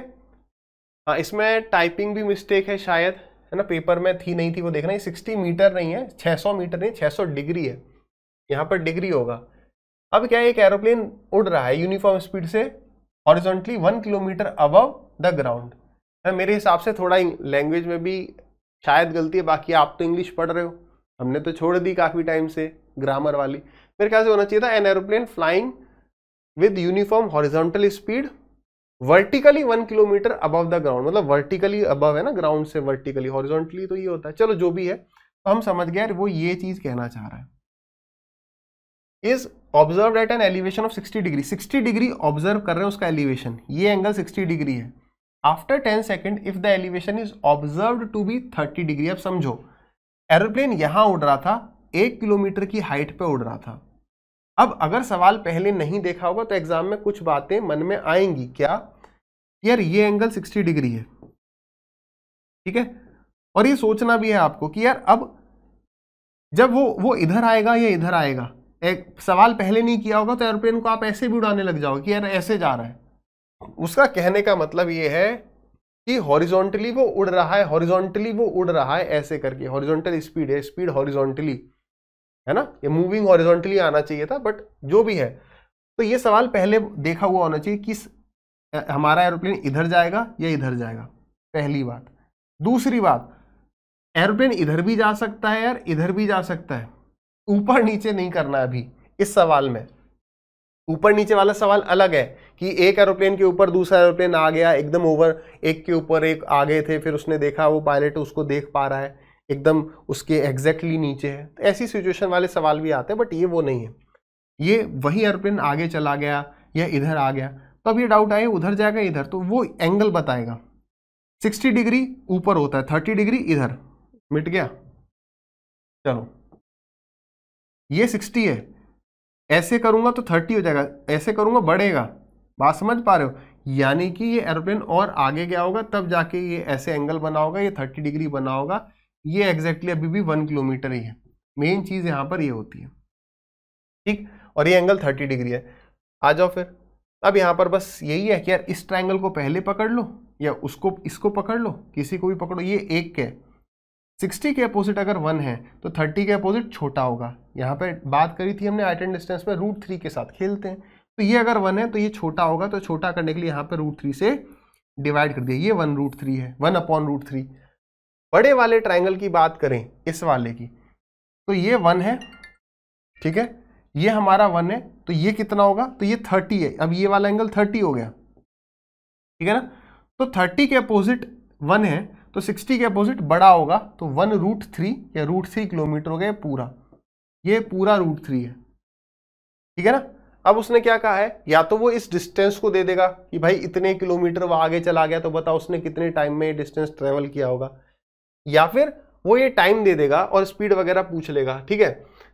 हाँ इसमें टाइपिंग भी मिस्टेक है शायद है ना पेपर में थी नहीं थी वो देखना ये 60 मीटर नहीं है 600 मीटर नहीं 600 डिग्री है यहाँ पर डिग्री होगा अब क्या एक एरोप्लेन उड़ रहा है यूनिफॉर्म स्पीड से horizontally one kilometre above the ground मेरे हिसाब से थोड़ा लैंग्वेज में भी शायद गलती है बाकी आप तो इंग्लिश पढ़ रहे हो हमने तो छोड़ दी काफ़ी टाइम से ग्रामर वाली मेरे ख्याल से होना चाहिए था an aeroplane flying with uniform horizontal speed vertically one kilometre above the ground मतलब वर्टिकली अबव है ना ग्राउंड से वर्टिकली हॉरिजॉन्टली तो ये होता है चलो जो भी है तो हम समझ गए वो ये चीज़ कहना चाह रहा है is observe at an elevation of 60 degree 60 degree observe कर रहे हैं उसका एलिवेशन ये एंगल 60 डिग्री है after 10 second if the elevation is observe to be 30 degree अब समझो एरोप्लेन यहाँ उड़ रहा था एक किलोमीटर की हाइट पे उड़ रहा था अब अगर सवाल पहले नहीं देखा होगा तो एग्जाम में कुछ बातें मन में आएंगी क्या यार ये एंगल 60 डिग्री है ठीक है और ये सोचना भी है आपको कि यार अब जब वो वो इधर आएगा या इधर आएगा एक सवाल पहले नहीं किया होगा तो एयरप्लेन को आप ऐसे भी उड़ाने लग जाओ कि यार ऐसे जा रहा है उसका कहने का मतलब ये है कि हॉरिजॉन्टली वो उड़ रहा है हॉरिजॉन्टली वो उड़ रहा है ऐसे करके हॉरिजॉन्टल स्पीड है स्पीड हॉरिजॉन्टली है ना ये मूविंग हॉरिजॉन्टली आना चाहिए था बट जो भी है तो ये सवाल पहले देखा हुआ होना चाहिए किस हमारा एरोप्लेन इधर जाएगा या इधर जाएगा पहली बात दूसरी बात एरोप्लेन इधर भी जा सकता है यार इधर भी जा सकता है ऊपर नीचे नहीं करना अभी इस सवाल में ऊपर नीचे वाला सवाल अलग है कि एक एरोप्लेन के ऊपर दूसरा एरोप्लेन आ गया एकदम ओवर एक के ऊपर एक आ गए थे फिर उसने देखा वो पायलट उसको देख पा रहा है एकदम उसके एग्जैक्टली नीचे है तो ऐसी सिचुएशन वाले सवाल भी आते हैं बट ये वो नहीं है ये वही एरोप्लेन आगे चला गया या इधर आ गया तो अब ये डाउट आए उधर जाएगा इधर तो वो एंगल बताएगा 60 डिग्री ऊपर होता है 30 डिग्री इधर मिट गया चलो ये सिक्सटी है ऐसे करूँगा तो थर्टी हो जाएगा ऐसे करूँगा बढ़ेगा बात समझ पा रहे हो यानी कि ये एरोप्लेन और आगे गया होगा तब जाके ये ऐसे एंगल बना होगा ये थर्टी डिग्री बना होगा ये एग्जैक्टली अभी भी वन किलोमीटर ही है मेन चीज़ यहाँ पर ये होती है ठीक और ये एंगल थर्टी डिग्री है आ जाओ फिर अब यहाँ पर बस यही है कि यार इस ट्रायंगल को पहले पकड़ लो या उसको इसको पकड़ लो किसी को भी पकड़ो ये एक है सिक्सटी के अपोजिट अगर वन है तो थर्टी के अपोजिट छोटा होगा यहाँ पे बात करी थी हमने आइट एंड डिस्टेंस में रूट थ्री के साथ खेलते हैं तो ये अगर वन है तो ये छोटा होगा तो छोटा करने के लिए यहाँ पे रूट थ्री से डिवाइड कर दिया ये वन रूट थ्री है वन अपॉन रूट थ्री बड़े वाले ट्राइंगल की बात करें इस वाले की तो ये वन है ठीक है ये हमारा वन है तो ये कितना होगा तो ये थर्टी है अब ये वाला एंगल थर्टी हो गया ठीक है ना तो थर्टी के अपोजिट वन है तो 60 के अपोजिट बड़ा होगा तो वन रूट थ्री या रूट थ्री किलोमीटर हो गया पूरा ये पूरा रूट थ्री है ठीक है ना अब उसने क्या कहा है या तो वो इस डिस्टेंस को दे देगा कि भाई इतने किलोमीटर वह आगे चला गया तो बताओ उसने कितने टाइम में डिस्टेंस ट्रेवल किया होगा या फिर वो ये टाइम दे देगा और स्पीड वगैरह पूछ लेगा ठीक है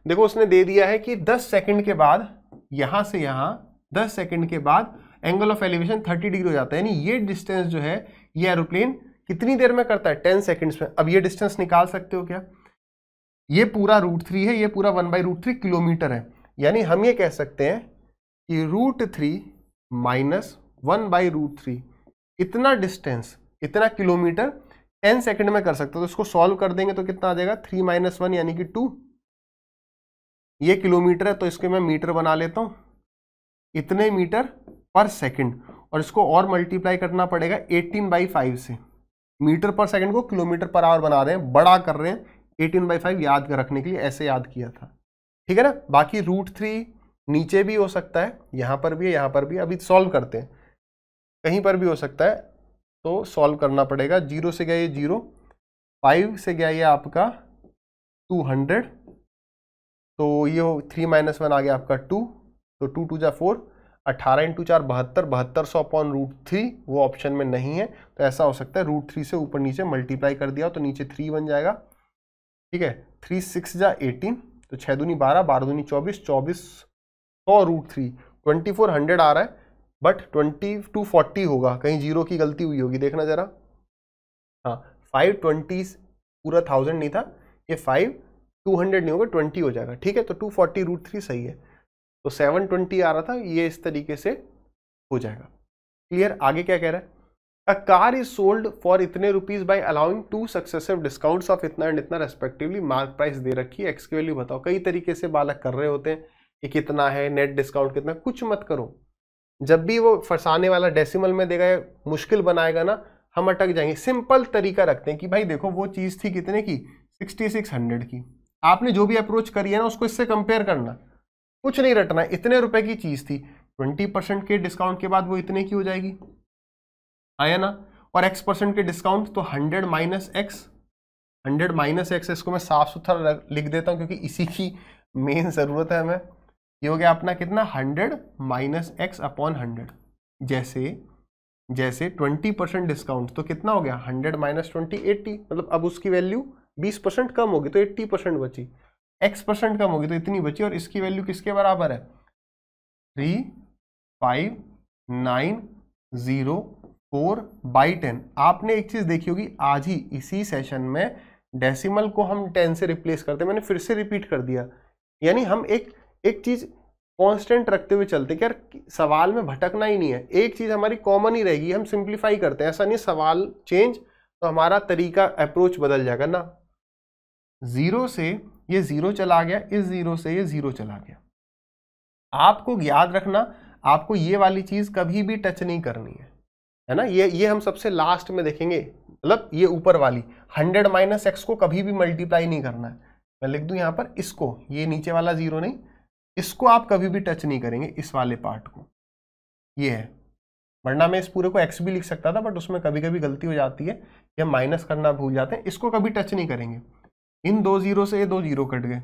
देखो उसने दे दिया है कि 10 सेकंड के बाद यहां से यहां 10 सेकंड के बाद एंगल ऑफ एलिवेशन 30 डिग्री हो जाता है यानी ये डिस्टेंस जो है ये एरोप्लेन कितनी देर में करता है टेन सेकेंड्स में अब ये डिस्टेंस निकाल सकते हो क्या ये पूरा रूट थ्री है ये पूरा one by root three kilometre है यानी हम ये कह सकते हैं कि root three minus one by root three इतना डिस्टेंस इतना किलोमीटर टेन सेकेंड में कर सकते हो तो इसको सॉल्व कर देंगे तो कितना आ जाएगा थ्री माइनस वन यानी कि टू ये किलोमीटर है तो इसके मैं मीटर बना लेता हूँ इतने मीटर पर सेकेंड और इसको और मल्टीप्लाई करना पड़ेगा एटीन बाई फाइव से मीटर पर सेकंड को किलोमीटर पर आवर बना रहे हैं बड़ा कर रहे हैं एटीन बाई फाइव याद कर रखने के लिए ऐसे याद किया था ठीक है ना बाकी रूट थ्री नीचे भी हो सकता है यहाँ पर भी है यहाँ पर भी अभी सॉल्व करते हैं कहीं पर भी हो सकता है तो सॉल्व करना पड़ेगा जीरो से गया ये जीरो फाइव से गया ये आपका टू हंड्रेड तो ये हो थ्री माइनस वन आ गया आपका टू तो टू टू जा फोर अट्ठारह इंटू चार बहत्तर बहत्तर सौ अपॉन रूट थ्री वो ऑप्शन में नहीं है तो ऐसा हो सकता है रूट थ्री से ऊपर नीचे मल्टीप्लाई कर दिया तो नीचे थ्री बन जाएगा ठीक है थ्री सिक्स जा एटीन तो छः दूनी बारह बारह दूनी चौबीस चौबीस सौ root three twenty four hundred आ रहा है बट ट्वेंटी टू फोर्टी होगा कहीं जीरो की गलती हुई होगी देखना ज़रा हाँ फाइव ट्वेंटी पूरा थाउजेंड नहीं था ये फाइव टू हंड्रेड नहीं होगा ट्वेंटी हो जाएगा ठीक है तो टू फोर्टी रूट थ्री सही है तो 720 आ रहा था ये इस तरीके से हो जाएगा क्लियर आगे क्या कह रहा है a car is sold for इतने rupees by allowing two successive discounts of इतना एंड इतना रेस्पेक्टिवली मार्क प्राइस दे रखी है एक्स की वैल्यू बताओ कई तरीके से बालक कर रहे होते हैं कि कितना है नेट डिस्काउंट कितना कुछ मत करो जब भी वो फंसाने वाला डेसिमल में देगा मुश्किल बनाएगा ना हम अटक जाएंगे सिंपल तरीका रखते हैं कि भाई देखो वो चीज़ थी कितने की सिक्सटी सिक्स हंड्रेड की आपने जो भी अप्रोच करी है ना उसको इससे कंपेयर करना कुछ नहीं रटना इतने रुपए की चीज़ थी ट्वेंटी परसेंट के डिस्काउंट के बाद वो इतने की हो जाएगी आया ना और एक्स परसेंट के डिस्काउंट तो hundred minus x hundred minus x इसको मैं साफ सुथरा लिख देता हूँ क्योंकि इसी की मेन ज़रूरत है हमें ये हो गया अपना कितना hundred minus x upon hundred जैसे जैसे ट्वेंटी परसेंट डिस्काउंट तो कितना हो गया हंड्रेड माइनस ट्वेंटी एट्टी मतलब अब उसकी वैल्यू बीस परसेंट कम होगी तो एट्टी परसेंट बची एक्स परसेंट कम होगी तो इतनी बची और इसकी वैल्यू किसके बराबर है three five nine zero four by ten आपने एक चीज़ देखी होगी आज ही इसी सेशन में डेसिमल को हम टेन से रिप्लेस करते हैं मैंने फिर से रिपीट कर दिया यानी हम एक एक चीज़ कांस्टेंट रखते हुए चलते कि यार सवाल में भटकना ही नहीं है एक चीज़ हमारी कॉमन ही रहेगी हम सिंप्लीफाई करते हैं ऐसा नहीं सवाल चेंज तो हमारा तरीका अप्रोच बदल जाएगा ना ज़ीरो से ये ज़ीरो चला गया इस ज़ीरो से ये ज़ीरो चला गया आपको याद रखना आपको ये वाली चीज़ कभी भी टच नहीं करनी है है ना ये ये हम सबसे लास्ट में देखेंगे मतलब ये ऊपर वाली हंड्रेड माइनस एक्स को कभी भी मल्टीप्लाई नहीं करना है मैं लिख दूँ यहाँ पर इसको ये नीचे वाला ज़ीरो नहीं इसको आप कभी भी टच नहीं करेंगे इस वाले पार्ट को ये है वरना मैं इस पूरे को एक्स भी लिख सकता था बट उसमें कभी कभी गलती हो जाती है या माइनस करना भूल जाते हैं इसको कभी टच नहीं करेंगे इन दो ज़ीरो से ये दो ज़ीरो कट गए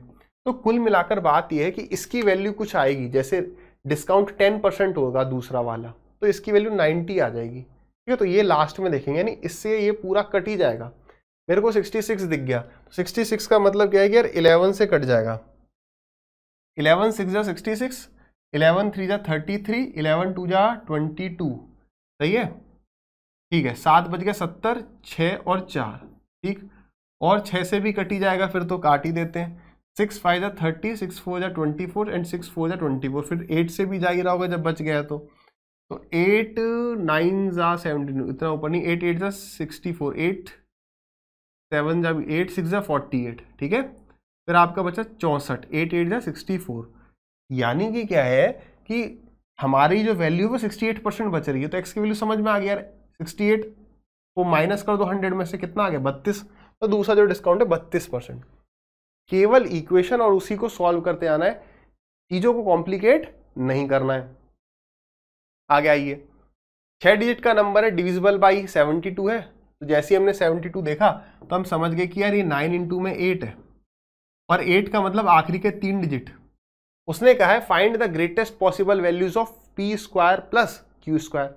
तो कुल मिलाकर बात यह है कि इसकी वैल्यू कुछ आएगी जैसे डिस्काउंट टेन परसेंट होगा दूसरा वाला तो इसकी वैल्यू नाइन्टी आ जाएगी ठीक है तो ये लास्ट में देखेंगे यानी इससे ये पूरा कट ही जाएगा मेरे को सिक्सटी सिक्स दिख गया तो सिक्सटी सिक्स का मतलब क्या है कि यार इलेवन से कट जाएगा इलेवन सिक्स जा सिक्सटी सिक्स इलेवन थ्री जा थर्टी थ्री इलेवन टू जा ट्वेंटी टू सही है ठीक है सात बज गया सत्तर छः और चार ठीक और छः से भी कटी जाएगा फिर तो काट ही देते हैं सिक्स फाइव या थर्टी सिक्स फोर या twenty four and six four या ट्वेंटी फोर फिर एट से भी जा ही रहा होगा जब बच गया तो तो एट नाइन ज़ा सेवनटीन इतना ऊपर नहीं एट एट ज़ा सिक्सटी फोर एट सेवन ज़ा एट सिक्स ज़ा फोर्टी एट ठीक है फिर आपका बचा चौंसठ एट एट ज़ा सिक्सटी फोर यानी कि क्या है कि हमारी जो वैल्यू वो सिक्सटी एट परसेंट बच रही है तो एक्स की वैल्यू समझ में आ गया यार सिक्सटी एट को माइनस कर दो हंड्रेड में से कितना आ गया बत्तीस तो दूसरा जो डिस्काउंट है बत्तीस परसेंट केवल इक्वेशन और उसी को सॉल्व करते आना है चीज़ों को कॉम्प्लिकेट नहीं करना है आगे आइए छह डिजिट का नंबर है डिविजिबल बाई सेवेंटी टू है तो जैसे ही हमने सेवेंटी टू देखा तो हम समझ गए कि यार ये नाइन इंटू में एट है और एट का मतलब आखिरी के तीन डिजिट उसने कहा है find the greatest possible values of p square plus q square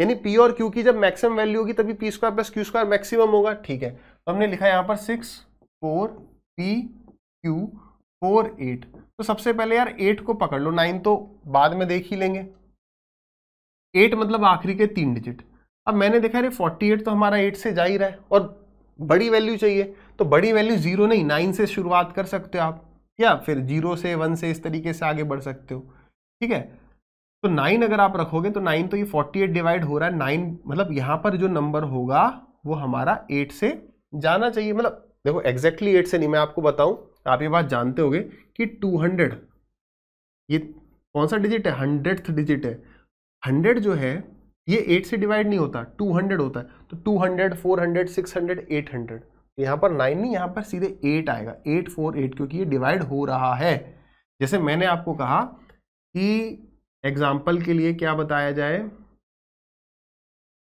यानी पी और क्यू की जब मैक्सिमम वैल्यू होगी तभी p square plus q square maximum होगा ठीक है तो हमने लिखा यहाँ पर six four p q four eight तो सबसे पहले यार एट को पकड़ लो नाइन तो बाद में देख ही लेंगे एट मतलब आखिरी के तीन डिजिट अब मैंने देखा अरे फोर्टी एट तो हमारा एट से जा ही रहा है और बड़ी वैल्यू चाहिए तो बड़ी वैल्यू जीरो नहीं नाइन से शुरुआत कर सकते हो आप या फिर जीरो से वन से इस तरीके से आगे बढ़ सकते हो ठीक है तो नाइन अगर आप रखोगे तो नाइन तो ये फोर्टी एट डिवाइड हो रहा है नाइन मतलब यहाँ पर जो नंबर होगा वो हमारा एट से जाना चाहिए मतलब देखो एग्जैक्टली एट से नहीं मैं आपको बताऊं आप ये बात जानते होगे कि 200 ये कौन सा डिजिट है हंड्रेड डिजिट है हंड्रेड जो है ये एट से डिवाइड नहीं होता टू हंड्रेड होता है तो two hundred four hundred six hundred eight hundred यहाँ पर नाइन नहीं यहाँ पर सीधे एट आएगा एट फोर एट क्योंकि ये डिवाइड हो रहा है जैसे मैंने आपको कहा कि एग्जाम्पल के लिए क्या बताया जाए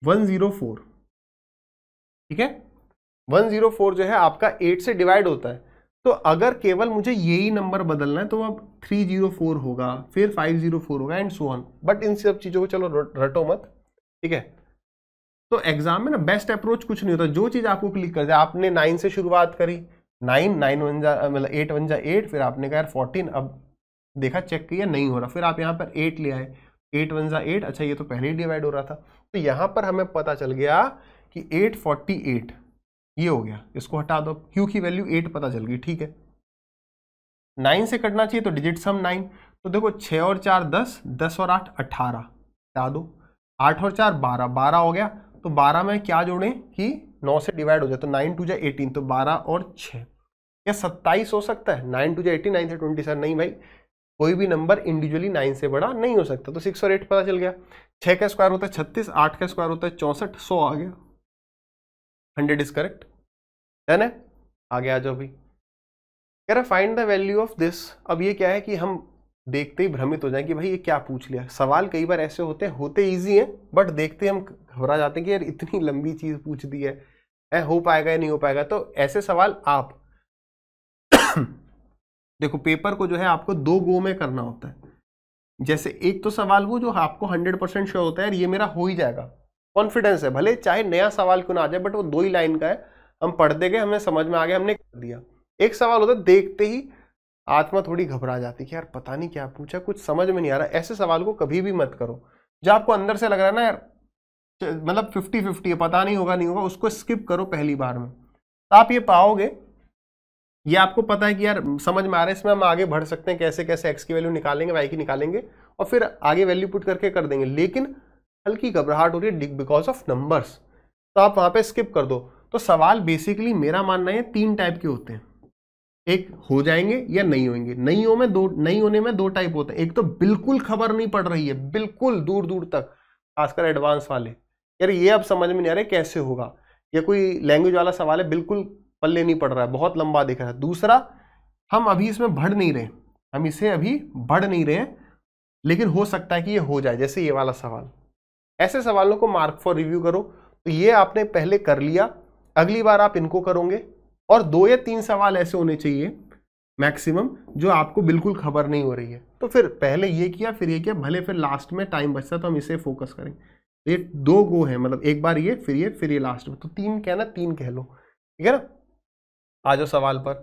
वन जीरो फोर ठीक है 104 जो है आपका 8 से डिवाइड होता है तो अगर केवल मुझे यही नंबर बदलना है तो अब 304 होगा फिर 504 होगा एंड सो ऑन बट इन सब चीज़ों को चलो रटो मत ठीक है तो एग्जाम में ना बेस्ट अप्रोच कुछ नहीं होता जो चीज़ आपको क्लिक कर दे आपने नाइन से शुरुआत करी नाइन नाइन वन जा मतलब एट वन जा एट फिर आपने कहा यार फोर्टीन अब देखा चेक किया नहीं हो रहा फिर आप यहाँ पर एट ले आए एट वन जा एट अच्छा ये तो पहले ही डिवाइड हो रहा था तो यहाँ पर हमें पता चल गया कि एट फोर्टी एट ये हो गया इसको हटा दो क्यू की वैल्यू एट पता चल गई ठीक है नाइन से कटना चाहिए तो डिजिट सम नाइन तो देखो छः और चार दस दस और आठ अट्ठारह हटा दो आठ और चार बारह बारह हो गया तो बारह में क्या जोड़े कि नौ से डिवाइड हो जाए तो नाइन टू जाए एटीन तो बारह और छः क्या सत्ताईस हो सकता है नाइन टू जाए एटीन नाइन से ट्वेंटी सर नहीं भाई कोई भी नंबर इंडिविजुअली नाइन से बड़ा नहीं हो सकता तो सिक्स और एट पता चल गया छः का स्क्वायर होता है छत्तीस आठ का स्क्वायर होता है चौंसठ सौ आ गया हंड्रेड इज करेक्ट डन है आगे आ जाओ भाई कह रहा find the value of this अब ये क्या है कि हम देखते ही भ्रमित हो जाए कि भाई ये क्या पूछ लिया सवाल कई बार ऐसे होते हैं होते ईजी हैं बट देखते हम घबरा जाते हैं कि यार इतनी लंबी चीज़ पूछ दी है ए, हो पाएगा या नहीं हो पाएगा तो ऐसे सवाल आप देखो पेपर को जो है आपको दो गो में करना होता है जैसे एक तो सवाल वो जो आपको हंड्रेड परसेंट श्योर होता है यार ये मेरा हो ही जाएगा कॉन्फिडेंस है भले चाहे नया सवाल क्यों ना आ जाए बट वो दो ही लाइन का है हम दे गए हमें समझ में आ गया हमने कर दिया एक सवाल होता है देखते ही आत्मा थोड़ी घबरा जाती कि यार पता नहीं क्या पूछा कुछ समझ में नहीं आ रहा ऐसे सवाल को कभी भी मत करो जो आपको अंदर से लग रहा है ना यार मतलब फिफ्टी फिफ्टी है पता नहीं होगा नहीं होगा उसको स्किप करो पहली बार में तो आप ये पाओगे ये आपको पता है कि यार समझ में आ रहा है इसमें हम आगे बढ़ सकते हैं कैसे कैसे एक्स की वैल्यू निकालेंगे वाई की निकालेंगे और फिर आगे वैल्यू पुट करके कर देंगे लेकिन हल्की घबराहट हो रही है बिकॉज ऑफ नंबर्स तो आप वहाँ पे स्किप कर दो तो सवाल बेसिकली मेरा मानना है तीन टाइप के होते हैं एक हो जाएंगे या नहीं होंगे नहीं हो में दो नहीं होने में दो टाइप होते हैं एक तो बिल्कुल खबर नहीं पड़ रही है बिल्कुल दूर दूर तक खासकर एडवांस वाले यार ये अब समझ में नहीं आ रहा कैसे होगा ये कोई लैंग्वेज वाला सवाल है बिल्कुल पल्ले नहीं पड़ रहा है बहुत लंबा दिख रहा है दूसरा हम अभी इसमें बढ़ नहीं रहे हम इसे अभी बढ़ नहीं रहे लेकिन हो सकता है कि ये हो जाए जैसे ये वाला सवाल ऐसे सवालों को मार्क फॉर रिव्यू करो तो ये आपने पहले कर लिया अगली बार आप इनको करोगे और दो या तीन सवाल ऐसे होने चाहिए मैक्सिमम जो आपको बिल्कुल खबर नहीं हो रही है तो फिर पहले ये किया फिर ये किया भले फिर लास्ट में टाइम बचता तो हम इसे फोकस करेंगे ये दो गो है मतलब एक बार ये फिर ये फिर ये लास्ट में तो तीन कहना तीन कह लो ठीक है ना आ जाओ सवाल पर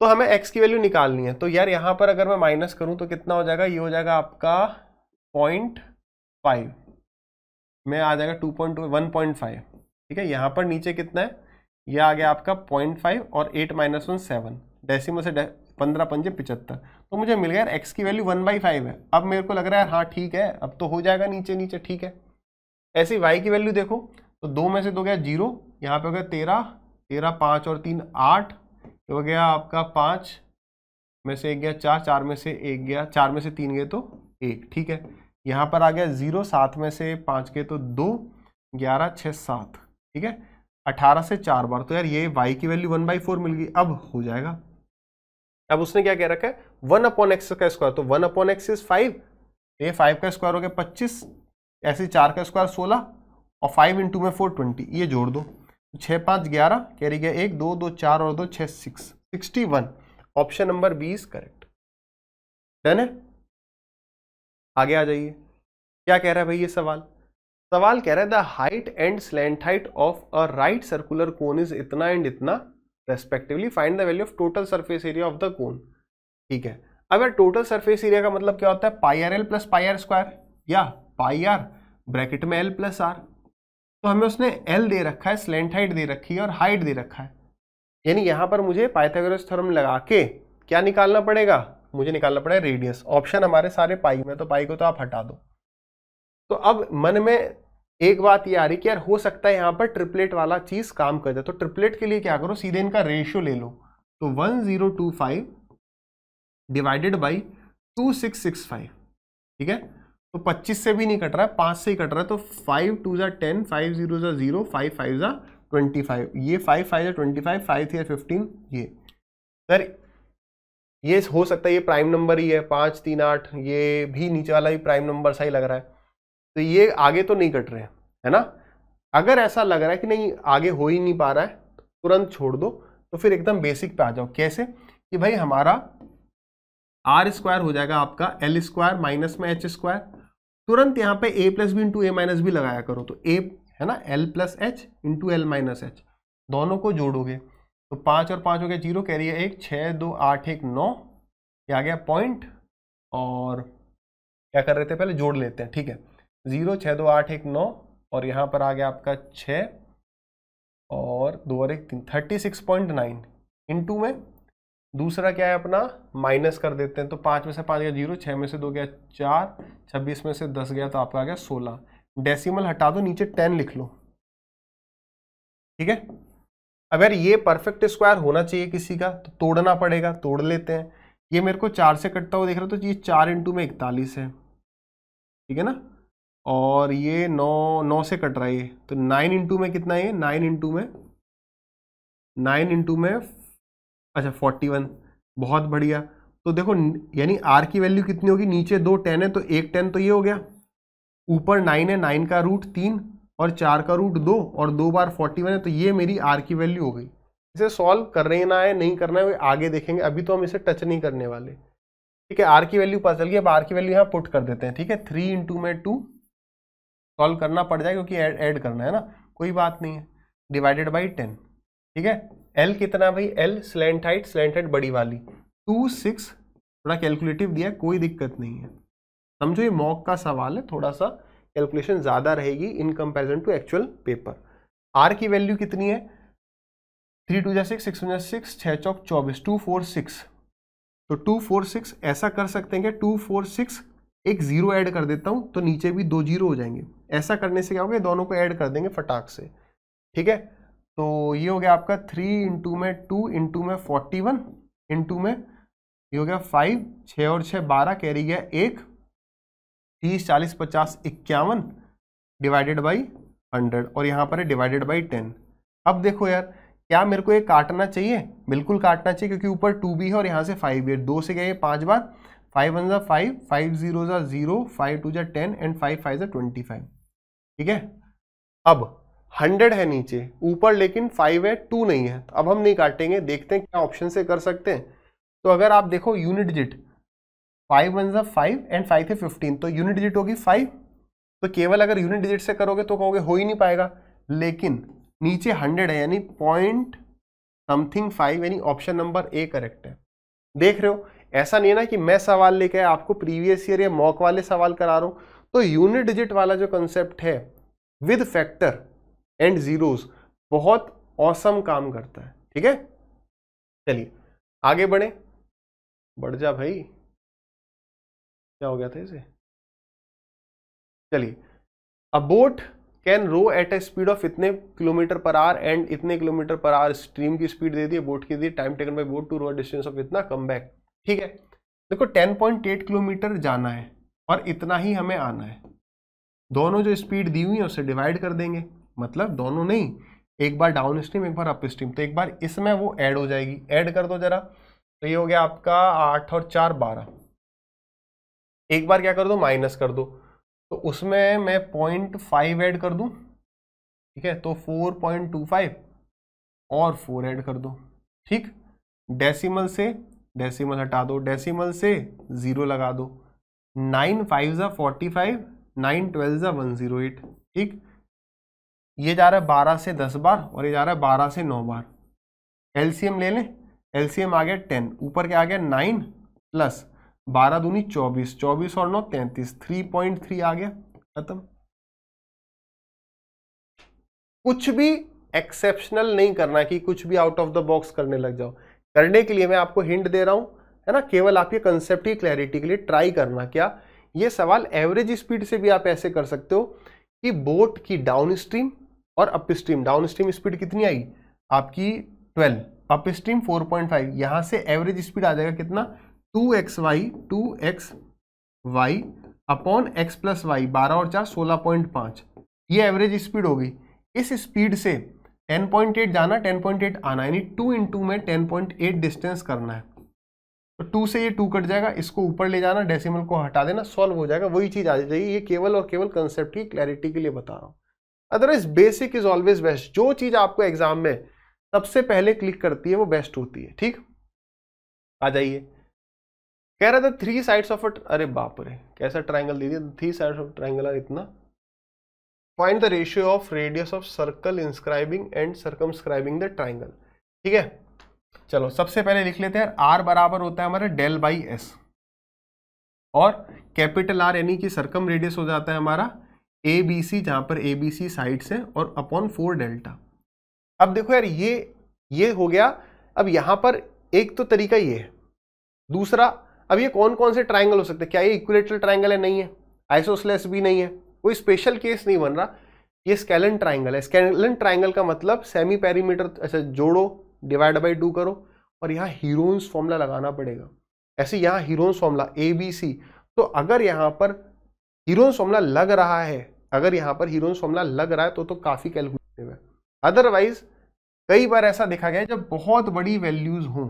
तो हमें एक्स की वैल्यू निकालनी है तो यार यहां पर अगर मैं माइनस करूं तो कितना हो जाएगा ये हो जाएगा आपका पॉइंट फाइव में आ जाएगा two point one point five ठीक है यहाँ पर नीचे कितना है यह आ गया आपका पॉइंट फाइव और एट माइनस वन सेवन में से पंद्रह पंजे पिचहत्तर तो मुझे मिल गया एक्स की वैल्यू वन बाई फाइव है अब मेरे को लग रहा है हाँ ठीक है अब तो हो जाएगा नीचे नीचे ठीक है ऐसे ही वाई की वैल्यू देखो तो दो में से दो गया जीरो यहाँ पे हो गया तेरह तेरह पाँच और तीन आठ हो गया आपका पाँच में से एक गया चार चार में से एक गया चार में से तीन गए तो एक ठीक है यहाँ पर आ गया ज़ीरो सात में से पाँच गए तो दो ग्यारह छः सात ठीक है अठारह से चार बार तो यार ये वाई की वैल्यू वन बाई फोर मिल गई अब हो जाएगा अब उसने क्या कह रखा है वन अपॉन एक्स का स्क्वायर तो one upon x is five ये फाइव का स्क्वायर हो गया पच्चीस ऐसे चार का स्क्वायर सोलह और फाइव इंटू में फोर ट्वेंटी ये जोड़ दो छः पाँच ग्यारह कह रही गया एक दो दो चार और दो छः six sixty one option number B is correct done है आगे आ जाइए क्या कह रहा है भाई ये सवाल सवाल कह रहा है the height and slant height of a right circular cone is इतना एंड इतना respectively find the value of total surface area of the cone ठीक है अगर टोटल सरफेस एरिया का मतलब क्या होता है pi r l plus pi r square या पाई आर ब्रैकेट में एल प्लस आर तो हमें उसने एल दे रखा है स्लेंट हाइट दे रखी है और हाइट दे रखा है यानी यहाँ पर मुझे पाइथागोरस थ्योरम लगा के क्या निकालना पड़ेगा मुझे निकालना पड़ेगा रेडियस ऑप्शन हमारे सारे पाई में तो पाई को तो आप हटा दो तो अब मन में एक बात ये आ रही कि यार हो सकता है यहाँ पर ट्रिपलेट वाला चीज़ काम कर दे तो ट्रिपलेट के लिए क्या करो सीधे इनका रेशियो ले लो तो one zero two five divided by two six six five ठीक है तो पच्चीस से भी नहीं कट रहा है पाँच से ही कट रहा है तो फाइव टू ज़ा टेन फाइव ज़ीरो ज़ा ज़ीरो फाइव फाइव ज़ा ट्वेंटी फाइव ये फाइव फाइव ज़ा ट्वेंटी फाइव फाइव थी फिफ्टीन ये सर ये हो सकता है ये प्राइम नंबर ही है पाँच तीन आठ ये भी नीचे वाला ही प्राइम नंबर सा ही लग रहा है तो ये आगे तो नहीं कट रहे हैं है ना अगर ऐसा लग रहा है कि नहीं आगे हो ही नहीं पा रहा है तुरंत छोड़ दो तो फिर एकदम बेसिक पे आ जाओ कैसे कि भाई हमारा आर स्क्वायर हो जाएगा आपका एल स्क्वायर माइनस में एच स्क्वायर तुरंत यहाँ पे a plus b into a minus b लगाया करो तो ए है ना l plus h into l minus h दोनों को जोड़ोगे तो पाँच और पाँच हो गया जीरो कह रही है एक छः दो आठ एक नौ ये आ गया पॉइंट और क्या कर रहे थे पहले जोड़ लेते हैं ठीक है ज़ीरो छः दो आठ एक नौ और यहाँ पर आ गया आपका छः और दो और एक तीन thirty six point nine into में दूसरा क्या है अपना माइनस कर देते हैं तो पाँच में से पाँच गया जीरो छः में से दो गया चार छब्बीस में से दस गया तो आपका आ गया सोलह डेसीमल हटा दो नीचे टेन लिख लो ठीक है अगर ये परफेक्ट स्क्वायर होना चाहिए किसी का तो तोड़ना पड़ेगा तोड़ लेते हैं ये मेरे को चार से कटता हुआ देख रहा तो ये चार इंटू में इकतालीस है ठीक है ना और ये नौ नौ से कट रहा है ये तो नाइन इंटू में कितना है नाइन इंटू में नाइन इंटू में अच्छा फोर्टी वन बहुत बढ़िया तो देखो यानी आर की वैल्यू कितनी होगी नीचे दो टेन है तो एक टेन तो ये हो गया ऊपर नाइन है नाइन का रूट तीन और चार का रूट दो और दो बार फोर्टी वन है तो ये मेरी आर की वैल्यू हो गई इसे सॉल्व करना रहे ना है नहीं करना है आगे देखेंगे अभी तो हम इसे टच नहीं करने वाले ठीक है आर की वैल्यू पता चल गई अब आर की वैल्यू यहाँ पुट कर देते हैं ठीक है थ्री इंटू में टू सॉल्व करना पड़ जाए क्योंकि ऐड करना है ना कोई बात नहीं है डिवाइडेड बाई टेन ठीक है एल कितना भाई l slant height slant height बड़ी वाली टू सिक्स थोड़ा कैलकुलेटिव दिया कोई दिक्कत नहीं है समझो ये मॉक का सवाल है थोड़ा सा कैलकुलेशन ज़्यादा रहेगी in comparison to actual paper r की वैल्यू कितनी है थ्री टू जा सिक्स सिक्स टू सिक्स छः चौक चौबीस टू फोर सिक्स तो टू फोर सिक्स ऐसा कर सकते हैं क्या टू फोर सिक्स एक ज़ीरो ऐड कर देता हूँ तो नीचे भी दो जीरो हो जाएंगे ऐसा करने से क्या होगा दोनों को ऐड कर देंगे फटाक से ठीक है तो ये हो गया आपका थ्री इंटू में टू इंटू में फोर्टी वन इंटू में ये हो गया फाइव छः और छः बारह कैरी गया एक तीस चालीस पचास इक्यावन डिवाइडेड बाई हंड्रेड और यहाँ पर है डिवाइडेड बाई टेन अब देखो यार क्या मेरे को ये काटना चाहिए बिल्कुल काटना चाहिए क्योंकि ऊपर टू भी है और यहाँ से फाइव भी है दो से गए पाँच बार फाइव वन ज़ा फाइव फाइव ज़ीरो ज़ा ज़ीरो फाइव टू ज़ा टेन एंड फाइव फाइव ज़ा ट्वेंटी फाइव ठीक है अब हंड्रेड है नीचे ऊपर लेकिन फाइव है टू नहीं है तो अब हम नहीं काटेंगे देखते हैं क्या ऑप्शन से कर सकते हैं तो अगर आप देखो यूनिट डिजिट फाइव वन जब फाइव एंड फाइव है फिफ्टीन तो यूनिट डिजिट होगी फाइव तो केवल अगर यूनिट डिजिट से करोगे तो कहोगे हो ही नहीं पाएगा लेकिन नीचे हंड्रेड है यानी पॉइंट समथिंग फाइव यानी ऑप्शन नंबर ए करेक्ट है देख रहे हो ऐसा नहीं है ना कि मैं सवाल लेके आपको प्रीवियस ईयर या मॉक वाले सवाल करा रहा हूँ तो यूनिट डिजिट वाला जो कंसेप्ट है विद फैक्टर एंड जीरोस बहुत औसम काम करता है ठीक है चलिए आगे बढ़े बढ़ जा भाई क्या हो गया था इसे चलिए a boat can row at a speed of इतने किलोमीटर पर आर एंड इतने किलोमीटर पर आर स्ट्रीम की स्पीड दे दी बोट की दी time taken by boat to row distance of इतना कम बैक ठीक है देखो 10.8 किलोमीटर जाना है और इतना ही हमें आना है दोनों जो स्पीड दी हुई है उसे डिवाइड कर देंगे मतलब दोनों नहीं एक बार डाउन स्ट्रीम एक बार अप स्ट्रीम तो एक बार इसमें वो ऐड हो जाएगी ऐड कर दो जरा तो ये हो गया आपका आठ और चार बारह एक बार क्या कर दो माइनस कर दो तो उसमें मैं पॉइंट फाइव ऐड कर दूँ ठीक है तो फोर पॉइंट टू फाइव और फोर ऐड कर दो ठीक डेसिमल से डेसिमल हटा दो डेसिमल से ज़ीरो लगा दो नाइन फाइव ज़ा फोर्टी फाइव नाइन ट्वेल्व ज़ा वन ज़ीरो एट ठीक ये जा रहा है बारह से दस बार और ये जा रहा है बारह से नौ बार एलसीएम ले लें एलसीएम आ गया टेन ऊपर क्या आ गया नाइन प्लस बारह दूनी चौबीस चौबीस और नौ तैंतीस थ्री पॉइंट थ्री आ गया खत्म कुछ भी एक्सेप्शनल नहीं करना कि कुछ भी आउट ऑफ द बॉक्स करने लग जाओ करने के लिए मैं आपको हिंट दे रहा हूं है ना केवल आप ये कंसेप्ट की क्लैरिटी के लिए ट्राई करना क्या ये सवाल एवरेज स्पीड से भी आप ऐसे कर सकते हो कि बोट की डाउन स्ट्रीम और upstream downstream speed कितनी आई आपकी 12 अप स्ट्रीम फाइव यहाँ से एवरेज स्पीड आ जाएगा कितना two x y two x y upon x plus y बारह और चार सोलह पॉइंट पाँच ये एवरेज स्पीड होगी इस स्पीड से 10.8 जाना 10.8 आना यानी टू इंटू में 10.8 डिस्टेंस करना है तो टू से ये टू कट जाएगा इसको ऊपर ले जाना डेसिमल को हटा देना सॉल्व हो जाएगा वही चीज़ आ जाएगी ये केवल और केवल कंसेप्ट की क्लैरिटी के लिए बता रहा हूँ otherwise basic is always best जो चीज़ आपको एग्जाम में सबसे पहले क्लिक करती है वो बेस्ट होती है ठीक आ जाइए कह रहा था थ्री साइड्स ऑफ अरे बाप रे कैसा ट्राइंगल दे दिया three sides of triangle are इतना find the ratio of radius of circle inscribing and circumscribing the triangle ठीक है चलो सबसे पहले लिख लेते हैं आर बराबर होता है हमारा डेल बाई एस और कैपिटल आर यानी कि सरकम रेडियस हो जाता है हमारा ए बी सी जहां पर ए बी सी साइड से और अपॉन फोर डेल्टा अब देखो यार ये ये हो गया अब यहां पर एक तो तरीका ये है दूसरा अब ये कौन कौन से ट्राइंगल हो सकते हैं क्या ये इक्विलेटरल ट्राइंगल है नहीं है आइसोसलेस भी नहीं है कोई स्पेशल केस नहीं बन रहा ये स्केलन ट्राइंगल है स्केलन ट्राइंगल का मतलब सेमी पेरीमीटर अच्छा जोड़ो डिवाइड बाई टू करो और यहाँ हीरोन्स फॉर्मूला लगाना पड़ेगा ऐसे यहाँ Heron's formula a B c तो अगर यहाँ पर हीरोन्स फॉर्मूला लग रहा है अगर यहाँ पर हीरोन्स फॉर्मूला लग रहा है तो तो काफ़ी कैलकुलेटिव है अदरवाइज कई बार ऐसा देखा गया जब बहुत बड़ी वैल्यूज़ हों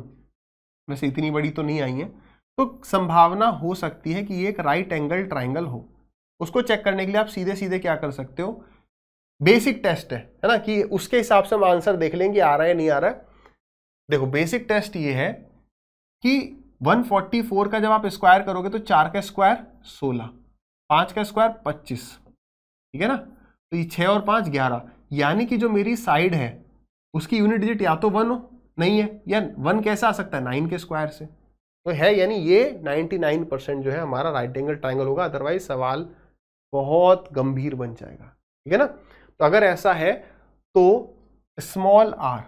वैसे इतनी बड़ी तो नहीं आई हैं तो संभावना हो सकती है कि एक राइट एंगल ट्राइंगल हो उसको चेक करने के लिए आप सीधे सीधे क्या कर सकते हो बेसिक टेस्ट है है ना कि उसके हिसाब से हम आंसर देख लेंगे आ रहा है नहीं आ रहा है देखो बेसिक टेस्ट ये है कि 144 का जब आप स्क्वायर करोगे तो चार का स्क्वायर 16, 5 का स्क्वायर 25, ठीक है ना तो ये छः और पाँच ग्यारह यानी कि जो मेरी साइड है उसकी यूनिट डिजिट या तो वन हो नहीं है या वन कैसे आ सकता है नाइन के स्क्वायर से तो है यानी ये 99 परसेंट जो है हमारा राइट एंगल ट्राइंगल होगा अदरवाइज सवाल बहुत गंभीर बन जाएगा ठीक है ना तो अगर ऐसा है तो स्मॉल आर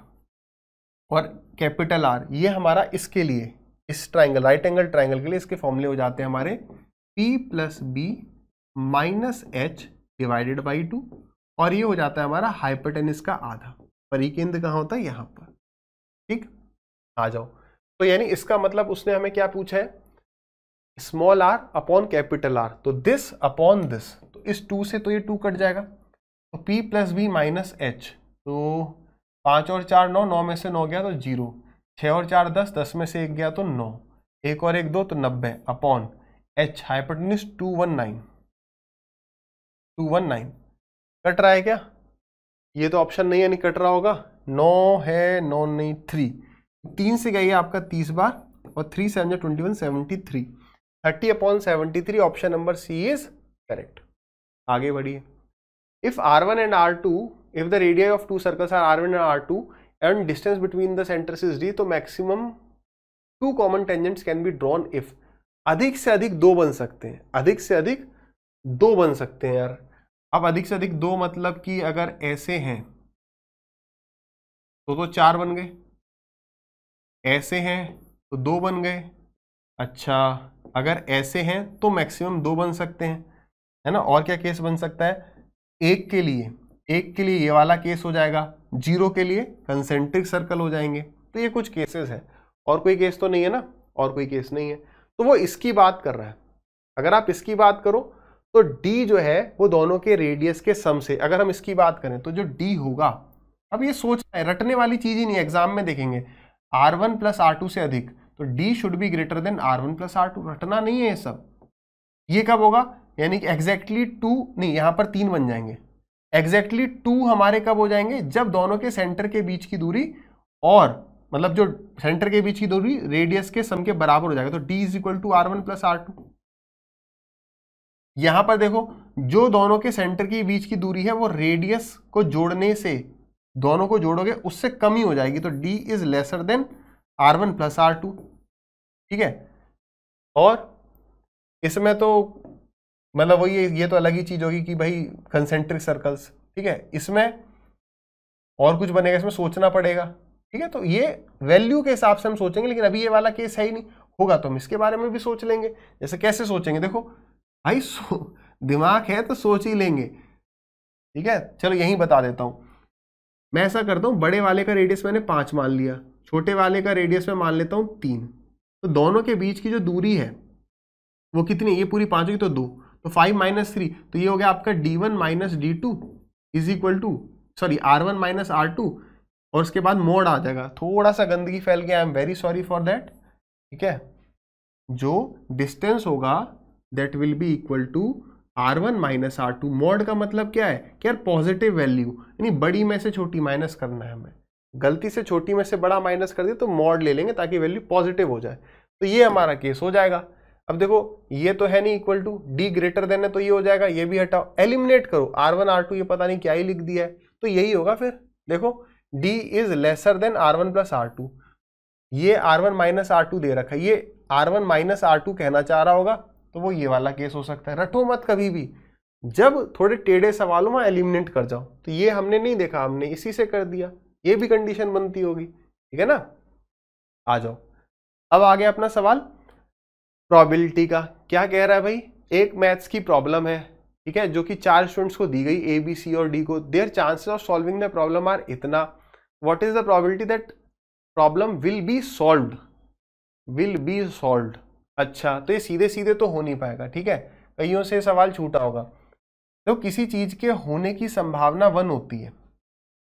और कैपिटल आर ये हमारा इसके लिए इस ट्राइंगल राइट एंगल ट्राइंगल के लिए इसके फॉर्मूले हो जाते हैं हमारे p plus B minus h divided by two और ये हो जाता है हमारा हाइपरटेनिस का आधा परिकेंद्र कहाँ होता है यहाँ पर ठीक आ जाओ तो यानी इसका मतलब उसने हमें क्या पूछा है small r upon capital r तो दिस अपॉन दिस तो इस टू से तो ये टू कट जाएगा तो p plus B minus h तो पाँच और चार नौ नौ में से नौ गया तो जीरो छः और चार दस दस में से एक गया तो नौ एक और एक दो तो नब्बे upon h hypotenuse two one nine two one nine cut रहा है क्या ये तो ऑप्शन नहीं है नहीं कट रहा होगा नौ है नौ नहीं थ्री तीन से गई है आपका तीस बार और three seven twenty one seventy three thirty upon seventy three option number C is correct आगे बढ़िए if r one and r two if the radii of two circles are r1 and r2 and distance between the centers is d तो maximum two common tangents can be drawn if अधिक से अधिक दो बन सकते हैं अधिक से अधिक दो बन सकते हैं यार अब अधिक से अधिक दो मतलब कि अगर ऐसे हैं तो तो चार बन गए ऐसे हैं तो दो बन गए अच्छा अगर ऐसे हैं तो मैक्सिमम दो बन सकते हैं है ना और क्या केस बन सकता है एक के लिए एक के लिए ये वाला केस हो जाएगा जीरो के लिए कंसेंट्रिक सर्कल हो जाएंगे तो ये कुछ केसेस हैं और कोई केस तो नहीं है ना और कोई केस नहीं है तो वो इसकी बात कर रहा है अगर आप इसकी बात करो तो डी जो है वो दोनों के रेडियस के सम से अगर हम इसकी बात करें तो जो डी होगा अब ये सोचना है रटने वाली चीज़ ही नहीं एग्जाम में देखेंगे r one plus are two से अधिक तो d should be greater than are one plus are two रटना नहीं है ये सब ये कब होगा यानी कि एग्जैक्टली टू नहीं यहाँ पर तीन बन जाएंगे एग्जैक्टली exactly टू हमारे कब हो जाएंगे जब दोनों के सेंटर के बीच की दूरी और मतलब जो सेंटर के बीच की दूरी रेडियस के सम के बराबर हो जाएगा तो D is equal to R one plus are two यहां पर देखो जो दोनों के सेंटर के बीच की दूरी है वो रेडियस को जोड़ने से दोनों को जोड़ोगे उससे कम ही हो जाएगी तो d is lesser than are one plus are two ठीक है और इसमें तो मतलब वही ये, ये तो अलग ही चीज़ होगी कि भाई कंसेंट्रिक सर्कल्स ठीक है इसमें और कुछ बनेगा इसमें सोचना पड़ेगा ठीक है तो ये वैल्यू के हिसाब से हम सोचेंगे लेकिन अभी ये वाला केस है ही नहीं होगा तो हम इसके बारे में भी सोच लेंगे जैसे कैसे सोचेंगे देखो भाई सो दिमाग है तो सोच ही लेंगे ठीक है चलो यहीं बता देता हूँ मैं ऐसा करता हूँ बड़े वाले का रेडियस मैंने पांच मान लिया छोटे वाले का रेडियस में मान लेता हूँ तीन तो दोनों के बीच की जो दूरी है वो कितनी ये पूरी पांच की तो दो तो फाइव माइनस थ्री तो ये हो गया आपका D one minus D two is equal to sorry R one minus R two और उसके बाद मोड आ जाएगा थोड़ा सा गंदगी फैल गया I am very sorry for that ठीक है जो डिस्टेंस होगा that will be equal to R one minus R two mod का मतलब क्या है कि यार पॉजिटिव वैल्यू यानी बड़ी में से छोटी माइनस करना है हमें गलती से छोटी में से बड़ा माइनस कर दिया तो मॉड ले लेंगे ताकि वैल्यू पॉजिटिव हो जाए तो ये हमारा केस हो जाएगा अब देखो ये तो है नहीं equal to D greater than है तो ये हो जाएगा ये भी हटाओ एलिमिनेट करो आर वन आर टू ये पता नहीं क्या ही लिख दिया है तो यही होगा फिर देखो D is lesser than are one plus are two ये R one minus R two दे रखा है ये R one minus R two कहना चाह रहा होगा तो वो ये वाला केस हो सकता है रटो मत कभी भी जब थोड़े टेढ़े सवालों में एलिमिनेट कर जाओ तो ये हमने नहीं देखा हमने इसी से कर दिया ये भी कंडीशन बनती होगी ठीक है ना आ जाओ अब आ गया अपना सवाल प्रोबेबिलिटी का क्या कह रहा है भाई एक मैथ्स की प्रॉब्लम है ठीक है जो कि चार स्टूडेंट्स को दी गई ए बी सी और डी को there chances of solving the problem are इतना what is the probability that problem will be solved will be solved अच्छा तो ये सीधे सीधे तो हो नहीं पाएगा ठीक है कईयों से सवाल छूटा होगा तो किसी चीज़ के होने की संभावना वन होती है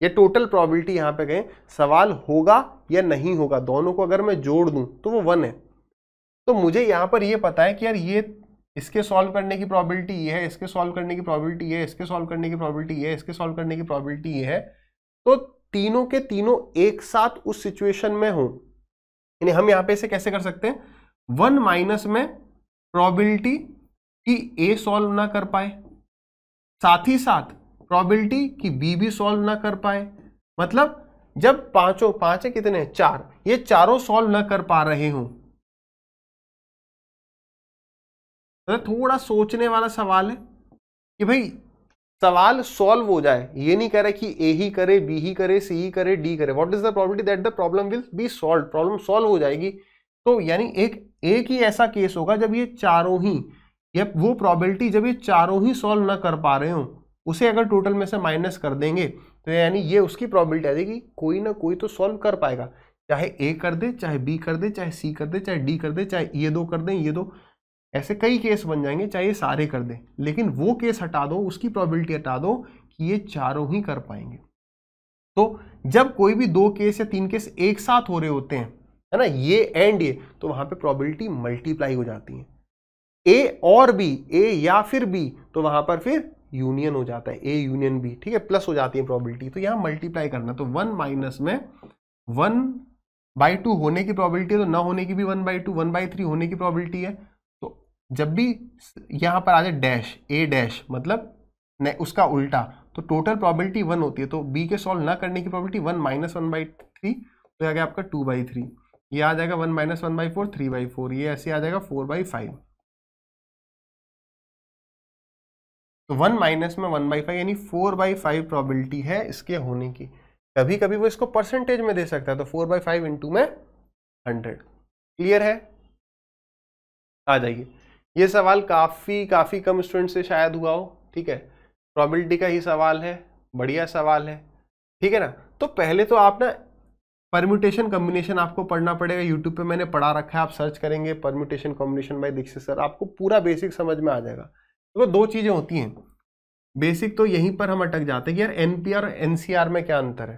ये टोटल प्रॉबिलिटी यहाँ पे कहें सवाल होगा या नहीं होगा दोनों को अगर मैं जोड़ दूँ तो वो वन है तो मुझे यहाँ पर ये पता है कि यार ये इसके सॉल्व करने की प्रॉबिलिटी ये है इसके सॉल्व करने की प्रॉबिलिटी ये है इसके सॉल्व करने की प्रॉबिलिटी ये है इसके सॉल्व करने की प्रॉबिलिटी ये है तो तीनों के तीनों एक साथ उस सिचुएशन में हो यानी हम यहाँ पे इसे कैसे कर सकते हैं वन माइनस में प्रॉबिलिटी कि ए सॉल्व ना कर पाए साथ ही साथ प्रॉबिलिटी कि बी भी सॉल्व ना कर पाए मतलब जब पांचों पांच है कितने चार ये चारों सॉल्व ना कर पा रहे हूं मतलब तो थोड़ा सोचने वाला सवाल है कि भाई सवाल सॉल्व हो जाए ये नहीं कह रहा कि ए ही करे बी ही करे सी ही करे डी करे what is the property that the problem will be solve problem solve हो जाएगी तो यानी एक एक ही ऐसा केस होगा जब ये चारों ही ये वो प्रॉबिलिटी जब ये चारों ही सॉल्व ना कर पा रहे हो उसे अगर टोटल में से माइनस कर देंगे तो यानी ये उसकी प्रॉबिलिटी आ जाएगी कोई ना कोई तो सॉल्व कर पाएगा चाहे ए कर दे चाहे बी कर दे चाहे सी कर दे चाहे डी कर दे चाहे ये दो कर दें ये दो ऐसे कई केस बन जाएंगे चाहे सारे कर दें लेकिन वो केस हटा दो उसकी प्रॉबिलिटी हटा दो कि ये चारों ही कर पाएंगे तो जब कोई भी दो केस या तीन केस एक साथ हो रहे होते हैं है ना ये एंड ये तो वहां पे प्रॉबिलिटी मल्टीप्लाई हो जाती है ए और बी ए या फिर बी तो वहां पर फिर यूनियन हो जाता है ए यूनियन बी ठीक है प्लस हो जाती है प्रॉबिलिटी तो यहां मल्टीप्लाई करना तो वन माइनस में वन बाई टू होने की प्रोबेबिलिटी है तो ना होने की भी one by two one by three होने की प्रोबेबिलिटी है जब भी यहाँ पर आ जाए डैश ए डैश मतलब नहीं उसका उल्टा तो टोटल प्रॉबिलिटी वन होती है तो बी के सॉल्व ना करने की probability one minus one by three तो आ गया आपका टू बाई थ्री ये आ जाएगा one minus one by four three by four ये ऐसे आ जाएगा फोर बाई फाइव तो वन माइनस में वन बाई फाइव यानी फोर बाई फाइव प्रॉबिलिटी है इसके होने की कभी कभी वो इसको परसेंटेज में दे सकता है तो फोर बाई फाइव इंटू में हंड्रेड क्लियर है आ जाइए ये सवाल काफ़ी काफ़ी कम स्टूडेंट से शायद हुआ हो ठीक है प्रॉबिलिटी का ही सवाल है बढ़िया सवाल है ठीक है ना तो पहले तो आप ना परम्यूटेशन कॉम्बिनेशन आपको पढ़ना पड़ेगा यूट्यूब पे मैंने पढ़ा रखा है आप सर्च करेंगे permutation combination by Dixit sir आपको पूरा बेसिक समझ में आ जाएगा देखो तो दो चीज़ें होती हैं बेसिक तो यहीं पर हम अटक जाते हैं कि यार एन और एन में क्या अंतर है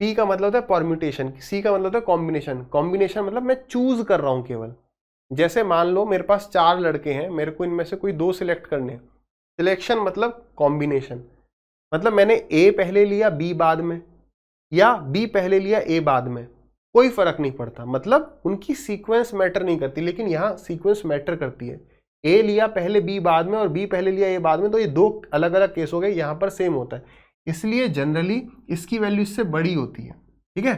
पी का मतलब होता है परम्यूटेशन सी का मतलब होता है कॉम्बिनेशन कॉम्बिनेशन मतलब मैं चूज़ कर रहा हूँ केवल जैसे मान लो मेरे पास चार लड़के हैं मेरे को इनमें से कोई दो सिलेक्ट करने हैं सिलेक्शन मतलब कॉम्बिनेशन मतलब मैंने ए पहले लिया बी बाद में या बी पहले लिया ए बाद में कोई फर्क नहीं पड़ता मतलब उनकी सीक्वेंस मैटर नहीं करती लेकिन यहाँ सीक्वेंस मैटर करती है ए लिया पहले बी बाद में और बी पहले लिया ए बाद में तो ये दो अलग अलग केस हो गए यहाँ पर सेम होता है इसलिए जनरली इसकी वैल्यू इससे बड़ी होती है ठीक है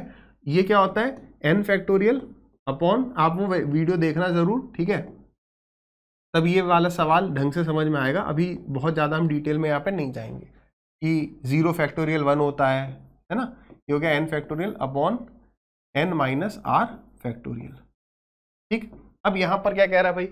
ये क्या होता है एन फैक्टोरियल अपॉन आप वो वीडियो देखना ज़रूर ठीक है तब ये वाला सवाल ढंग से समझ में आएगा अभी बहुत ज़्यादा हम डिटेल में यहाँ पर नहीं जाएंगे कि ज़ीरो फैक्टोरियल वन होता है है ना ये हो गया N factorial upon N minus R factorial ठीक अब यहाँ पर क्या कह रहा है भाई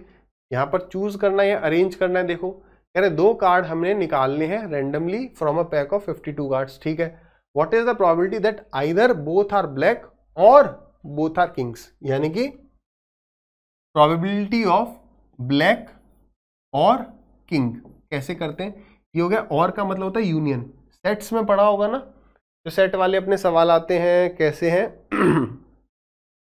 यहाँ पर चूज़ करना है अरेंज करना है देखो कह रहे दो कार्ड हमने निकालने हैं randomly from a pack of two cards ठीक है what is the probability that either both are black और बोथ आर किंग्स यानी कि प्रोबेबिलिटी ऑफ ब्लैक और किंग कैसे करते हैं ये हो गया और का मतलब होता है यूनियन सेट्स में पढ़ा होगा ना जो सेट वाले अपने सवाल आते हैं कैसे हैं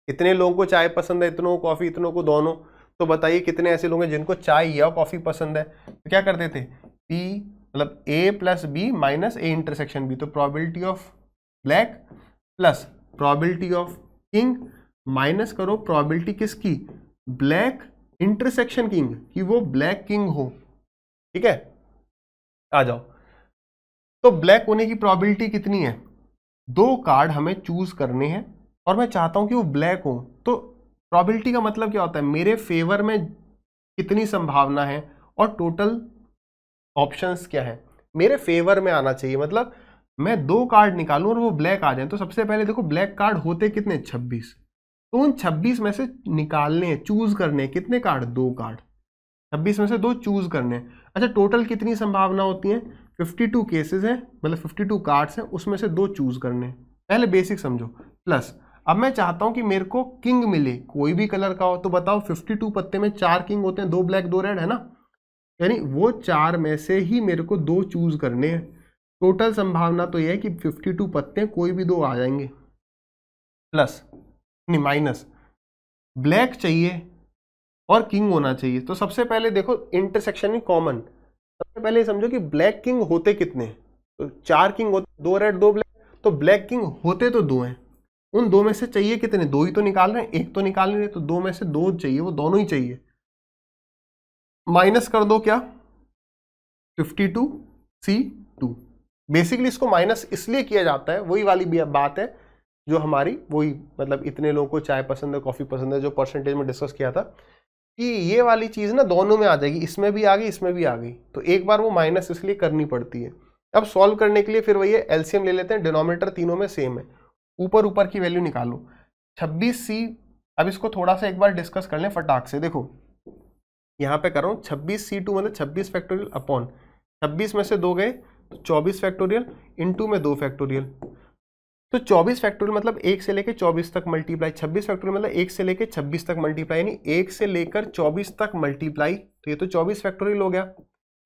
इतने लोगों को चाय पसंद है इतनों को कॉफ़ी इतनों को दोनों तो बताइए कितने ऐसे लोग हैं जिनको चाय या कॉफ़ी पसंद है तो क्या करते थे पी मतलब A plus B minus A intersection B तो probability of black plus probability of king minus करो प्रोबेबिलिटी किसकी ब्लैक इंटरसेक्शन किंग कि वो ब्लैक किंग हो ठीक है आ जाओ तो ब्लैक होने की प्रोबेबिलिटी कितनी है दो कार्ड हमें चूज करने हैं और मैं चाहता हूं कि वो ब्लैक हो तो प्रोबेबिलिटी का मतलब क्या होता है मेरे फेवर में कितनी संभावना है और टोटल ऑप्शंस क्या है मेरे फेवर में आना चाहिए मतलब मैं दो कार्ड निकालूं और वो ब्लैक आ जाए तो सबसे पहले देखो ब्लैक कार्ड होते कितने छब्बीस तो उन छब्बीस में से निकालने चूज करने हैं कितने कार्ड दो कार्ड छब्बीस में से दो चूज करने हैं अच्छा टोटल कितनी संभावना होती है फिफ्टी टू केसेज हैं मतलब फिफ्टी टू कार्ड्स हैं उसमें से दो चूज करने हैं पहले बेसिक समझो प्लस अब मैं चाहता हूं कि मेरे को किंग मिले कोई भी कलर का हो तो बताओ टू पत्ते में चार किंग होते हैं दो ब्लैक दो रेड है ना यानी वो चार में से ही मेरे को दो चूज करने हैं टोटल संभावना तो यह है कि 52 पत्ते कोई भी दो आ जाएंगे प्लस नहीं माइनस ब्लैक चाहिए और किंग होना चाहिए तो सबसे पहले देखो इंटरसेक्शन ही कॉमन सबसे पहले समझो कि ब्लैक किंग होते कितने तो चार किंग होते दो रेड दो ब्लैक तो ब्लैक किंग होते तो दो हैं उन दो में से चाहिए कितने दो ही तो निकाल रहे हैं एक तो निकाल रहे तो दो में से दो चाहिए वो दोनों ही चाहिए माइनस कर दो क्या fifty two C two basically इसको माइनस इसलिए किया जाता है वही वाली भी बात है जो हमारी वही मतलब इतने लोगों को चाय पसंद है कॉफ़ी पसंद है जो परसेंटेज में डिस्कस किया था कि ये वाली चीज़ ना दोनों में आ जाएगी इसमें भी आ गई इसमें भी आ गई तो एक बार वो माइनस इसलिए करनी पड़ती है अब सॉल्व करने के लिए फिर वही एलसीएम ले लेते हैं डिनोमिनेटर तीनों में सेम है ऊपर ऊपर की वैल्यू निकालो छब्बीस सी अब इसको थोड़ा सा एक बार डिस्कस कर लें फटाक से देखो यहाँ पे कर रहा हूँ छब्बीस सी टू मतलब छब्बीस फैक्टोरियल अपॉन छब्बीस में से दो गए 24 फैक्टोरियल इंटू में दो फैक्टोरियल तो 24 फैक्टोरियल मतलब एक से लेकर 24 तक मल्टीप्लाई 26 फैक्टोरियल मतलब एक से लेकर 26 तक मल्टीप्लाई यानी एक से लेकर 24 तक मल्टीप्लाई तो ये तो 24 फैक्टोरियल हो गया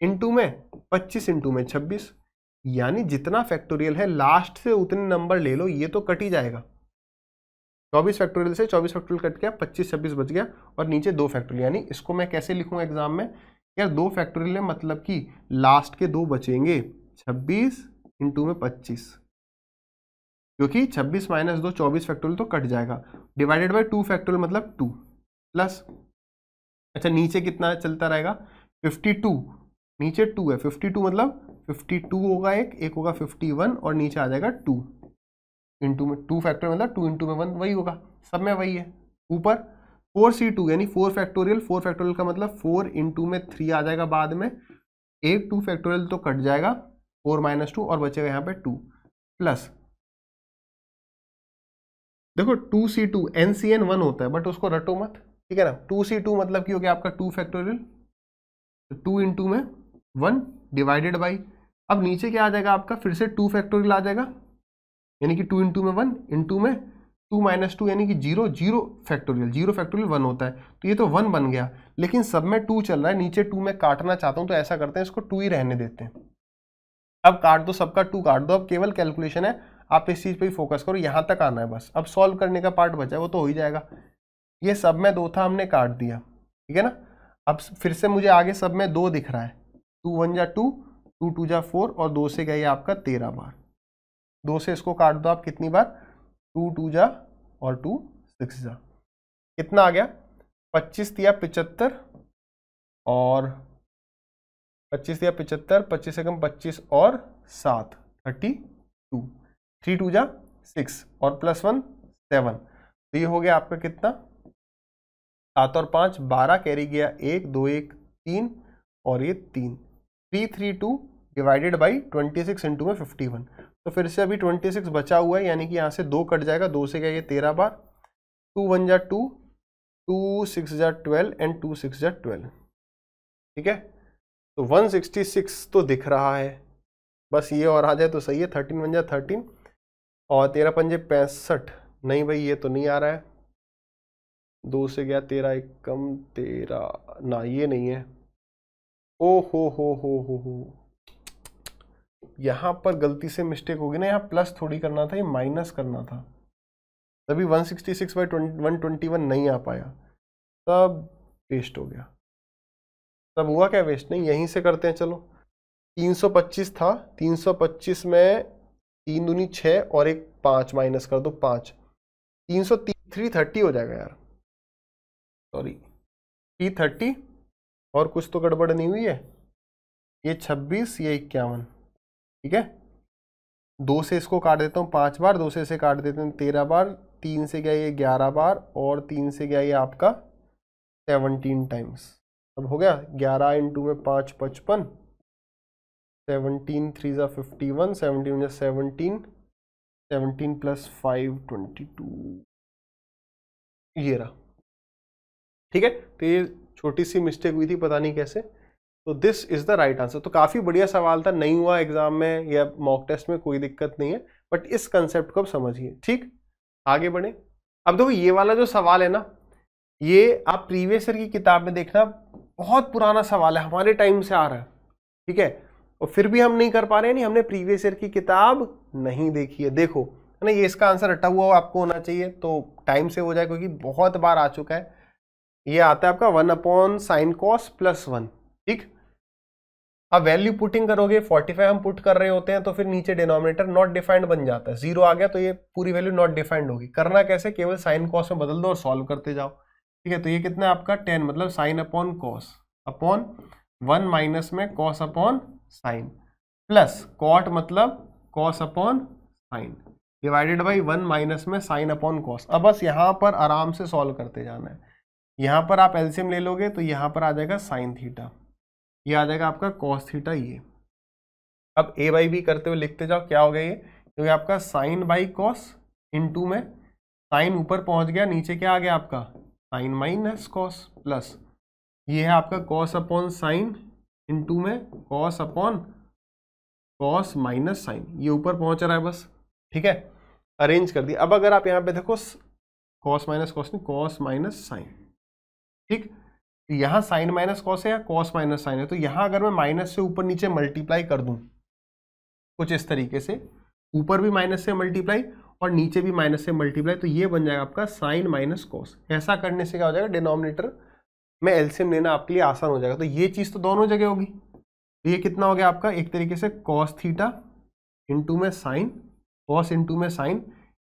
इंटू में पच्चीस इंटू में छब्बीस यानी जितना फैक्टोरियल है लास्ट से उतने नंबर ले लो ये तो कट ही जाएगा चौबीस फैक्टोरियल से चौबीस फैक्टोरियल कट गया पच्चीस छब्बीस बच गया और नीचे दो फैक्टोरियल यानी इसको मैं कैसे लिखूंगा एग्जाम में यार दो फैक्टोरियल है मतलब कि लास्ट के दो बचेंगे छब्बीस इंटू में पच्चीस क्योंकि छब्बीस माइनस दो चौबीस फैक्टोरियल तो कट जाएगा डिवाइडेड बाई टू फैक्टोरियल मतलब टू प्लस अच्छा नीचे कितना चलता रहेगा फिफ्टी टू नीचे टू है फिफ्टी टू मतलब फिफ्टी टू होगा एक एक होगा फिफ्टी वन और नीचे आ जाएगा टू इंटू में टू फैक्टर मतलब टू इंटू में वन वही होगा सब में वही है ऊपर फोर सी टू यानी फोर फैक्टोरियल फोर फैक्टोरियल का मतलब फोर इंटू में थ्री आ जाएगा बाद में एक टू फैक्टोरियल तो कट जाएगा फोर माइनस टू और बचेगा यहाँ पे टू प्लस देखो two C two N C N one होता है बट उसको रटो मत ठीक है ना टू सी टू मतलब कि हो गया आपका टू फैक्टोरियल तो टू इन टू में वन डिवाइडेड बाई अब नीचे क्या आ जाएगा आपका फिर से टू फैक्टोरियल आ जाएगा यानी कि टू टू में वन टू में टू माइनस टू यानी कि zero zero factorial zero factorial one होता है तो ये तो वन बन गया लेकिन सब में टू चल रहा है नीचे टू में काटना चाहता हूँ तो ऐसा करते हैं इसको टू ही रहने देते हैं अब काट दो सबका टू काट दो अब केवल कैलकुलेशन है आप इस चीज़ पे ही फोकस करो यहाँ तक आना है बस अब सॉल्व करने का पार्ट बचा है वो तो हो ही जाएगा ये सब में दो था हमने काट दिया ठीक है ना अब फिर से मुझे आगे सब में दो दिख रहा है टू वन जा टू टू टू जा फोर और दो से गई आपका तेरह बार दो से इसको काट दो आप कितनी बार टू टू जा और टू सिक्स जा कितना आ गया पच्चीस दिया पिचहत्तर और पच्चीस या पिचहत्तर पच्चीस एकम पच्चीस और सात थर्टी टू थ्री टू जा सिक्स और प्लस वन सेवन तो ये हो गया आपका कितना सात और पाँच बारह कैरी गया एक दो एक तीन और ये तीन three three two divided by twenty six into में फिफ्टी वन तो फिर से अभी ट्वेंटी सिक्स बचा हुआ है यानी कि यहाँ से दो कट जाएगा दो से क्या ये तेरह बार टू वन जा टू टू सिक्स जा ट्वेल्व एंड टू सिक्स जा ट्वेल्व ठीक है तो 166 तो दिख रहा है बस ये और आ जाए तो सही है थर्टीन बन जाए थर्टीन और तेरह पंजे पैंसठ नहीं भाई ये तो नहीं आ रहा है दो से गया तेरह एक कम तेरह ना ये नहीं है ओ हो हो हो हो हो यहाँ पर गलती से मिस्टेक होगी ना यहाँ प्लस थोड़ी करना था ये माइनस करना था तभी 166 बाई वन नहीं आ पाया तब पेस्ट हो गया तब हुआ क्या वेस्ट नहीं यहीं से करते हैं चलो 325 था 325 में तीन दूनी छः और एक पाँच माइनस कर दो पाँच तीन सौ थ्री थर्टी हो जाएगा यार सॉरी थ्री थर्टी और कुछ तो गड़बड़ नहीं हुई है ये छब्बीस ये इक्यावन ठीक है दो से इसको काट देता हूँ पाँच बार दो से इसे काट देते हैं तेरह बार तीन से गया ये ग्यारह बार और तीन से गया ये आपका सेवनटीन टाइम्स अब हो गया ग्यारह इंटू में पाँच पचपन सेवनटीन थ्री ज़ा fifty one seventeen seventeen seventeen plus five twenty two ये रहा ठीक है तो ये छोटी सी मिस्टेक हुई थी पता नहीं कैसे तो this is the right answer तो काफ़ी बढ़िया सवाल था नहीं हुआ एग्ज़ाम में या मॉक टेस्ट में कोई दिक्कत नहीं है बट इस कंसेप्ट को समझिए ठीक आगे बढ़े अब देखो ये वाला जो सवाल है ना ये आप प्रीवियस ईयर की किताब में देखना बहुत पुराना सवाल है हमारे टाइम से आ रहा है ठीक है और फिर भी हम नहीं कर पा रहे हैं नहीं हमने प्रीवियस ईयर की किताब नहीं देखी है देखो है ना ये इसका आंसर अटा हुआ आपको होना चाहिए तो टाइम से हो जाए क्योंकि बहुत बार आ चुका है ये आता है आपका one upon sine cos plus one ठीक अब वैल्यू पुटिंग करोगे 45 हम पुट कर रहे होते हैं तो फिर नीचे डिनोमिनेटर नॉट डिफाइंड बन जाता है जीरो आ गया तो ये पूरी वैल्यू नॉट डिफाइंड होगी करना कैसे केवल साइन कॉस में बदल दो और सॉल्व करते जाओ ठीक है तो ये कितना आपका टेन मतलब sine upon cos upon one minus में cos upon sine plus cot मतलब cos upon sine divided by one minus में साइन अपॉन कॉस अब बस यहाँ पर आराम से सॉल्व करते जाना है यहाँ पर आप एल्सियम ले लोगे तो यहाँ पर आ जाएगा साइन थीटा ये आ जाएगा आपका कॉस थीटा ये अब ए बाई बी करते हुए लिखते जाओ क्या हो गया ये क्योंकि आपका sine by cos into में साइन ऊपर पहुँच गया नीचे क्या आ गया आपका साइन माइनस कॉस प्लस ये है आपका कॉस अपॉन साइन इंटू में cos upon cos minus sine ये ऊपर पहुंच रहा है बस ठीक है अरेंज कर दिया अब अगर आप यहाँ पे देखो कॉस माइनस कॉस नहीं कॉस माइनस साइन ठीक यहाँ साइन माइनस कॉस है या कॉस माइनस साइन है तो यहाँ अगर मैं माइनस से ऊपर नीचे मल्टीप्लाई कर दूँ कुछ इस तरीके से ऊपर भी माइनस से मल्टीप्लाई और नीचे भी माइनस से मल्टीप्लाई तो ये बन जाएगा आपका साइन माइनस कोस ऐसा करने से क्या हो जाएगा डिनोमिनेटर में एल्सियम लेना आपके लिए आसान हो जाएगा तो ये चीज़ तो दोनों जगह होगी तो ये कितना हो गया आपका एक तरीके से कॉस थीटा इंटू में साइन कॉस इंटू में साइन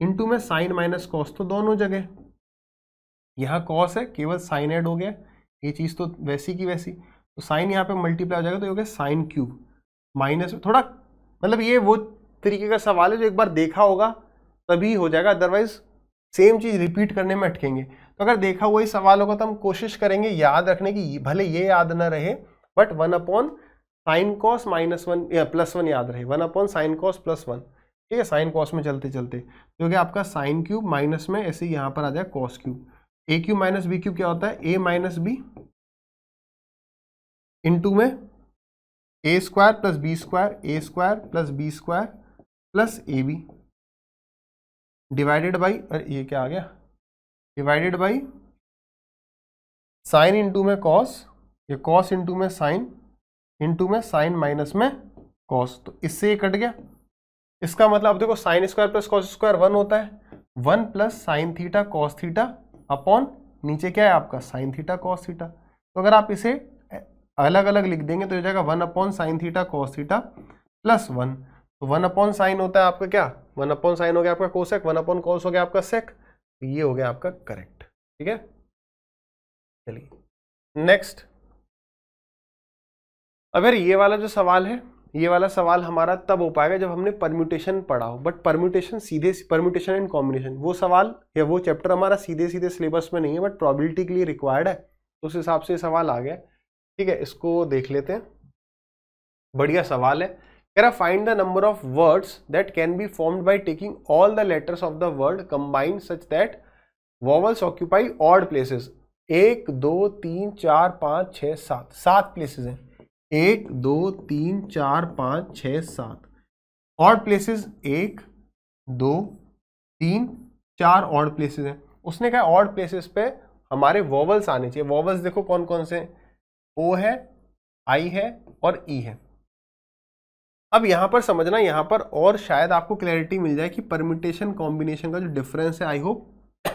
इंटू में साइन माइनस कॉस तो दोनों जगह यहाँ कॉस है केवल साइन एड हो गया ये चीज़ तो वैसी की वैसी तो साइन यहाँ पे मल्टीप्लाई हो जाएगा तो ये हो गया साइन क्यूब माइनस थोड़ा मतलब ये वो तरीके का सवाल है जो एक बार देखा होगा तभी हो जाएगा अदरवाइज सेम चीज़ रिपीट करने में अटकेंगे तो अगर देखा हुआ ही सवाल होगा तो हम कोशिश करेंगे याद रखने की भले ये याद ना रहे but one upon sine cos minus one plus one याद रहे one upon sine cos plus one ठीक है साइन कॉस में चलते चलते क्योंकि आपका साइन क्यूब माइनस में ऐसे यहाँ पर आ जाए cos cube A cube minus B cube क्या होता है ए माइनस बी इंटू में A square plus B square A square plus B square plus A B divided by अरे ये क्या आ गया डिवाइडेड बाई साइन इंटू में कॉस ये कॉस इंटू में साइन इंटू में साइन माइनस में कॉस तो इससे ये कट गया इसका मतलब अब देखो sine square plus cos square one होता है one plus sine theta cos theta upon नीचे क्या है आपका साइन थीटा कॉस थीटा तो अगर आप इसे अलग अलग लिख देंगे तो ये जाएगा one upon sine theta cos theta plus one तो वन अपॉन साइन होता है आपका क्या वन अपॉन साइन हो गया आपका कोसेक वन अपॉन कॉस हो गया आपका सेक ये हो गया आपका करेक्ट ठीक है चलिए नेक्स्ट अगर ये वाला जो सवाल है ये वाला सवाल हमारा तब हो पाएगा जब हमने परम्यूटेशन पढ़ा हो बट परम्यूटेशन सीधे परम्यूटेशन एंड कॉम्बिनेशन वो सवाल या वो चैप्टर हमारा सीधे सीधे सिलेबस में नहीं है बट प्रॉबिलिटी के लिए रिक्वायर्ड है तो उस हिसाब से सवाल आ गया ठीक है इसको देख लेते हैं बढ़िया सवाल है रहा find the number of words that can be formed by taking all the letters of the word combined such that vowels occupy odd places एक दो तीन चार पाँच छः सात सात प्लेसेज हैं एक दो तीन चार पाँच छ सात ऑड प्लेसेज एक दो तीन चार ऑड प्लेसेज हैं उसने कहा ऑड प्लेसेस पे हमारे वॉवल्स आने चाहिए वॉवल्स देखो कौन कौन से ओ है आई है और ई e है अब यहाँ पर समझना यहाँ पर और शायद आपको क्लैरिटी मिल जाए कि परमिटेशन कॉम्बिनेशन का जो डिफरेंस है आई होप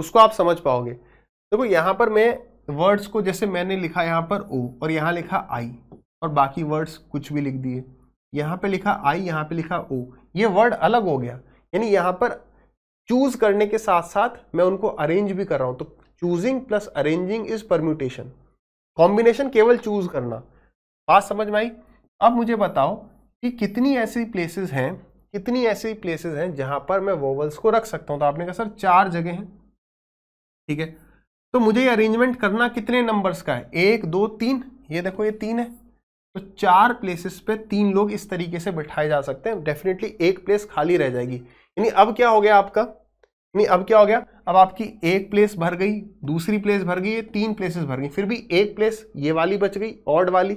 उसको आप समझ पाओगे देखो यहाँ पर मैं वर्ड्स को जैसे मैंने लिखा यहाँ पर ओ और यहाँ लिखा आई और बाकी वर्ड्स कुछ भी लिख दिए यहाँ पे लिखा आई यहाँ पे लिखा ओ ये वर्ड अलग हो गया यानी यहाँ पर चूज करने के साथ साथ मैं उनको अरेंज भी कर रहा हूँ तो choosing plus arranging is permutation combination केवल चूज करना बात समझ में आई अब मुझे बताओ कि कितनी ऐसी प्लेसेस हैं कितनी ऐसी प्लेसेस हैं जहां पर मैं वोवल्स को रख सकता हूं तो आपने कहा सर चार जगह हैं ठीक है तो मुझे अरेंजमेंट करना कितने नंबर्स का है एक दो तीन ये देखो ये तीन है तो चार प्लेसेस पे तीन लोग इस तरीके से बिठाए जा सकते हैं डेफिनेटली एक प्लेस खाली रह जाएगी यानी अब क्या हो गया आपका यानी अब क्या हो गया अब आपकी एक प्लेस भर गई दूसरी प्लेस भर गई ये तीन प्लेसेस भर गई फिर भी एक प्लेस ये वाली बच गई ऑड वाली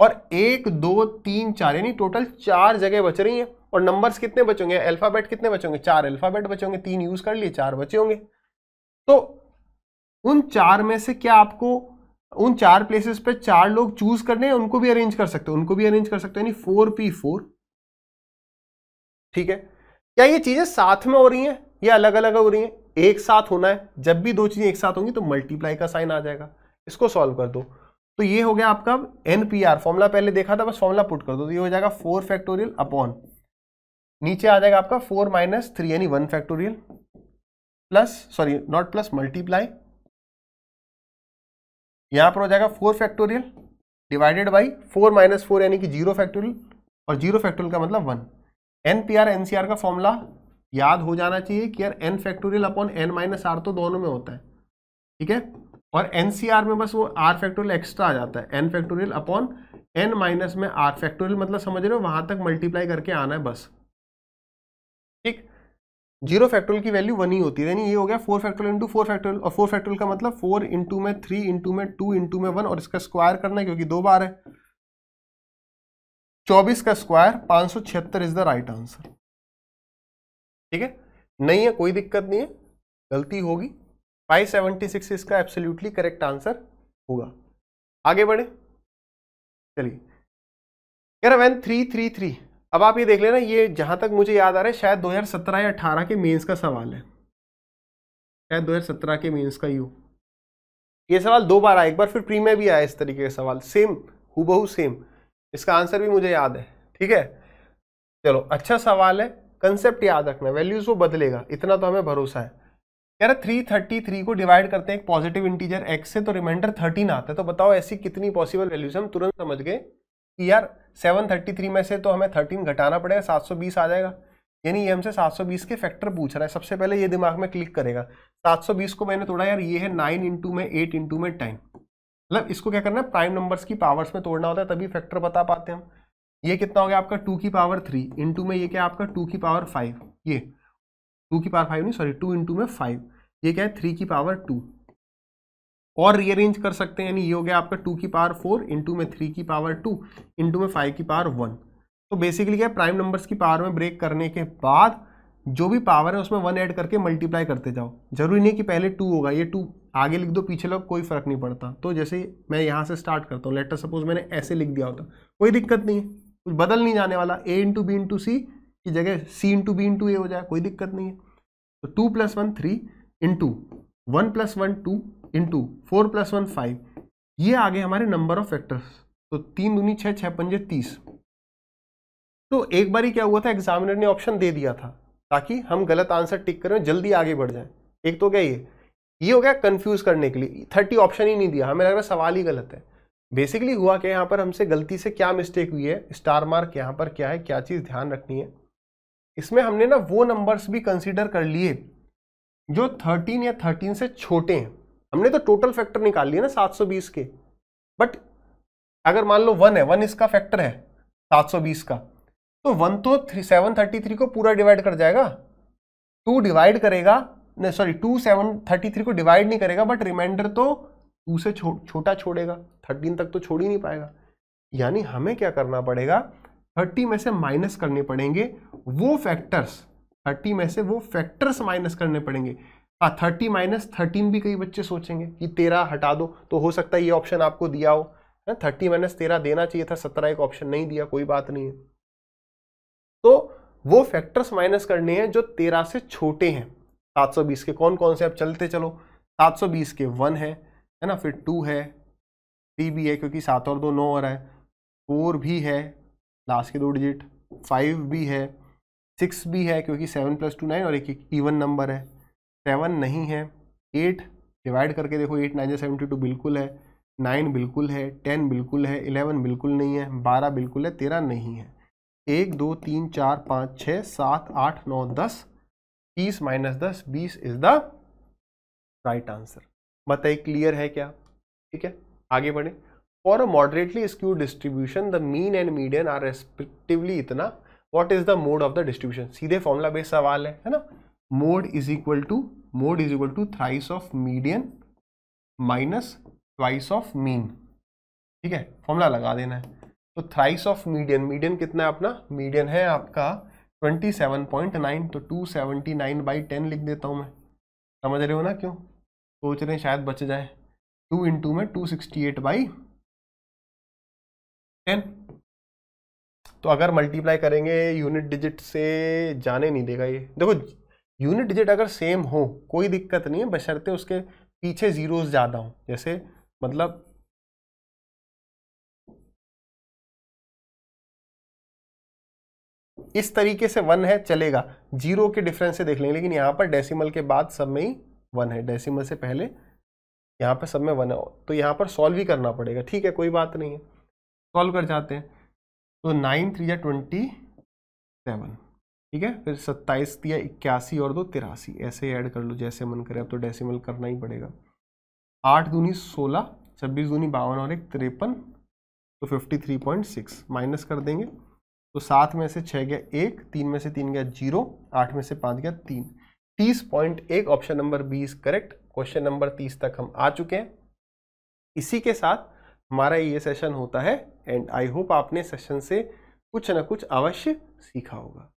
और एक दो तीन चार यानी टोटल चार जगह बच रही हैं और नंबर्स कितने बचेंगे अल्फ़ाबेट कितने बचेंगे चार अल्फ़ाबेट बचेंगे तीन यूज़ कर लिए चार बचे होंगे तो उन चार में से क्या आपको उन चार प्लेसेस पे चार लोग चूज करने हैं उनको भी अरेंज कर सकते हो उनको भी अरेंज कर सकते हो यानी फोर पी फोर ठीक है क्या ये चीज़ें साथ में हो रही हैं या अलग अलग हो रही हैं एक साथ होना है जब भी दो चीज़ें एक साथ होंगी तो मल्टीप्लाई का साइन आ जाएगा इसको सॉल्व कर दो तो ये हो गया आपका एन पी आर फॉर्मूला पहले देखा था बस फॉर्मूला पुट कर दो तो ये हो जाएगा फोर फैक्टोरियल अपॉन नीचे आ जाएगा आपका फोर माइनस थ्री यानी one factorial plus sorry not plus multiply यहां पर हो जाएगा four factorial divided by four minus four यानी कि जीरो फैक्टोरियल और जीरो फैक्टोरियल का मतलब one N P R N C R का फॉर्मूला याद हो जाना चाहिए कि यार N factorial upon N minus R तो दोनों में होता है ठीक है और एन में बस वो आर फैक्टोरियल एक्स्ट्रा आ जाता है N factorial upon N minus में आर फैक्टोरियल मतलब समझ रहे हो वहां तक मल्टीप्लाई करके आना है बस ठीक जीरो फैक्टोरियल की वैल्यू वन ही होती है यानी ये हो गया four factorial into four factorial और फोर फैक्टोरियल का मतलब फोर इंटू में थ्री इंटू में टू इंटू में वन और इसका स्क्वायर करना है क्योंकि दो बार है चौबीस का स्क्वायर पाँच सौ छिहत्तर इज द राइट आंसर ठीक है नहीं है कोई दिक्कत नहीं है गलती होगी 576 इसका एब्सोल्यूटली करेक्ट आंसर होगा आगे बढ़े चलिए यार वैन थ्री थ्री थ्री अब आप ये देख लेना ये जहां तक मुझे याद आ रहा है शायद 2017 या 18 के मेंस का सवाल है शायद 2017 के मेंस का यू ये सवाल दो बार आया एक बार फिर प्री में भी आया इस तरीके का सवाल सेम हु सेम इसका आंसर भी मुझे याद है ठीक है चलो अच्छा सवाल है कंसेप्ट याद रखना वैल्यूज़ वो बदलेगा इतना तो हमें भरोसा है यार थ्री थर्टी थ्री को डिवाइड करते हैं एक पॉजिटिव इंटीजर एक्स से तो रिमाइंडर थर्टीन आता है तो बताओ ऐसी कितनी पॉसिबल वैल्यूज हम तुरंत समझ गए कि यार सेवन थर्टी थ्री में से तो हमें थर्टीन घटाना पड़ेगा सात सौ बीस आ जाएगा यानी ये हमसे 720 के फैक्टर पूछ रहा है सबसे पहले ये दिमाग में क्लिक करेगा 720 को मैंने तोड़ा यार ये है नाइन इंटू में एट इंटू में टेन मतलब इसको क्या करना है प्राइम नंबर्स की पावर्स में तोड़ना होता है तभी फैक्टर बता पाते हैं हम ये कितना हो गया आपका टू की पावर थ्री इंटू में ये क्या आपका टू की पावर फाइव ये टू की पावर फाइव नहीं सॉरी टू इंटू में फाइव ये क्या है थ्री की पावर टू और रीअरेंज कर सकते हैं यानी ये हो गया आपका टू की पावर फोर इंटू में थ्री की पावर टू इंटू में फाइव की पावर वन तो बेसिकली क्या प्राइम नंबर्स की पावर में ब्रेक करने के बाद जो भी पावर है उसमें वन ऐड करके मल्टीप्लाई करते जाओ जरूरी नहीं कि पहले टू होगा ये टू आगे लिख दो पीछे लोग कोई फर्क नहीं पड़ता तो जैसे मैं यहाँ से स्टार्ट करता हूँ लेटर सपोज मैंने ऐसे लिख दिया होता कोई दिक्कत नहीं है कुछ बदल नहीं जाने वाला A into B into C की जगह C into B into A हो जाए कोई दिक्कत नहीं है तो two plus one three into one plus one two into four plus one five ये आ गए हमारे नंबर ऑफ फैक्टर्स तो तीन दूनी छः छः पंजे तीस तो एक बार ही क्या हुआ था एग्जामिनर ने ऑप्शन दे दिया था ताकि हम गलत आंसर टिक करें जल्दी आगे बढ़ जाएं एक तो क्या ये ये हो गया कंफ्यूज करने के लिए थर्टी ऑप्शन ही नहीं दिया हमें लग रहा सवाल ही गलत है बेसिकली हुआ क्या यहाँ पर हमसे गलती से क्या मिस्टेक हुई है स्टार मार्क यहाँ पर क्या है क्या चीज़ ध्यान रखनी है इसमें हमने ना वो नंबर्स भी कंसीडर कर लिए जो थर्टीन या थर्टीन से छोटे हैं हमने तो टोटल फैक्टर निकाल लिए ना सात सौ बीस के बट अगर मान लो वन है वन इसका फैक्टर है सात सौ बीस का तो वन तो थ्री सेवन थर्टी थ्री को पूरा डिवाइड कर जाएगा टू डिवाइड करेगा नहीं sorry two seven thirty three को डिवाइड नहीं करेगा बट रिमाइंडर तो टू से छो, छोटा छोड़ेगा थर्टीन तक तो छोड़ ही नहीं पाएगा यानी हमें क्या करना पड़ेगा थर्टी में से माइनस करने पड़ेंगे वो फैक्टर्स थर्टी में से वो फैक्टर्स माइनस करने पड़ेंगे हाँ थर्टी माइनस थर्टीन भी कई बच्चे सोचेंगे कि तेरह हटा दो तो हो सकता है ये ऑप्शन आपको दिया हो है थर्टी माइनस तेरह देना चाहिए था सत्रह एक ऑप्शन नहीं दिया कोई बात नहीं है तो वो फैक्टर्स माइनस करने हैं जो तेरह से छोटे हैं सात सौ बीस के कौन कौन से आप चलते चलो सात सौ बीस के वन है है ना फिर टू है थ्री भी है क्योंकि सात और दो नौ और है फोर भी है लास्ट के दो डिजिट फाइव भी है सिक्स भी है क्योंकि सेवन प्लस टू नाइन और एक एक ईवन नंबर है सेवन नहीं है एट डिवाइड करके देखो एट नाइन या सेवेंटी टू बिल्कुल है नाइन बिल्कुल है टेन बिल्कुल है इलेवन बिल्कुल नहीं है बारह बिल्कुल है तेरह नहीं है एक दो तीन चार पाँच छः सात आठ नौ दस तीस माइनस दस बीस इज द राइट आंसर बताइए क्लियर है क्या ठीक है आगे बढ़े for a moderately skew distribution the mean and median are respectively इतना what is the mode of the distribution सीधे फॉर्मुला बेस्ड सवाल है है ना mode is equal to mode is equal to thrice of median minus twice of mean ठीक है formula लगा देना है तो थ्राइस ऑफ मीडियन मीडियन कितना है अपना मीडियन है आपका 27.9 तो 279 बाई टेन लिख देता हूँ मैं समझ रहे हो ना क्यों सोच रहे हैं शायद बच जाए टू इंटू में two sixty eight by ten तो अगर मल्टीप्लाई करेंगे यूनिट डिजिट से जाने नहीं देगा ये देखो यूनिट डिजिट अगर सेम हो कोई दिक्कत नहीं है बशर्ते उसके पीछे ज़ीरोज़ ज़्यादा हों जैसे मतलब इस तरीके से वन है चलेगा जीरो के डिफरेंस से देख लेंगे लेकिन यहाँ पर डेसिमल के बाद सब में ही वन है डेसिमल से पहले यहाँ पर सब में वन है तो यहाँ पर सॉल्व ही करना पड़ेगा ठीक है कोई बात नहीं है सॉल्व कर जाते हैं तो नाइन थ्री या ट्वेंटी सेवन ठीक है फिर सत्ताईस या इक्यासी और दो तिरासी ऐसे ऐड कर लो जैसे मन करे अब तो डेसिमल करना ही पड़ेगा आठ दूनी सोलह छब्बीस दूनी बावन और एक तिरपन तो fifty three point six minus कर देंगे तो सात में से छः गया एक तीन में से तीन गया जीरो आठ में से पाँच गया तीन तीस पॉइंट एक option number B is correct question number तीस तक हम आ चुके हैं इसी के साथ हमारा ये सेशन होता है एंड आई होप आपने सेशन से कुछ ना कुछ अवश्य सीखा होगा